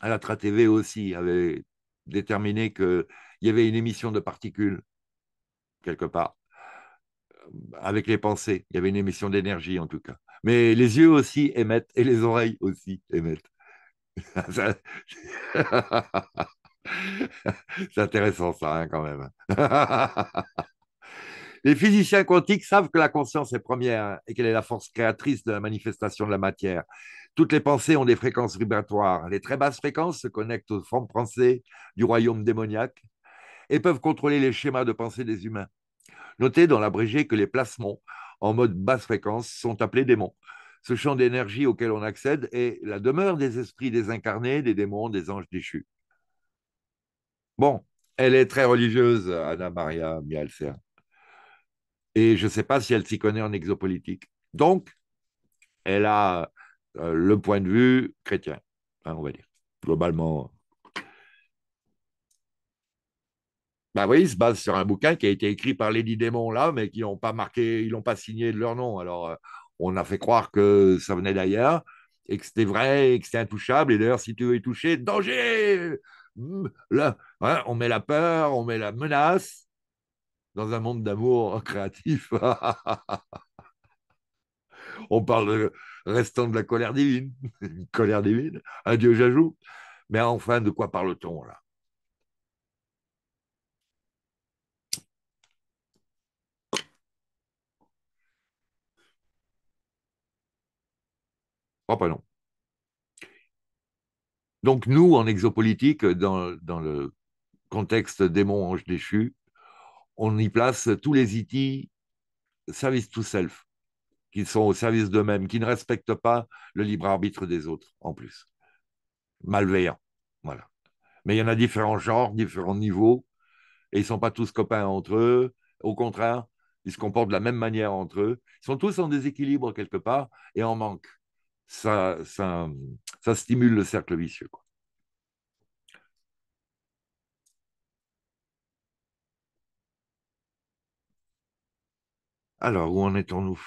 À la TV aussi avait déterminé qu'il y avait une émission de particules quelque part avec les pensées. Il y avait une émission d'énergie en tout cas. Mais les yeux aussi émettent et les oreilles aussi émettent. C'est intéressant ça hein, quand même. Les physiciens quantiques savent que la conscience est première et qu'elle est la force créatrice de la manifestation de la matière. Toutes les pensées ont des fréquences vibratoires. Les très basses fréquences se connectent aux formes pensées du royaume démoniaque et peuvent contrôler les schémas de pensée des humains. Notez dans l'abrégé que les placements en mode basse fréquence sont appelés démons. Ce champ d'énergie auquel on accède est la demeure des esprits désincarnés, des démons, des anges déchus. Bon, elle est très religieuse, Anna Maria Mialser. Et je ne sais pas si elle s'y connaît en exopolitique. Donc, elle a euh, le point de vue chrétien, hein, on va dire, globalement Ben oui, se base sur un bouquin qui a été écrit par les dix démons là, mais qui n'ont pas marqué, ils n'ont pas signé de leur nom. Alors, euh, on a fait croire que ça venait d'ailleurs et que c'était vrai et que c'était intouchable. Et d'ailleurs, si tu veux touché, toucher, danger hum, là, hein, On met la peur, on met la menace dans un monde d'amour créatif. on parle de restant de la colère divine, une colère divine, un Dieu j'ajoute. Mais enfin, de quoi parle-t-on là Oh pas, Donc nous, en exopolitique, dans, le contexte démon ange déchus on y place tous les IT service to self, qui sont au service d'eux-mêmes, qui ne respectent pas le libre arbitre des autres, en plus. Malveillants. Voilà. Mais il y en a différents genres, différents niveaux, et ils ne sont pas tous copains entre eux. Au contraire, ils se comportent de la même manière entre eux. Ils sont tous en déséquilibre quelque part et en manque ça, stimule le cercle vicieux. Alors, où en étions-nous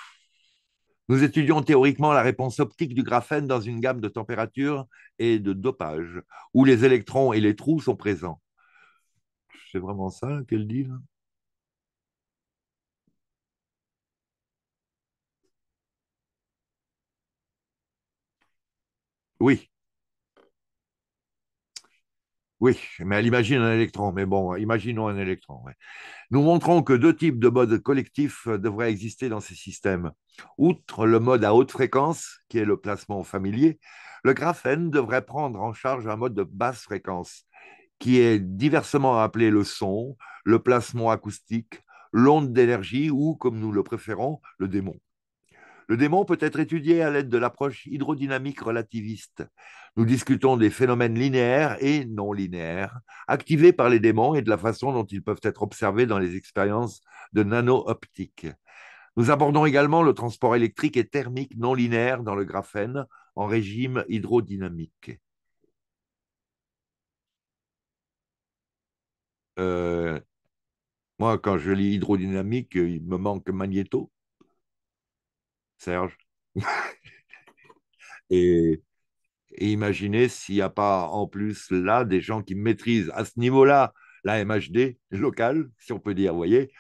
Nous étudions théoriquement la réponse optique du graphène dans une gamme de température et de dopage, où les électrons et les trous sont présents. C'est vraiment ça qu'elle dit Oui. Oui, mais elle imagine un électron. Mais bon, imaginons un électron. Nous montrons que deux types de modes collectifs euh, devraient exister dans ces systèmes. Outre le mode à haute fréquence, qui est le placement familier, le graphène devrait prendre en charge un mode de basse fréquence, qui est diversement appelé le son, le placement acoustique, l'onde d'énergie ou, comme nous le préférons, le démon. Le démon peut être étudié à l'aide de l'approche hydrodynamique relativiste. Nous discutons des phénomènes linéaires et non linéaires, activés par les démons et de la façon dont ils peuvent être observés dans les expériences de nano-optique. Nous abordons également le transport électrique et thermique non linéaire dans le graphène en régime hydrodynamique. Euh, moi, quand je lis hydrodynamique, il me manque magnéto. Serge. et, imaginez s'il n'y a pas en plus là des gens qui maîtrisent à ce niveau-là la MHD locale, si on peut dire, voyez,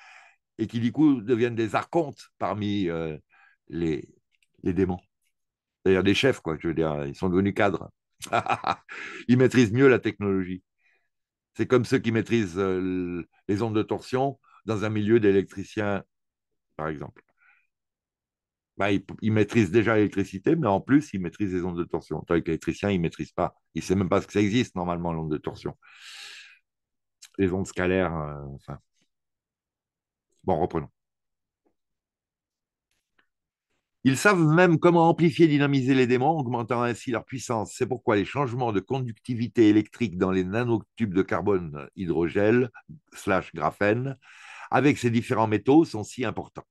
et qui du coup deviennent des archontes parmi euh, les, démons. C'est-à-dire des chefs, quoi, je veux dire, ils sont devenus cadres. ils maîtrisent mieux la technologie. C'est comme ceux qui maîtrisent euh, les ondes de torsion dans un milieu d'électriciens, par exemple. Bah, Ils maîtrisent déjà l'électricité, mais en plus, il maîtrise les ondes de torsion. Tant qu'électricien, il ne maîtrise pas. Il ne sait même pas ce que ça existe, normalement, l'onde de torsion. Les ondes scalaires, euh, enfin. Bon, reprenons. Ils savent même comment amplifier et dynamiser les démons, augmentant ainsi leur puissance. C'est pourquoi les changements de conductivité électrique dans les nanotubes de carbone hydrogène slash graphène avec ces différents métaux sont si importants.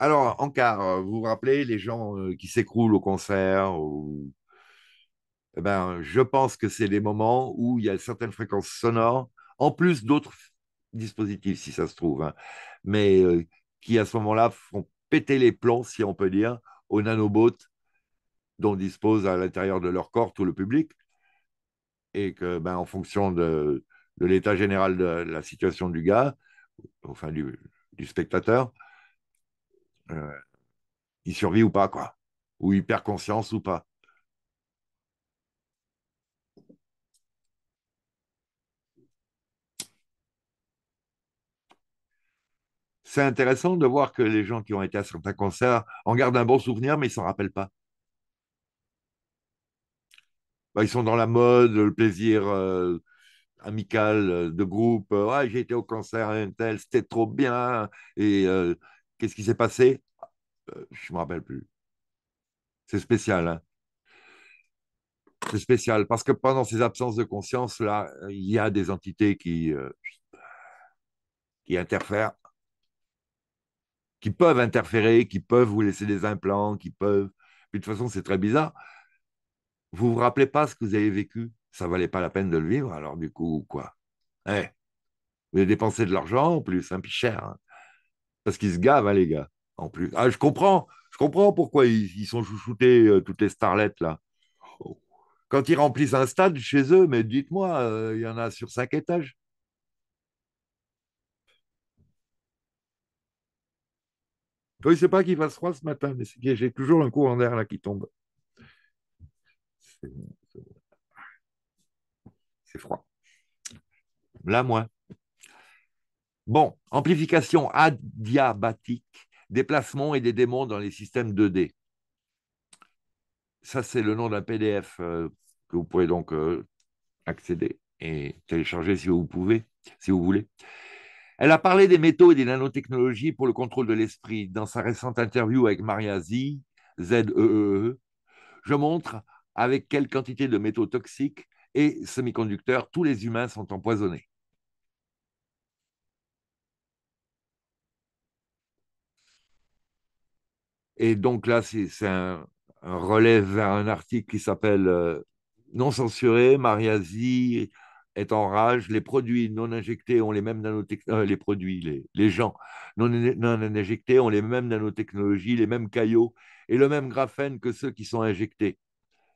Alors, en euh, cas, vous vous rappelez les gens euh, qui s'écroulent au concert ou... Eh ben, je pense que c'est des moments où il y a certaines fréquences sonores, en plus d'autres dispositifs, si ça se trouve, hein, mais euh, qui à ce moment-là font péter les plombs, si on peut dire, aux nanobots dont dispose à l'intérieur de leur corps tout le public. Et que, ben, en fonction de, l'état général de, la situation du gars, enfin du spectateur, euh, il survit ou pas, quoi. Ou il perd conscience ou pas. C'est intéressant de voir que les gens qui ont été à certains concerts en gardent un bon souvenir, mais ils s'en rappellent pas. Bah, ils sont dans la mode, le plaisir euh, amical euh, de groupe. j'ai été au concert c'était trop bien. Et Qu'est-ce qui s'est passé euh, Je ne me rappelle plus. C'est spécial. Hein. c'est spécial parce que pendant ces absences de conscience, là, il y a des entités qui, euh, qui interfèrent, qui peuvent interférer, qui peuvent vous laisser des implants, qui peuvent. Puis de toute façon, c'est très bizarre. Vous ne vous rappelez pas ce que vous avez vécu Ça ne valait pas la peine de le vivre, alors du coup, quoi eh, Vous avez dépensé de l'argent, en plus, un hein, cher. Hein. Parce qu'ils se gavent, hein, les gars, en plus. Ah, je comprends, je comprends pourquoi ils, sont chouchoutés, euh, toutes les starlettes, là. Quand ils remplissent un stade chez eux, mais dites-moi, euh, il y en a sur cinq étages. Oui, c'est pas qu'il fasse froid ce matin, mais j'ai toujours un courant d'air là qui tombe. C'est froid. Là, moi. Bon, amplification adiabatique, déplacement et des démons dans les systèmes 2D. Ça, c'est le nom d'un PDF euh, que vous pouvez donc euh, accéder et télécharger si vous pouvez, si vous voulez. Elle a parlé des métaux et des nanotechnologies pour le contrôle de l'esprit dans sa récente interview avec Z ZEE. E, -E. Je montre avec quelle quantité de métaux toxiques et semi-conducteurs tous les humains sont empoisonnés. Et donc là, c'est un, un, relève vers un article qui s'appelle euh, Non censuré, Mariazi est en rage, les produits non injectés ont les mêmes nanotechnologies, euh, les produits, les, gens non, injectés ont les mêmes nanotechnologies, les mêmes caillots et le même graphène que ceux qui sont injectés.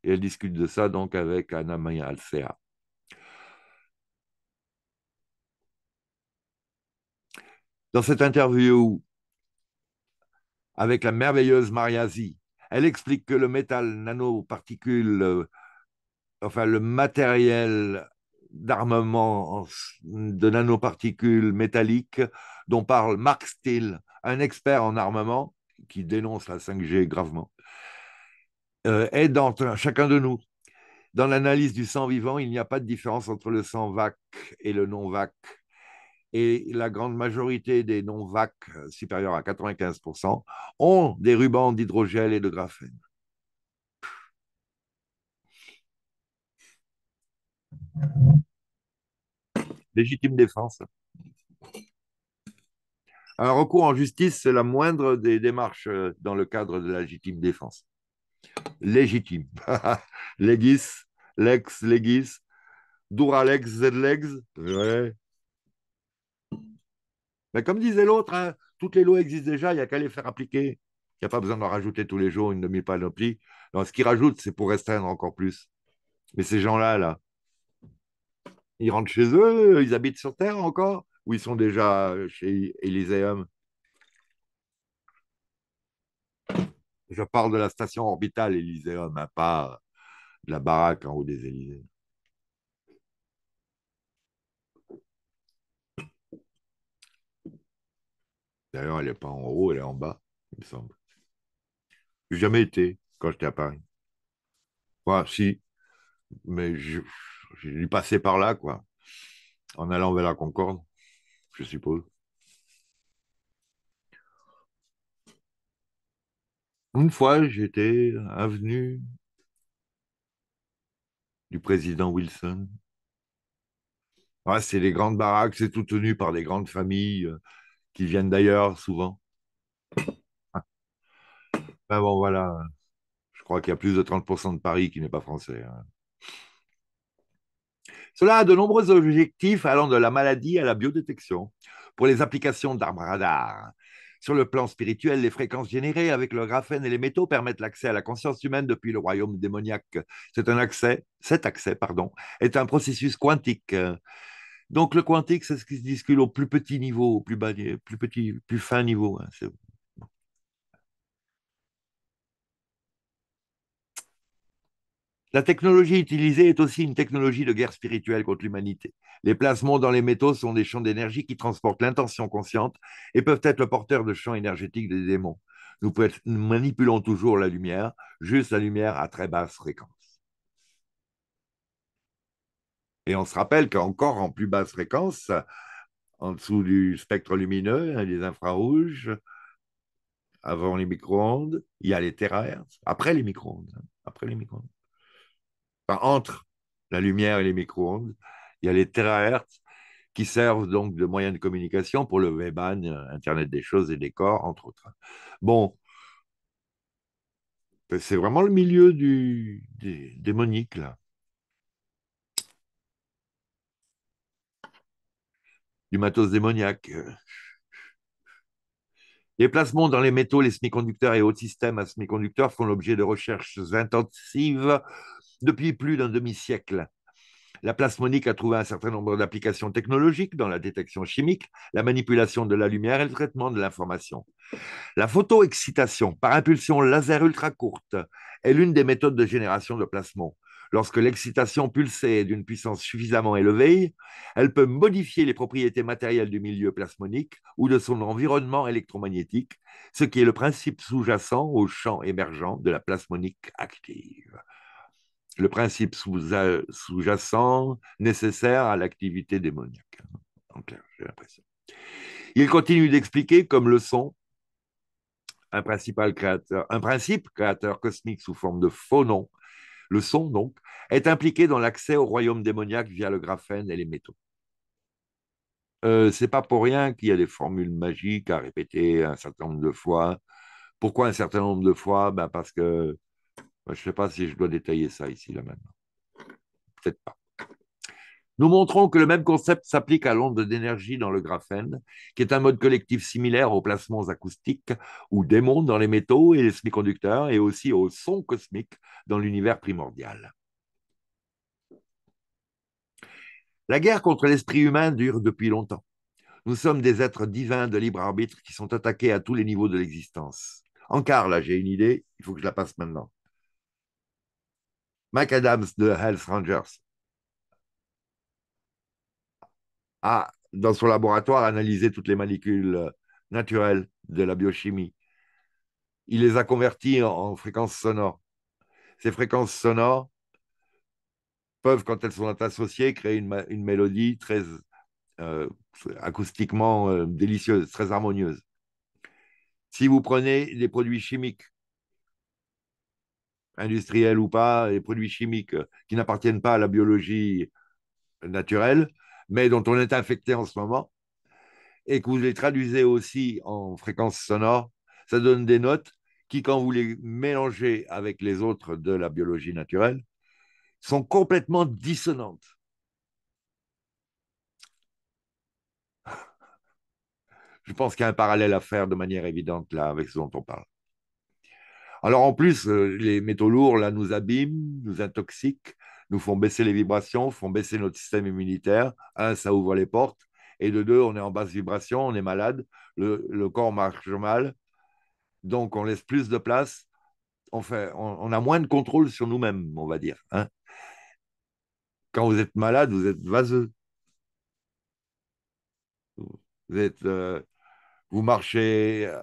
Et elle discute de ça donc avec Anna Maya Alcea. Dans cette interview, avec la merveilleuse Mariazi. Elle explique que le métal nanoparticule, euh, enfin le matériel d'armement de nanoparticules métalliques dont parle Mark Steele, un expert en armement qui dénonce la 5G gravement, euh, est dans chacun de nous. Dans l'analyse du sang vivant, il n'y a pas de différence entre le sang vac et le non vac et la grande majorité des non vacs euh, supérieurs à 95%, ont des rubans d'hydrogène et de graphène. Légitime défense. Un recours en justice, c'est la moindre des démarches euh, dans le cadre de la légitime défense. Légitime. legis, lex, legis, duralex, zlex. Ouais. Mais ben, comme disait l'autre, hein, toutes les lois existent déjà, il n'y a qu'à les faire appliquer. Il n'y a pas besoin d'en rajouter tous les jours une demi-panoplie. Ce qu'ils rajoutent, c'est pour restreindre encore plus. Mais ces gens-là, là, ils rentrent chez eux, ils habitent sur Terre encore, ou ils sont déjà chez Elyséum Je parle de la station orbitale Élyséum, pas de la baraque en haut des Élysées. D'ailleurs, elle n'est pas en haut, elle est en bas, il me semble. n'ai jamais été quand j'étais à Paris. Moi, si, mais j'ai dû passer par là, quoi, en allant vers la Concorde, je suppose. Une fois, j'étais avenue du président Wilson. c'est les grandes baraques, c'est tout tenu par des grandes familles euh, qui viennent d'ailleurs souvent. Ah. Ben bon, voilà. Je crois qu'il y a plus de 30% de Paris qui n'est pas français. Hein. Cela a de nombreux objectifs allant de la maladie à la biodétection. Pour les applications d'armes radar, sur le plan spirituel, les fréquences générées avec le graphène et les métaux permettent l'accès à la conscience humaine depuis le royaume démoniaque. C'est un accès, cet accès, pardon, est un processus quantique euh, donc le quantique, c'est ce qui se discute au plus petit niveau, au plus bas, plus petit, plus fin niveau. Hein, la technologie utilisée est aussi une technologie de guerre spirituelle contre l'humanité. Les plasmons dans les métaux sont des champs d'énergie qui transportent l'intention consciente et peuvent être le porteur de champs énergétiques des démons. Nous manipulons toujours la lumière, juste la lumière à très basse fréquence. Et on se rappelle qu'encore en plus basse fréquence, en dessous du spectre lumineux, les infrarouges, avant les micro-ondes, il y a les terahertz, après les micro-ondes, hein, après les micro-ondes. entre la lumière et les micro-ondes, il y a les terahertz qui servent donc de moyens de communication pour le WebAN, euh, Internet des choses et des corps, entre autres. Bon, c'est vraiment le milieu du démonique, là. du matos démoniaque. Les plasmons dans les métaux, les semi-conducteurs et autres systèmes à semi-conducteurs font l'objet de recherches intensives depuis plus d'un demi-siècle. La plasmonique a trouvé un certain nombre d'applications technologiques dans la détection chimique, la manipulation de la lumière et le traitement de l'information. La photoexcitation par impulsion laser ultra courte est l'une des méthodes de génération de plasmons. Lorsque l'excitation pulsée est d'une puissance suffisamment élevée, elle peut modifier les propriétés matérielles du milieu plasmonique ou de son environnement électromagnétique, ce qui est le principe sous-jacent au champ émergent de la plasmonique active. Le principe sous-jacent nécessaire à l'activité démoniaque. Il continue d'expliquer comme le son un, principal créateur, un principe créateur cosmique sous forme de phonon le son donc, est impliqué dans l'accès au royaume démoniaque via le graphène et les métaux. Ce euh, c'est pas pour rien qu'il y a des formules magiques à répéter un certain nombre de fois. Pourquoi un certain nombre de fois ben, Parce que je ne sais pas si je dois détailler ça ici, là maintenant. Peut-être pas. Nous montrons que le même concept s'applique à l'onde d'énergie dans le graphène, qui est un mode collectif similaire aux placements acoustiques ou démons dans les métaux et les semi-conducteurs, et aussi aux son cosmiques dans l'univers primordial. La guerre contre l'esprit humain dure depuis longtemps. Nous sommes des êtres divins de libre arbitre qui sont attaqués à tous les niveaux de l'existence. Encore là, j'ai une idée, il faut que je la passe maintenant. Mac Adams de Health Rangers a, dans son laboratoire, analysé toutes les molécules euh, naturelles de la biochimie. Il les a converties en, fréquences sonores. Ces fréquences sonores peuvent, quand elles sont associées, créer une, mélodie très euh, acoustiquement euh, délicieuse, très harmonieuse. Si vous prenez des produits chimiques, industriels ou pas, des produits chimiques qui n'appartiennent pas à la biologie naturelle, mais dont on est infecté en ce moment, et que vous les traduisez aussi en fréquences sonores, ça donne des notes qui, quand vous les mélangez avec les autres de la biologie naturelle, sont complètement dissonantes. Je pense qu'il y a un parallèle à faire de manière évidente là avec ce dont on parle. Alors en plus, euh, les métaux lourds là nous abîment, nous intoxiquent, nous font baisser les vibrations, font baisser notre système immunitaire. Un, ça ouvre les portes. Et de deux, on est en basse vibration, on est malade, le, corps marche mal. Donc, on laisse plus de place. On, fait, on, a moins de contrôle sur nous-mêmes, on va dire. Hein. Quand vous êtes malade, vous êtes vaseux. Vous, êtes, euh, vous marchez euh,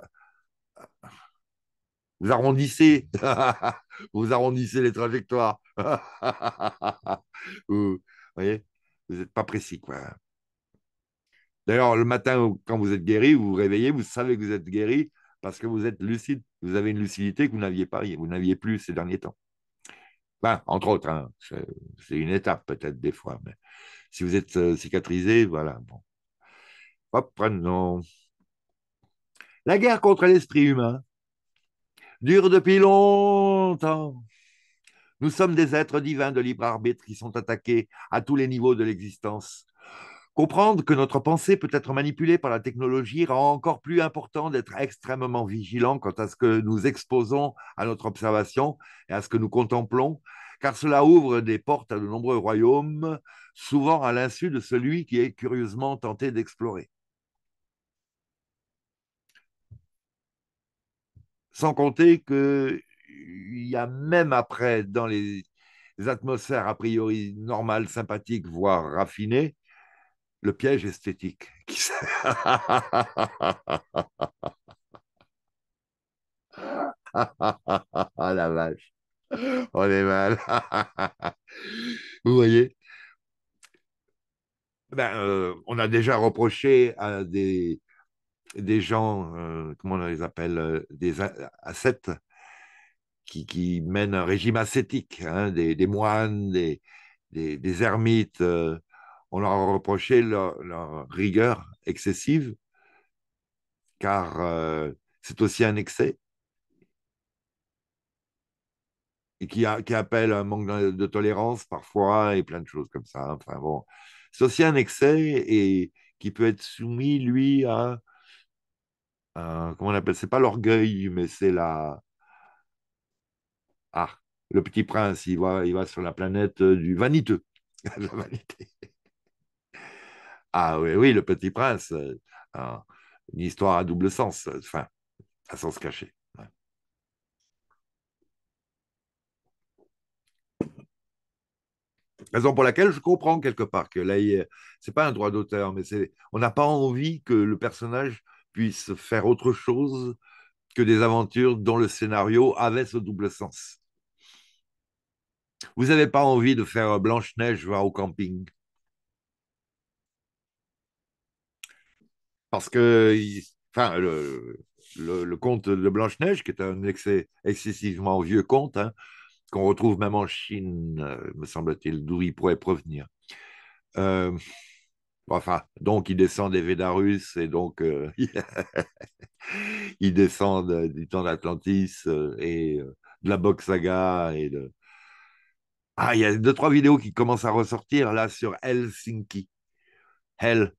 vous arrondissez. vous arrondissez les trajectoires. vous, voyez, vous n'êtes pas précis, quoi. D'ailleurs, le matin, quand vous êtes guéri, vous vous réveillez, vous savez que vous êtes guéri parce que vous êtes lucide. Vous avez une lucidité que vous n'aviez pas, vous n'aviez plus ces derniers temps. entre autres, hein, c'est une étape peut-être des fois, mais si vous êtes euh, cicatrisé, voilà. Bon. Hop, prenons. La guerre contre l'esprit humain dure depuis longtemps. Nous sommes des êtres divins de libre arbitre qui sont attaqués à tous les niveaux de l'existence. Comprendre que notre pensée peut être manipulée par la technologie rend encore plus important d'être extrêmement vigilant quant à ce que nous exposons à notre observation et à ce que nous contemplons, car cela ouvre des portes à de nombreux royaumes, souvent à l'insu de celui qui est curieusement tenté d'explorer. Sans compter qu'il y a même après, dans les atmosphères a priori normales, sympathiques, voire raffinées, le piège esthétique. Ah, la vache, on est mal. Vous voyez ben, euh, On a déjà reproché à des, des gens, euh, comment on les appelle, euh, des ascètes, qui, qui, mènent un régime ascétique, hein, des, moines, des, des, ermites. Euh, on leur reprochait leur, leur rigueur excessive, car c'est aussi un excès, et qui, a, qui appelle un manque de, tolérance parfois, et plein de choses comme ça. Enfin bon, c'est aussi un excès et qui peut être soumis, lui, à euh, comment on appelle C'est pas l'orgueil, mais c'est la. Ah, le petit prince, il va, il va sur la planète euh, du vaniteux. la vanité. Ah oui, oui, le petit prince. Euh, une histoire à double sens, enfin, à sens caché. raison pour laquelle je comprends quelque part que là, c'est pas un droit d'auteur, mais on n'a pas envie que le personnage puisse faire autre chose que des aventures dont le scénario avait ce double sens. Vous n'avez pas envie de faire Blanche-Neige, voir au camping. Parce que enfin, le, conte de Blanche-Neige, qui est un excès, excessivement vieux conte, hein, qu'on retrouve même en Chine, euh, me semble-t-il, d'où il pourrait provenir. Euh, donc ils descendent des Védarus et donc euh, ils descendent euh, du temps d'Atlantis euh, et de la Box et Ah, il y a deux, trois vidéos qui commencent à ressortir là sur Helsinki. Hell.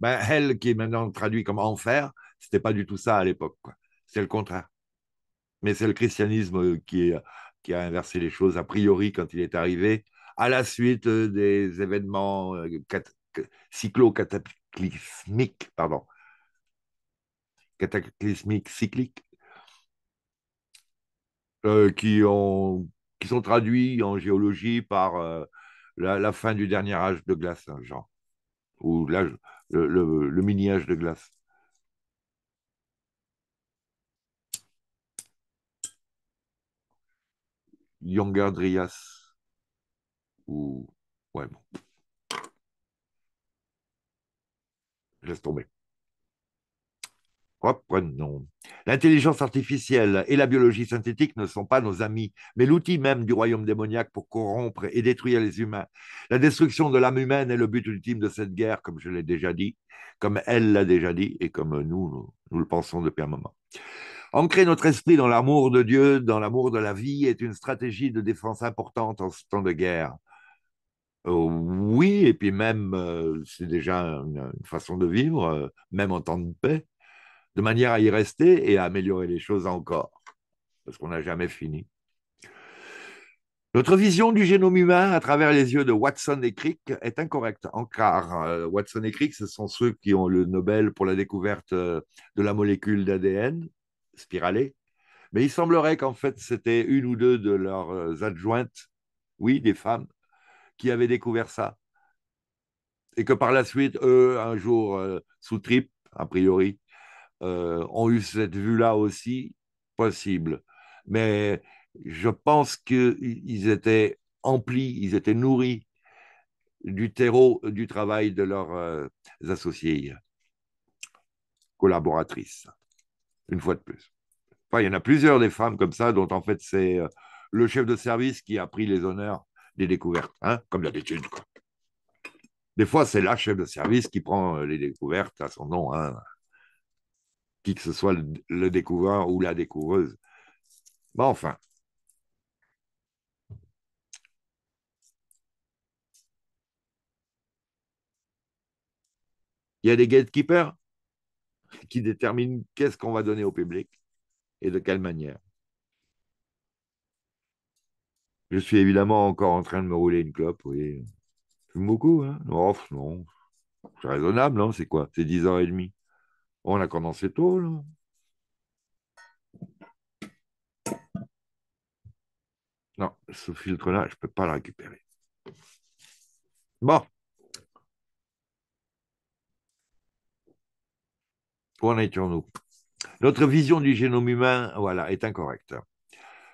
Ben, hell qui est maintenant traduit comme enfer, c'était pas du tout ça à l'époque. C'est le contraire. Mais c'est le christianisme qui, qui a inversé les choses a priori quand il est arrivé à la suite des événements cyclo-cataclysmique, pardon, cataclysmique cyclique, euh, qui, ont, qui sont traduits en géologie par euh, la, fin du dernier âge de glace, hein, genre, ou l'âge, le, mini-âge de glace. Younger Drias ou... Ouais, bon. laisse tomber. L'intelligence artificielle et la biologie synthétique ne sont pas nos amis, mais l'outil même du royaume démoniaque pour corrompre et détruire les humains. La destruction de l'âme humaine est le but ultime de cette guerre, comme je l'ai déjà dit, comme elle l'a déjà dit et comme nous, nous le pensons depuis un moment. Ancrer notre esprit dans l'amour de Dieu, dans l'amour de la vie, est une stratégie de défense importante en ce temps de guerre oui, et puis même, euh, c'est déjà une, façon de vivre, euh, même en temps de paix, de manière à y rester et à améliorer les choses encore, parce qu'on n'a jamais fini. Notre vision du génome humain à travers les yeux de Watson et Crick est incorrecte, en car euh, Watson et Crick, ce sont ceux qui ont le Nobel pour la découverte de la molécule d'ADN spiralée, mais il semblerait qu'en fait, c'était une ou deux de leurs adjointes, oui, des femmes, qui avaient découvert ça. Et que par la suite, eux, un jour, euh, sous trip, a priori, euh, ont eu cette vue-là aussi possible. Mais je pense qu'ils étaient emplis, ils étaient nourris du terreau du travail de leurs euh, associés, collaboratrices, une fois de plus. Enfin, il y en a plusieurs des femmes comme ça, dont en fait c'est le chef de service qui a pris les honneurs découvertes, hein, comme d'habitude. Des fois, c'est la chef de service qui prend euh, les découvertes à son nom, hein. qui que ce soit le, découvreur ou la découvreuse. Mais enfin. Il y a des gatekeepers qui déterminent qu'est-ce qu'on va donner au public et de quelle manière. Je suis évidemment encore en train de me rouler une clope, vous Je fume beaucoup, hein Non, c'est raisonnable, non hein, C'est quoi C'est 10 ans et demi. On a commencé tôt, là. Non, ce filtre-là, je ne peux pas le récupérer. Bon. Où en étions-nous Notre vision du génome humain, voilà, est incorrecte.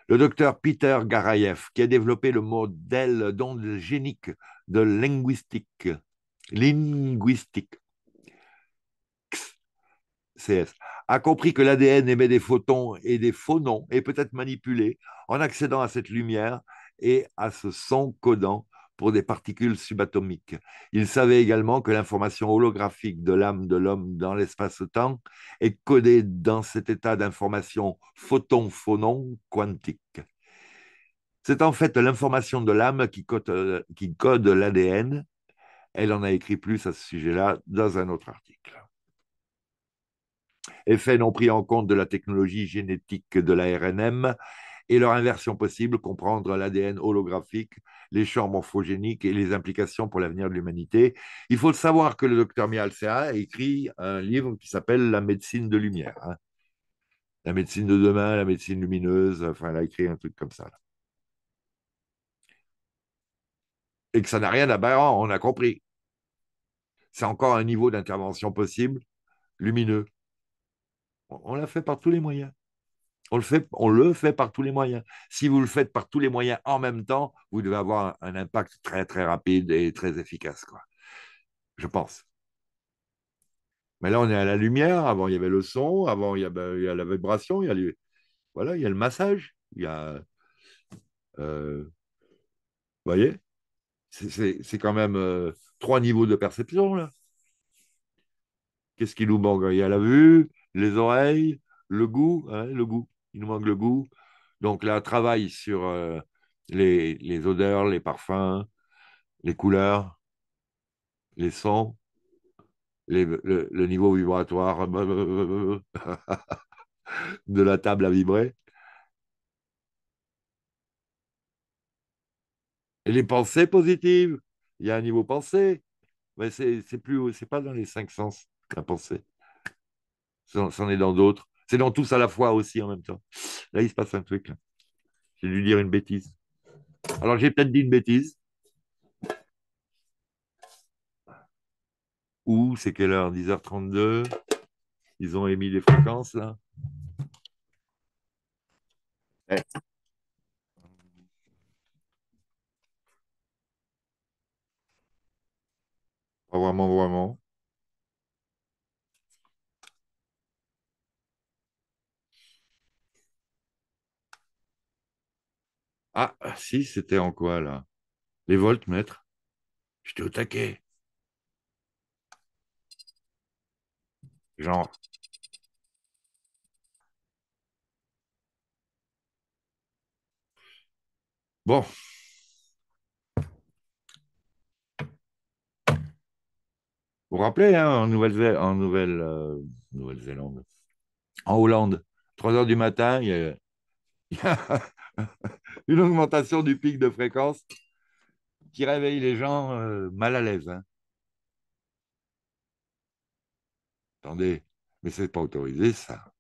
Le docteur Peter Garayev, qui a développé le modèle d'onde de linguistique, linguistique a compris que l'ADN émet des photons et des phonons et peut être manipulé en accédant à cette lumière et à ce son codant pour des particules subatomiques. Il savait également que l'information holographique de l'âme de l'homme dans l'espace-temps est codée dans cet état d'information photon-phonon quantique. C'est en fait l'information de l'âme qui code, l'ADN. Elle en a écrit plus à ce sujet-là dans un autre article. Effets non pris en compte de la technologie génétique de la RNM et leur inversion possible, comprendre l'ADN holographique les champs morphogéniques et les implications pour l'avenir de l'humanité. Il faut savoir que le docteur Mialcea a écrit un livre qui s'appelle La médecine de lumière. Hein. La médecine de demain, la médecine lumineuse, enfin, elle a écrit un truc comme ça. Et que ça n'a rien d'aberrant, on a compris. C'est encore un niveau d'intervention possible, lumineux. On l'a fait par tous les moyens. On le, fait, on le fait par tous les moyens. Si vous le faites par tous les moyens en même temps, vous devez avoir un impact très, très rapide et très efficace, quoi. Je pense. Mais là, on est à la lumière. Avant, il y avait le son. Avant, il y a, ben, la vibration. Il y a, voilà, il y a le massage. Il y a. Euh, vous voyez C'est quand même euh, trois niveaux de perception, Qu'est-ce qui nous manque Il y a la vue, les oreilles, le goût. Hein, le goût il nous manque le goût. Donc là, travail sur euh, les, odeurs, les parfums, les couleurs, les sons, le, niveau vibratoire de la table à vibrer. Et les pensées positives, il y a un niveau pensée, mais c'est plus, c'est pas dans les cinq sens la pensée, c'en est dans d'autres. C'est dans tous à la fois aussi en même temps. Là, il se passe un truc. J'ai dû dire une bêtise. Alors, j'ai peut-être dit une bêtise. Où c'est quelle heure 10h32. Ils ont émis les fréquences, là. Pas vraiment, vraiment. Ah, ah, si, c'était en quoi là Les voltmètres. J'étais au taquet. Genre. Bon. Vous vous rappelez, hein, en euh, Nouvelle-Zélande, en, Hollande, 3 heures du matin, il il une augmentation du pic de fréquence qui réveille les gens euh, mal à l'aise. Hein. Attendez, mais c'est pas autorisé ça.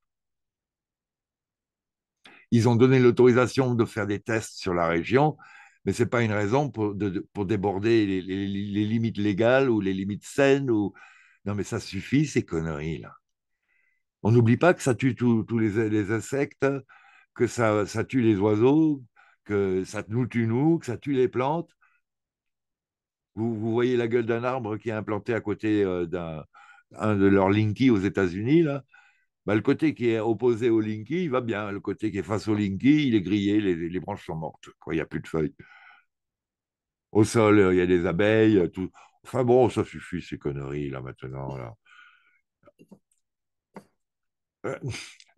Ils ont donné l'autorisation de faire des tests sur la région, mais ce n'est pas une raison pour, déborder les, limites légales ou les limites saines. Ou... Non, mais ça suffit, ces conneries-là. On n'oublie pas que ça tue tous les, insectes, que ça tue les oiseaux, que ça nous tue nous, que ça tue les plantes. Vous, voyez la gueule d'un arbre qui est implanté à côté euh, d'un de leurs Linky aux États-Unis, là. Bah, le côté qui est opposé au Linky, il va bien. Le côté qui est face au Linky, il est grillé, les, branches sont mortes, il n'y a plus de feuilles. Au sol, euh, il y a des abeilles, euh, tout. Enfin bon, ça suffit, ces conneries, là, maintenant.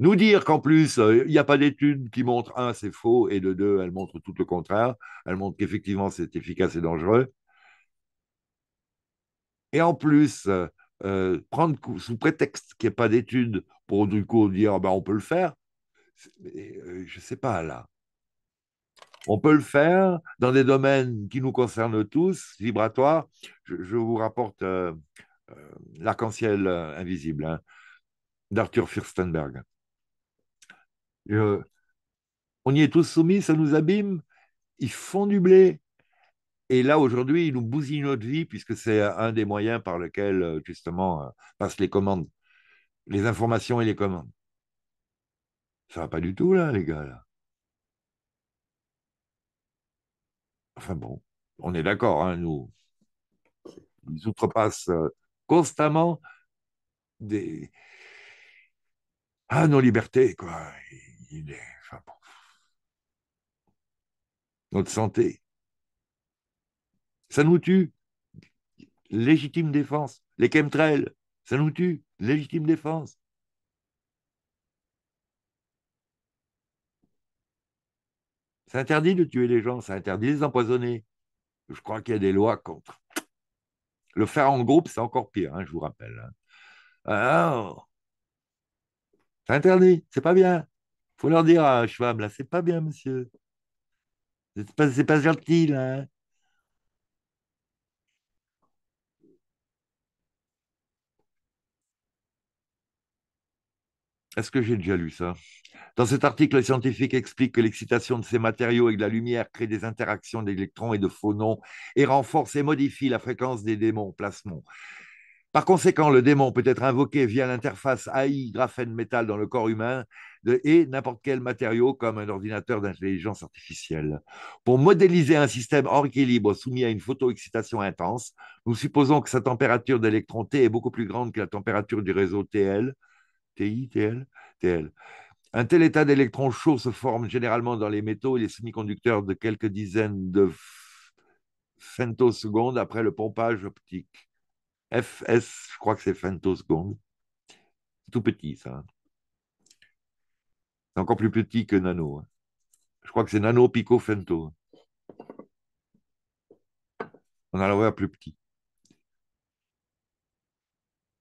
Nous dire qu'en plus, euh, il n'y a pas d'études qui montrent, un, c'est faux, et de deux, elles montrent tout le contraire. Elles montrent qu'effectivement, c'est efficace et dangereux. Et en plus, euh, prendre sous prétexte qu'il n'y a pas d'études pour du coup dire, ben, on peut le faire, euh, je ne sais pas là. On peut le faire dans des domaines qui nous concernent tous, vibratoires. Je, vous rapporte l'arc-en-ciel invisible hein, d'Arthur Fürstenberg on y est tous soumis, ça nous abîme. Ils font du blé. Et là, aujourd'hui, ils nous bousillent notre vie, puisque c'est un des moyens par lequel, euh, justement, euh, passent les commandes, les informations et les commandes. Ça va pas du tout, là, les gars. Là. Enfin bon, on est d'accord, hein, nous. Ils outrepassent euh, constamment des... Ah, nos libertés, quoi il est, Notre santé. Ça nous tue. Légitime défense. Les chemtrails, ça nous tue. Légitime défense. C'est interdit de tuer les gens, c'est interdit de les empoisonner. Je crois qu'il y a des lois contre. Le faire en groupe, c'est encore pire, hein, je vous rappelle. Hein. c'est interdit, c'est pas bien faut leur dire à Schwab, là, c'est pas bien, monsieur. C'est pas, pas gentil, là. Hein. Est-ce que j'ai déjà lu ça Dans cet article, les scientifique explique que l'excitation de ces matériaux et de la lumière crée des interactions d'électrons et de phonons et renforce et modifie la fréquence des démons, plasmons. Par conséquent, le démon peut être invoqué via l'interface AI graphène métal dans le corps humain et n'importe quel matériau comme un ordinateur d'intelligence artificielle. Pour modéliser un système hors équilibre soumis à une photoexcitation intense, nous supposons que sa température d'électron T est beaucoup plus grande que la température du réseau TL, TL, TL. Un tel état d'électrons chauds se forme généralement dans les métaux et les semi-conducteurs de quelques dizaines de femtosecondes après le pompage optique. FS, je crois que c'est femtosecondes. C'est tout petit, ça. Hein encore plus petit que Nano. Hein. Je crois que c'est Nano Pico Fento. Hein. On a la plus petit.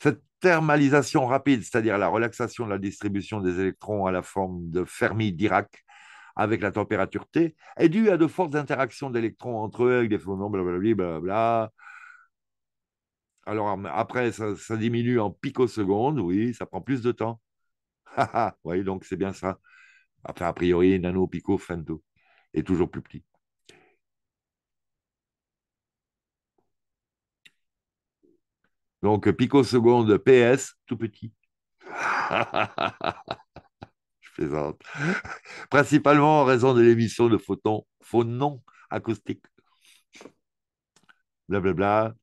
Cette thermalisation rapide, c'est-à-dire la relaxation de la distribution des électrons à la forme de Fermi-Dirac avec la température T, est due à de fortes interactions d'électrons entre eux avec des phonons, blablabla. Alors après, ça, ça diminue en picosecondes, oui, ça prend plus de temps. oui, donc c'est bien ça. Enfin, a priori, Nano Pico Fento est toujours plus petit. Donc, pico seconde PS, tout petit. Je plaisante. Principalement en raison de l'émission de photons, phonons acoustiques. Blablabla. Bla,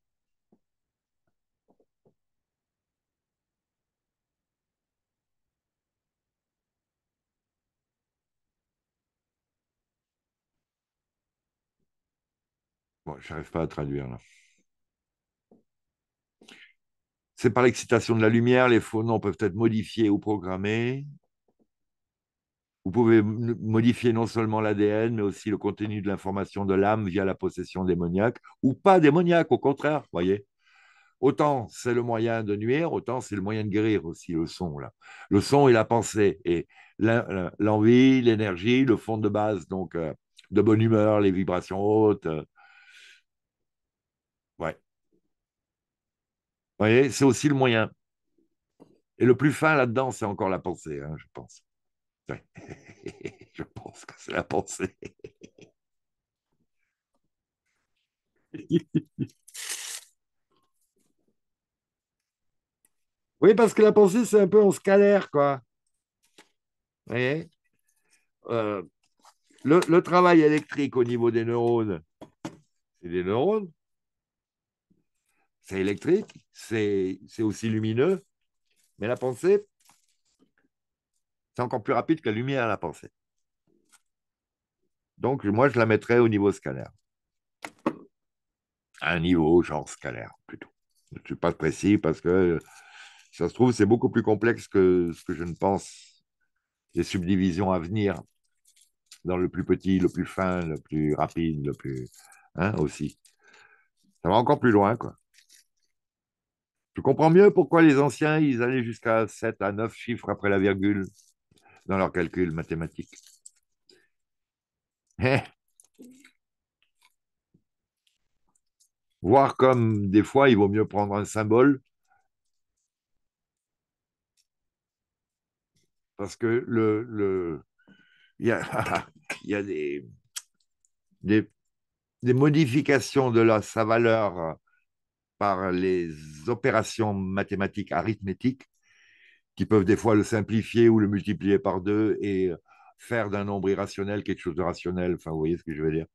je n'arrive pas à traduire là. C'est par l'excitation de la lumière, les phonons peuvent être modifiés ou programmés. Vous pouvez modifier non seulement l'ADN, mais aussi le contenu de l'information de l'âme via la possession démoniaque, ou pas démoniaque, au contraire, voyez. Autant c'est le moyen de nuire, autant c'est le moyen de guérir aussi, le son. Là. Le son et la pensée, et l'envie, l'énergie, le fond de base, donc euh, de bonne humeur, les vibrations hautes, euh, Vous voyez, c'est aussi le moyen. Et le plus fin là-dedans, c'est encore la pensée, hein, je pense. je pense que c'est la pensée. Oui, parce que la pensée, c'est un peu en scalaire, quoi. Vous voyez euh, le, travail électrique au niveau des neurones, c'est des neurones c'est électrique, c'est aussi lumineux, mais la pensée, c'est encore plus rapide que la lumière la pensée. Donc, moi, je la mettrais au niveau scalaire. À un niveau genre scalaire, plutôt. Je ne suis pas précis parce que, si ça se trouve, c'est beaucoup plus complexe que ce que je ne pense. Les subdivisions à venir, dans le plus petit, le plus fin, le plus rapide, le plus... Hein, aussi. Ça va encore plus loin, quoi. Je comprends mieux pourquoi les anciens, ils allaient jusqu'à 7 à 9 chiffres après la virgule dans leurs calculs mathématiques. Eh! Voir comme des fois, il vaut mieux prendre un symbole parce que le, le il y a, des, des, modifications de la, sa valeur par les opérations mathématiques arithmétiques qui peuvent des fois le simplifier ou le multiplier par deux et euh, faire d'un nombre irrationnel quelque chose de rationnel. Enfin, vous voyez ce que je veux dire.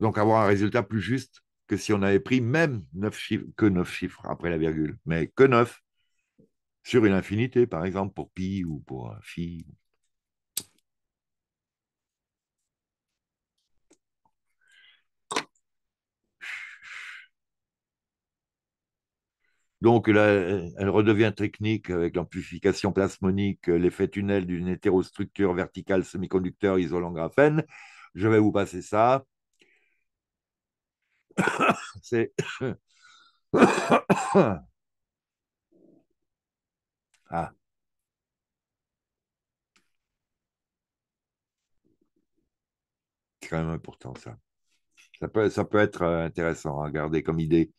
Donc avoir un résultat plus juste que si on avait pris même neuf chiffres, que neuf chiffres après la virgule, mais que neuf sur une infinité, par exemple, pour pi ou pour phi. Donc là, elle redevient technique avec l'amplification plasmonique, l'effet tunnel d'une hétérostructure verticale semi-conducteur isolant graphène. Je vais vous passer ça. C'est. ah. quand même important ça. Ça peut, ça peut être euh, intéressant à garder comme idée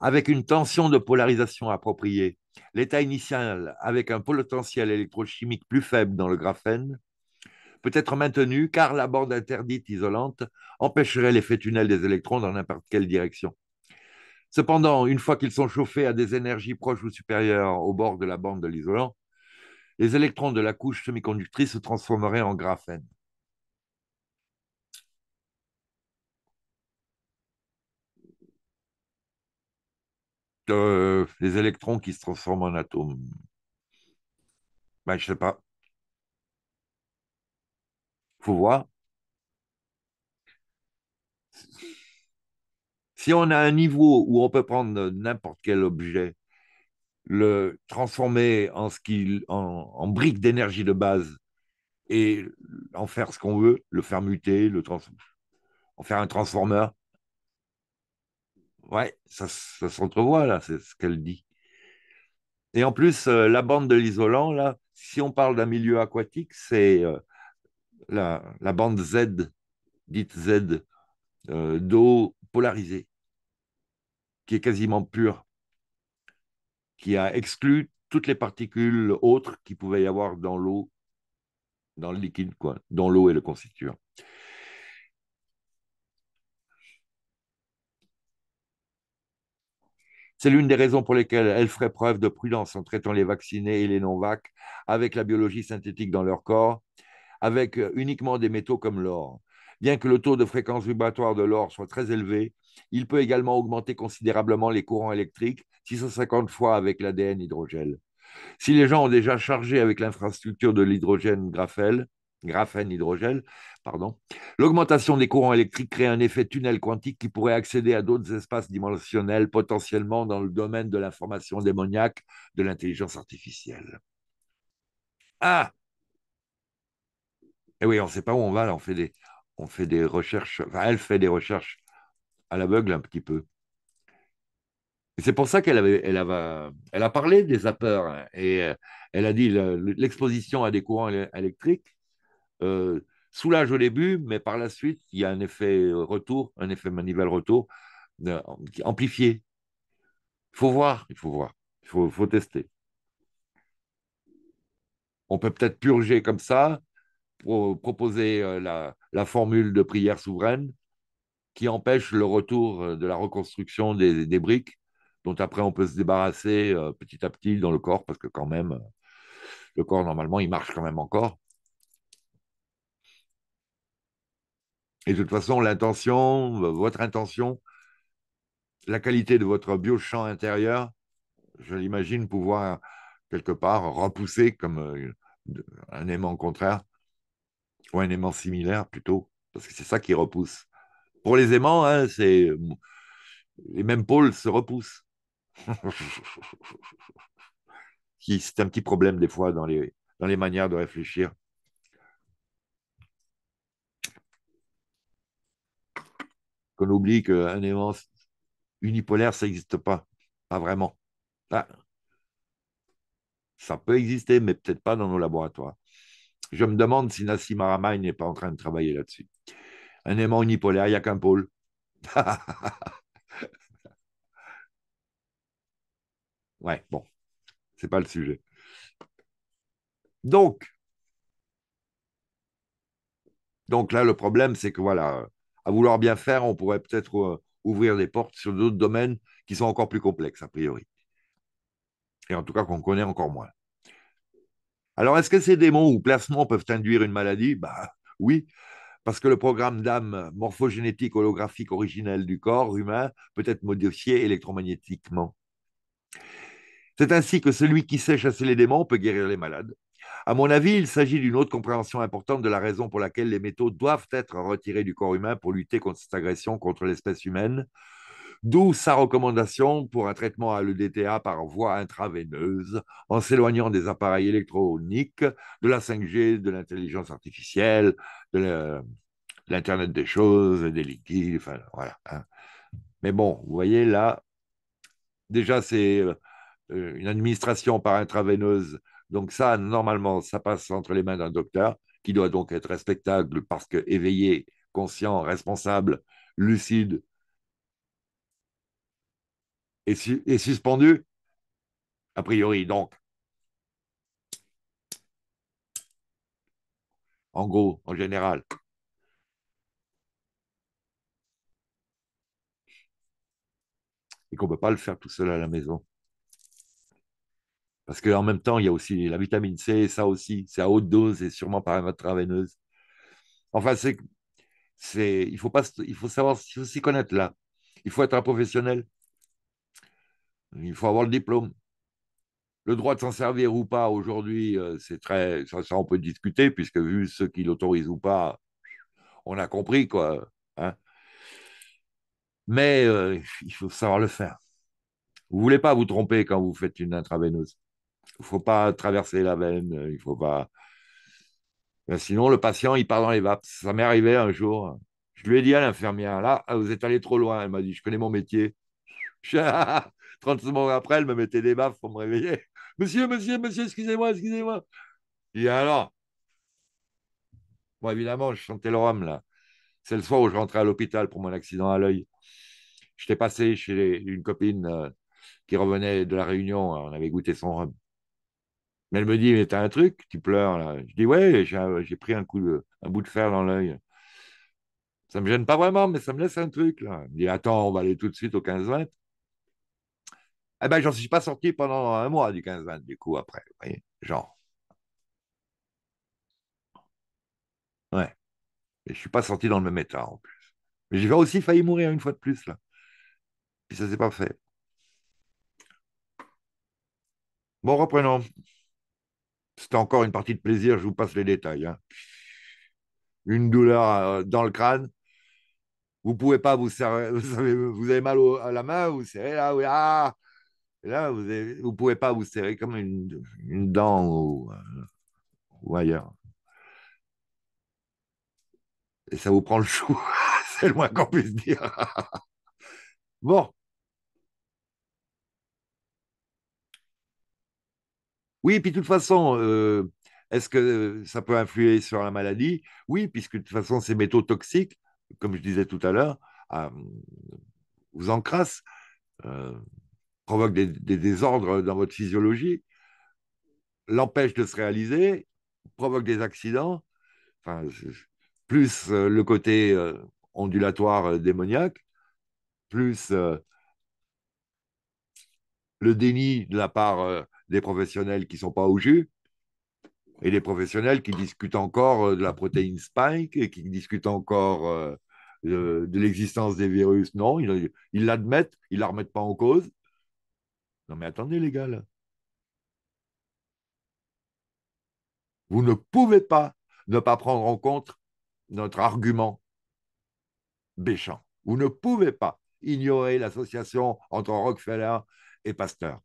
avec une tension de polarisation appropriée, l'état initial avec un potentiel électrochimique plus faible dans le graphène peut être maintenu car la bande interdite isolante empêcherait l'effet tunnel des électrons dans n'importe quelle direction. Cependant, une fois qu'ils sont chauffés à des énergies proches ou supérieures au bord de la bande de l'isolant, les électrons de la couche semi-conductrice se transformeraient en graphène. Euh, les électrons qui se transforment en atomes ben, Je ne sais pas. faut voir. Si on a un niveau où on peut prendre n'importe quel objet, le transformer en, ce brique d'énergie de base et en faire ce qu'on veut, le faire muter, le en faire un transformeur, ouais, ça, s'entrevoit là, c'est ce qu'elle dit. Et en plus, euh, la bande de l'isolant, là, si on parle d'un milieu aquatique, c'est euh, la, bande Z, dite Z, euh, d'eau polarisée, qui est quasiment pure, qui a exclu toutes les particules autres qu'il pouvait y avoir dans l'eau, dans le liquide, dont l'eau est le constituant. C'est l'une des raisons pour lesquelles elle ferait preuve de prudence en traitant les vaccinés et les non vacs avec la biologie synthétique dans leur corps, avec euh, uniquement des métaux comme l'or. Bien que le taux de fréquence vibratoire de l'or soit très élevé, il peut également augmenter considérablement les courants électriques, 650 fois avec l'ADN hydrogène. Si les gens ont déjà chargé avec l'infrastructure de l'hydrogène graphène graphène, hydrogène, pardon. L'augmentation des courants électriques crée un effet tunnel quantique qui pourrait accéder à d'autres espaces dimensionnels, potentiellement dans le domaine de l'information démoniaque de l'intelligence artificielle. Ah Eh oui, on ne sait pas où on va, on fait des, on fait des recherches, elle fait des recherches à l'aveugle un petit peu. C'est pour ça qu'elle elle a parlé des apeurs hein, et euh, elle a dit l'exposition à des courants électriques euh, soulage au début, mais par la suite, il y a un effet euh, retour, un effet manivelle retour euh, amplifié. Il faut voir, il faut voir, il faut, tester. On peut peut-être purger comme ça, proposer la, formule de prière souveraine qui empêche le retour de la reconstruction des, briques dont après on peut se débarrasser petit à petit dans le corps, parce que quand même, le corps, normalement, il marche quand même encore. Et de toute façon, l'intention, votre intention, la qualité de votre biochamp intérieur, je l'imagine pouvoir quelque part repousser comme euh, un aimant contraire ou un aimant similaire plutôt, parce que c'est ça qui repousse. Pour les aimants, hein, c'est euh, les mêmes pôles se repoussent. c'est un petit problème des fois dans les, dans les manières de réfléchir. qu'on oublie qu'un aimant unipolaire, ça n'existe pas. Pas vraiment. Ça peut exister, mais peut-être pas dans nos laboratoires. Je me demande si Nassim Aramaï n'est pas en train de travailler là-dessus. Un aimant unipolaire, il n'y a qu'un pôle. ouais, bon, c'est pas le sujet. Donc, donc là, le problème, c'est que voilà, à vouloir bien faire, on pourrait peut-être euh, ouvrir des portes sur d'autres domaines qui sont encore plus complexes, a priori. Et en tout cas, qu'on connaît encore moins. Alors, est-ce que ces démons ou placements peuvent induire une maladie Bah oui, parce que le programme d'âme morphogénétique holographique originel du corps humain peut être modifié électromagnétiquement. C'est ainsi que celui qui sait chasser les démons peut guérir les malades, à mon avis, il s'agit d'une autre compréhension importante de la raison pour laquelle les métaux doivent être retirés du corps humain pour lutter contre cette agression contre l'espèce humaine, d'où sa recommandation pour un traitement à l'EDTA par voie intraveineuse, en s'éloignant des appareils électroniques, de la 5G, de l'intelligence artificielle, de l'Internet des choses, des liquides, hein. Mais bon, vous voyez là, déjà c'est euh, une administration par intraveineuse donc ça, normalement, ça passe entre les mains d'un docteur qui doit donc être respectable parce que éveillé, conscient, responsable, lucide et, suspendu, a priori. Donc, en gros, en général. Et qu'on ne peut pas le faire tout seul à la maison. Parce qu'en même temps, il y a aussi la vitamine C, ça aussi, c'est à haute dose et sûrement par intraveineuse. Enfin, c'est, c'est, il faut pas, il faut savoir, il s'y connaître là. Il faut être un professionnel. Il faut avoir le diplôme. Le droit de s'en servir ou pas aujourd'hui, euh, c'est très, ça, on peut discuter puisque vu ceux qui l'autorisent ou pas, on a compris quoi. Hein. Mais euh, il faut savoir le faire. Vous ne voulez pas vous tromper quand vous faites une intraveineuse. Il faut pas traverser la veine, euh, il faut pas. Euh, sinon, le patient, il part dans les vapes. Ça m'est arrivé un jour. Je lui ai dit à l'infirmière, là, ah, vous êtes allé trop loin. Elle m'a dit, je connais mon métier. 30 secondes après, elle me mettait des baffes pour me réveiller. Monsieur, monsieur, monsieur, excusez-moi, excusez-moi. Et alors Bon, évidemment, je chantais le rhum, là. C'est le soir où je rentrais à l'hôpital pour mon accident à l'œil. J'étais passé chez une copine euh, qui revenait de la Réunion. On avait goûté son rhum. Mais elle me dit, mais t'as un truc, tu pleures là. Je dis, ouais, j'ai pris un coup de, un bout de fer dans l'œil. Ça me gêne pas vraiment, mais ça me laisse un truc là. Elle me dit, attends, on va aller tout de suite au 15-20. Eh ben, j'en suis pas sorti pendant un mois du 15-20, du coup, après. Vous voyez, genre. Ouais. Mais je suis pas sorti dans le même état en plus. Mais j'ai aussi failli mourir une fois de plus là. Et ça s'est pas fait. Bon, reprenons. C'est encore une partie de plaisir, je vous passe les détails. Hein. Une douleur euh, dans le crâne. Vous pouvez pas vous serrer, vous avez, mal à la main, vous serrez là, là. Ah. là, vous ne pouvez pas vous serrer comme une, dent euh, ou, ailleurs. Et ça vous prend le chou, c'est le moins qu'on puisse dire. bon, Oui, puis de toute façon, euh, est-ce que euh, ça peut influer sur la maladie Oui, puisque de toute façon, ces métaux toxiques, comme je disais tout à l'heure, ah, mm, vous encrassent, euh, provoquent des, désordres dans votre physiologie, l'empêchent de se réaliser, provoquent des accidents, enfin, plus le côté ondulatoire démoniaque, plus le déni de la part des professionnels qui ne sont pas au jus et des professionnels qui discutent encore euh, de la protéine spike et qui discutent encore euh, de, l'existence des virus. Non, ils l'admettent, ils ne la remettent pas en cause. Non mais attendez les gars, là. vous ne pouvez pas ne pas prendre en compte notre argument béchant. Vous ne pouvez pas ignorer l'association entre Rockefeller et Pasteur.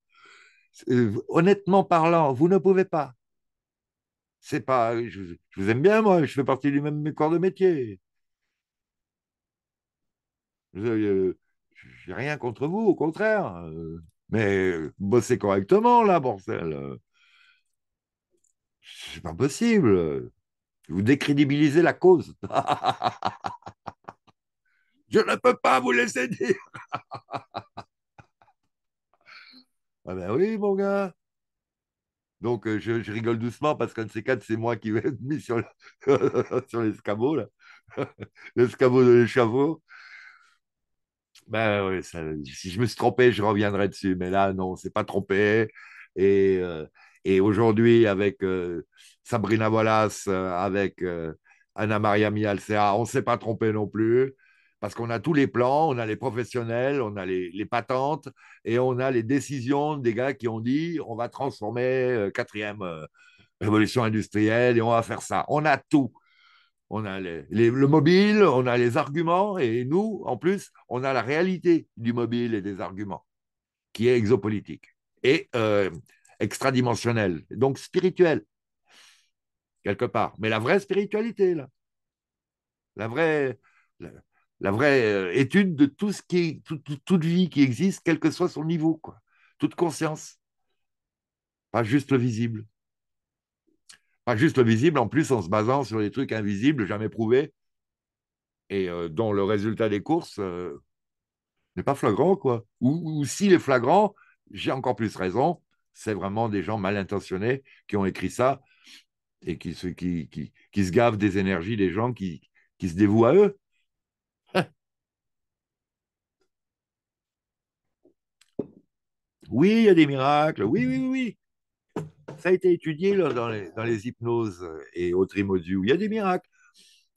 Euh, honnêtement parlant, vous ne pouvez pas. C'est pas, euh, je, vous aime bien, moi, je fais partie du même corps de métier. Je n'ai euh, rien contre vous, au contraire. Mais bossez correctement, là, bordel. C'est pas possible. Vous décrédibilisez la cause. je ne peux pas vous laisser dire. Ah ben oui, mon gars. Donc, euh, je, rigole doucement parce qu'un de ces quatre, c'est moi qui vais être mis sur l'escabeau, l'escabeau de l'échafaud. Ben oui, si je me suis trompé, je reviendrai dessus. Mais là, non, c'est pas trompé. Et, euh, aujourd'hui, avec euh, Sabrina Wallace, avec Anna Maria Mialcea, on ne s'est pas trompé non plus parce qu'on a tous les plans, on a les professionnels, on a les, les, patentes et on a les décisions des gars qui ont dit on va transformer euh, quatrième euh, révolution industrielle et on va faire ça. On a tout. On a le mobile, on a les arguments et nous, en plus, on a la réalité du mobile et des arguments qui est exopolitique et euh, extradimensionnelle, donc spirituelle, quelque part. Mais la vraie spiritualité, là. La vraie la vraie euh, étude de tout ce qui est, toute vie qui existe, quel que soit son niveau, quoi. toute conscience. Pas juste le visible. Pas juste le visible, en plus en se basant sur des trucs invisibles, jamais prouvés, et euh, dont le résultat des courses euh, n'est pas flagrant, quoi. Ou, s'il est flagrant, j'ai encore plus raison, c'est vraiment des gens mal intentionnés qui ont écrit ça et qui, qui, qui se gavent des énergies des gens qui se dévouent à eux. Oui, il y a des miracles, oui, oui, oui. Ça a été étudié dans, les, hypnoses et autres imodus, il y a des miracles.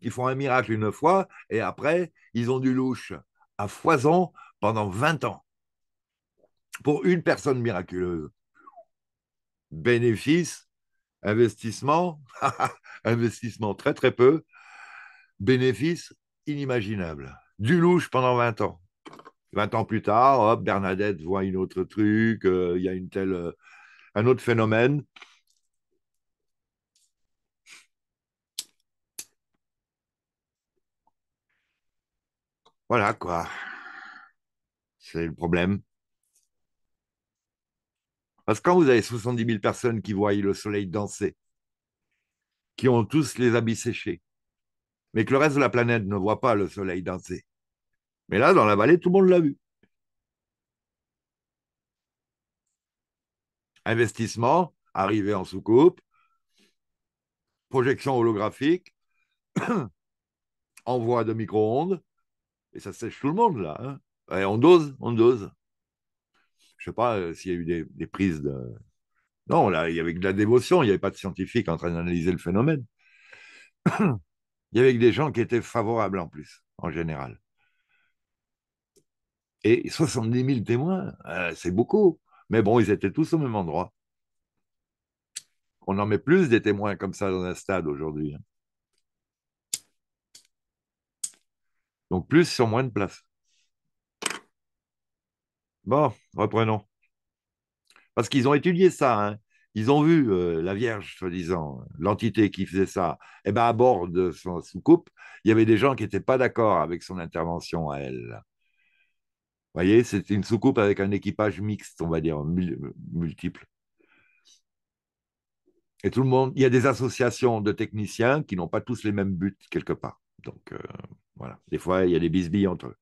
Ils font un miracle une fois et après, ils ont du louche à foison pendant 20 ans pour une personne miraculeuse. Bénéfice, investissement, investissement très très peu, bénéfice inimaginable. Du louche pendant 20 ans. 20 ans plus tard, Bernadette voit une autre truc, euh, il y a une telle, euh, un autre phénomène. Voilà quoi. C'est le problème. Parce que quand vous avez 70 000 personnes qui voient le soleil danser, qui ont tous les habits séchés, mais que le reste de la planète ne voit pas le soleil danser, mais là, dans la vallée, tout le monde l'a vu. Investissement, arrivé en soucoupe, projection holographique, envoi de micro-ondes, et ça sèche tout le monde là. Hein. on dose, on dose. Je ne sais pas euh, s'il y a eu des, prises de. Non, là, il y avait que de la dévotion, il n'y avait pas de scientifiques en train d'analyser le phénomène. il y avait que des gens qui étaient favorables en plus, en général. Et 70 000 témoins, euh, c'est beaucoup. Mais bon, ils étaient tous au même endroit. On en met plus des témoins comme ça dans un stade aujourd'hui. Hein. Donc plus sur moins de place. Bon, reprenons. Parce qu'ils ont étudié ça. Hein. Ils ont vu euh, la Vierge, soi-disant, l'entité qui faisait ça. Et eh bien, à bord de son soucoupe, il y avait des gens qui n'étaient pas d'accord avec son intervention à elle voyez, c'est une soucoupe avec un équipage mixte, on va dire, multiple. Et tout le monde, il y a des associations de techniciens qui n'ont pas tous les mêmes buts quelque part. Donc euh, voilà, des fois il y a des bisbilles entre eux.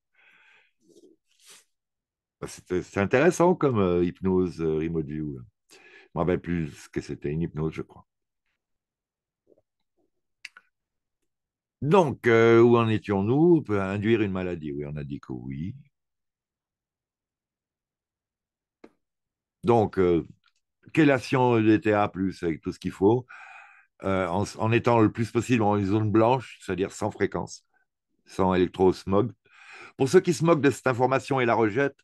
Bah, euh, c'est intéressant comme euh, hypnose remote hein. Je ne me rappelle plus ce que c'était, une hypnose, je crois. Donc, où en étions-nous On peut induire une maladie. Oui, on a dit que oui. Donc, euh, quelle DTA, plus avec tout ce qu'il faut, euh, en, étant le plus possible en zone blanche, c'est-à-dire sans fréquence, sans électro-smog Pour ceux qui se moquent de cette information et la rejettent,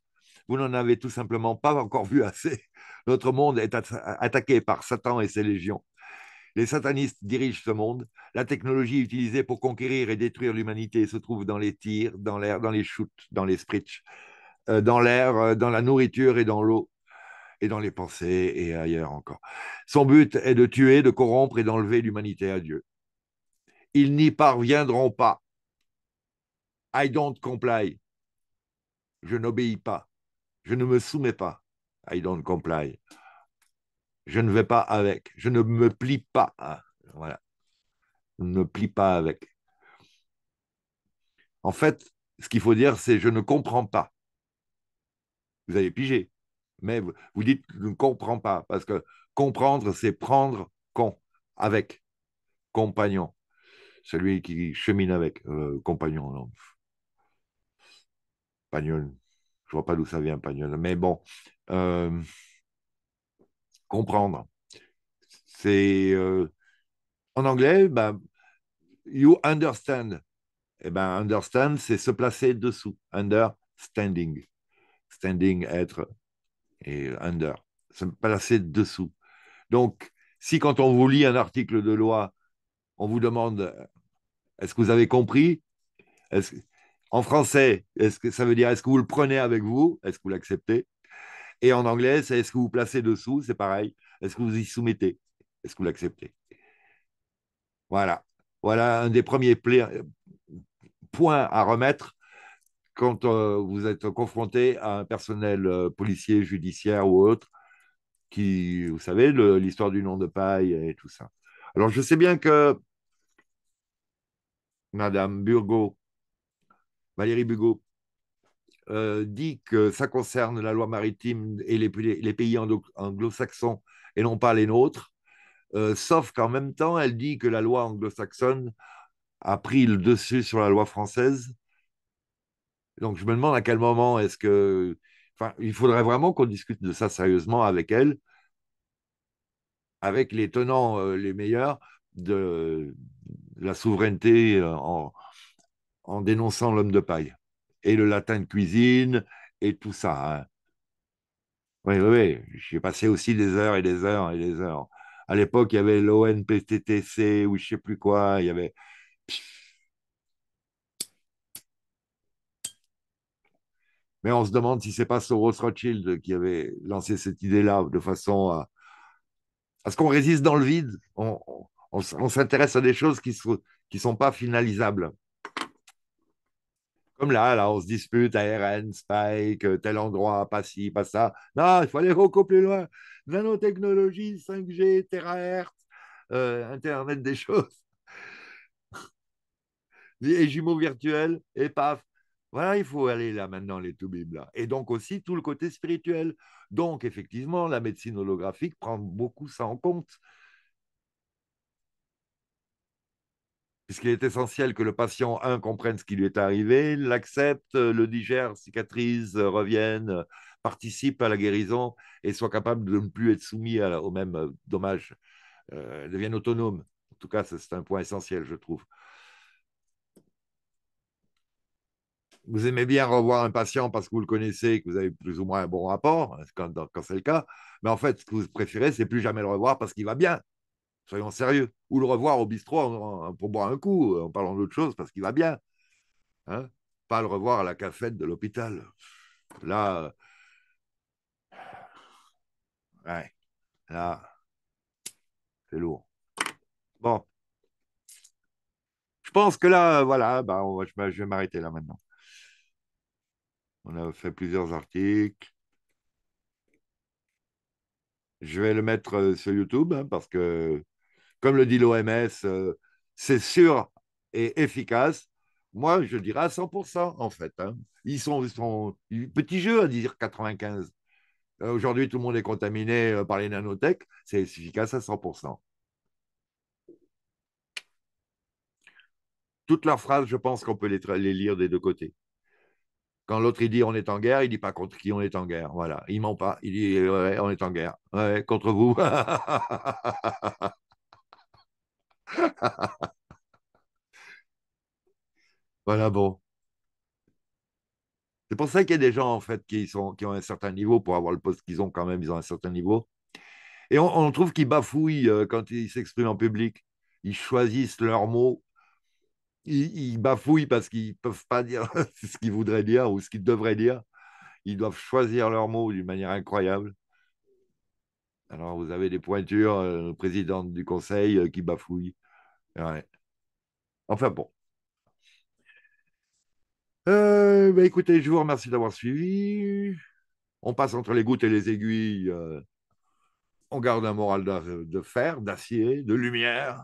vous n'en avez tout simplement pas encore vu assez. Notre monde est attaqué par Satan et ses légions. Les satanistes dirigent ce monde. La technologie utilisée pour conquérir et détruire l'humanité se trouve dans les tirs, dans l'air, dans les shoots, dans les sprits, euh, dans l'air, dans la nourriture et dans l'eau et dans les pensées et ailleurs encore. Son but est de tuer, de corrompre et d'enlever l'humanité à Dieu. Ils n'y parviendront pas. I don't comply. Je n'obéis pas. Je ne me soumets pas. I don't comply. Je ne vais pas avec. Je ne me plie pas. Ah, voilà. Je ne plie pas avec. En fait, ce qu'il faut dire, c'est je ne comprends pas. Vous avez pigé mais vous, dites je ne comprends pas, parce que comprendre, c'est prendre con, avec, compagnon. Celui qui chemine avec, euh, compagnon, non. Pagnol, je vois pas d'où ça vient, Pagnol, mais bon, euh, comprendre. C'est euh, en anglais, ben, you understand. Et eh ben, understand, c'est se placer dessous. Understanding. Standing, être et under, ça me dessous. Donc, si quand on vous lit un article de loi, on vous demande euh, est-ce que vous avez compris est En français, est-ce que ça veut dire est-ce que vous le prenez avec vous Est-ce que vous l'acceptez Et en anglais, c'est est-ce que vous placez dessous C'est pareil. Est-ce que vous y soumettez Est-ce que vous l'acceptez Voilà. Voilà un des premiers euh, points à remettre quand euh, vous êtes confronté à un personnel euh, policier, judiciaire ou autre, qui, vous savez, l'histoire du nom de paille et tout ça. Alors, je sais bien que Madame Burgo, Valérie Bugot, euh, dit que ça concerne la loi maritime et les pays anglo-saxons et non pas les nôtres, sauf qu'en même temps, elle dit que la loi anglo-saxonne a pris le dessus sur la loi française donc je me demande à quel moment est-ce que... il faudrait vraiment qu'on discute de ça sérieusement avec elle, avec les tenants euh, les meilleurs de la souveraineté euh, en, dénonçant l'homme de paille et le latin de cuisine et tout ça. Hein. Oui, oui, oui. J'ai passé aussi des heures et des heures et des heures. À l'époque, il y avait l'ONPTTC ou je ne sais plus quoi. Il y avait. mais on se demande si c'est pas Soros Rothschild qui avait lancé cette idée-là de façon à, ce qu'on résiste dans le vide. On, s'intéresse à des choses qui ne qui sont pas finalisables. Comme là, là, on se dispute ARN, Spike, tel endroit, pas ci, pas ça. Non, il faut aller beaucoup plus loin. Nanotechnologie, 5G, Terahertz, euh, Internet des choses. les jumeaux virtuels, et paf, voilà, il faut aller là maintenant, les toubibs là. Et donc aussi tout le côté spirituel. Donc effectivement, la médecine holographique prend beaucoup ça en compte. Puisqu'il est essentiel que le patient, un, comprenne ce qui lui est arrivé, l'accepte, le digère, cicatrise, revienne, participe à la guérison et soit capable de ne plus être soumis au même euh, dommage, euh, devienne autonome. En tout cas, c'est un point essentiel, je trouve. vous aimez bien revoir un patient parce que vous le connaissez, que vous avez plus ou moins un bon rapport, hein, quand, c'est le cas, mais en fait, ce que vous préférez, c'est plus jamais le revoir parce qu'il va bien. Soyons sérieux. Ou le revoir au bistrot pour boire un coup, en parlant d'autre chose, parce qu'il va bien. Hein. Pas le revoir à la cafette de l'hôpital. Là. Euh, ouais. Là. C'est lourd. Bon. Je pense que là, voilà, bah, je vais m'arrêter là maintenant. On a fait plusieurs articles. Je vais le mettre euh, sur YouTube hein, parce que, comme le dit l'OMS, euh, c'est sûr et efficace. Moi, je dirais à 100% en fait. Hein. Ils sont, ils sont petit jeu à dire 95. Euh, aujourd'hui, tout le monde est contaminé par les nanotech. C'est efficace à 100%. Toutes leurs phrases, je pense qu'on peut les lire des deux côtés. Quand l'autre il dit on est en guerre, il dit pas contre qui on est en guerre. Voilà, il ment pas. Il dit on est en guerre. contre vous. voilà, bon. C'est pour ça qu'il y a des gens en fait qui sont qui ont un certain niveau pour avoir le poste qu'ils ont quand même. Ils ont un certain niveau. Et on, on trouve qu'ils bafouillent euh, quand ils s'expriment en public. Ils choisissent leurs mots ils, bafouillent parce qu'ils ne peuvent pas dire ce qu'ils voudraient dire ou ce qu'ils devraient dire. Ils doivent choisir leurs mots d'une manière incroyable. Alors, vous avez des pointures, euh, le présidente du conseil euh, qui bafouille. Enfin bon. Euh, bah, écoutez, je vous remercie d'avoir suivi. On passe entre les gouttes et les aiguilles. on garde un moral de fer, d'acier, de lumière.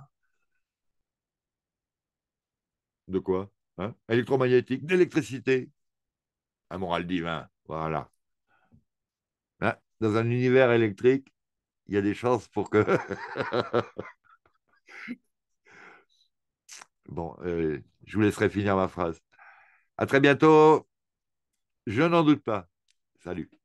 De quoi hein Électromagnétique, d'électricité. Un moral divin, voilà. Hein Dans un univers électrique, il y a des chances pour que... bon, euh, je vous laisserai finir ma phrase. À très bientôt. Je n'en doute pas. Salut.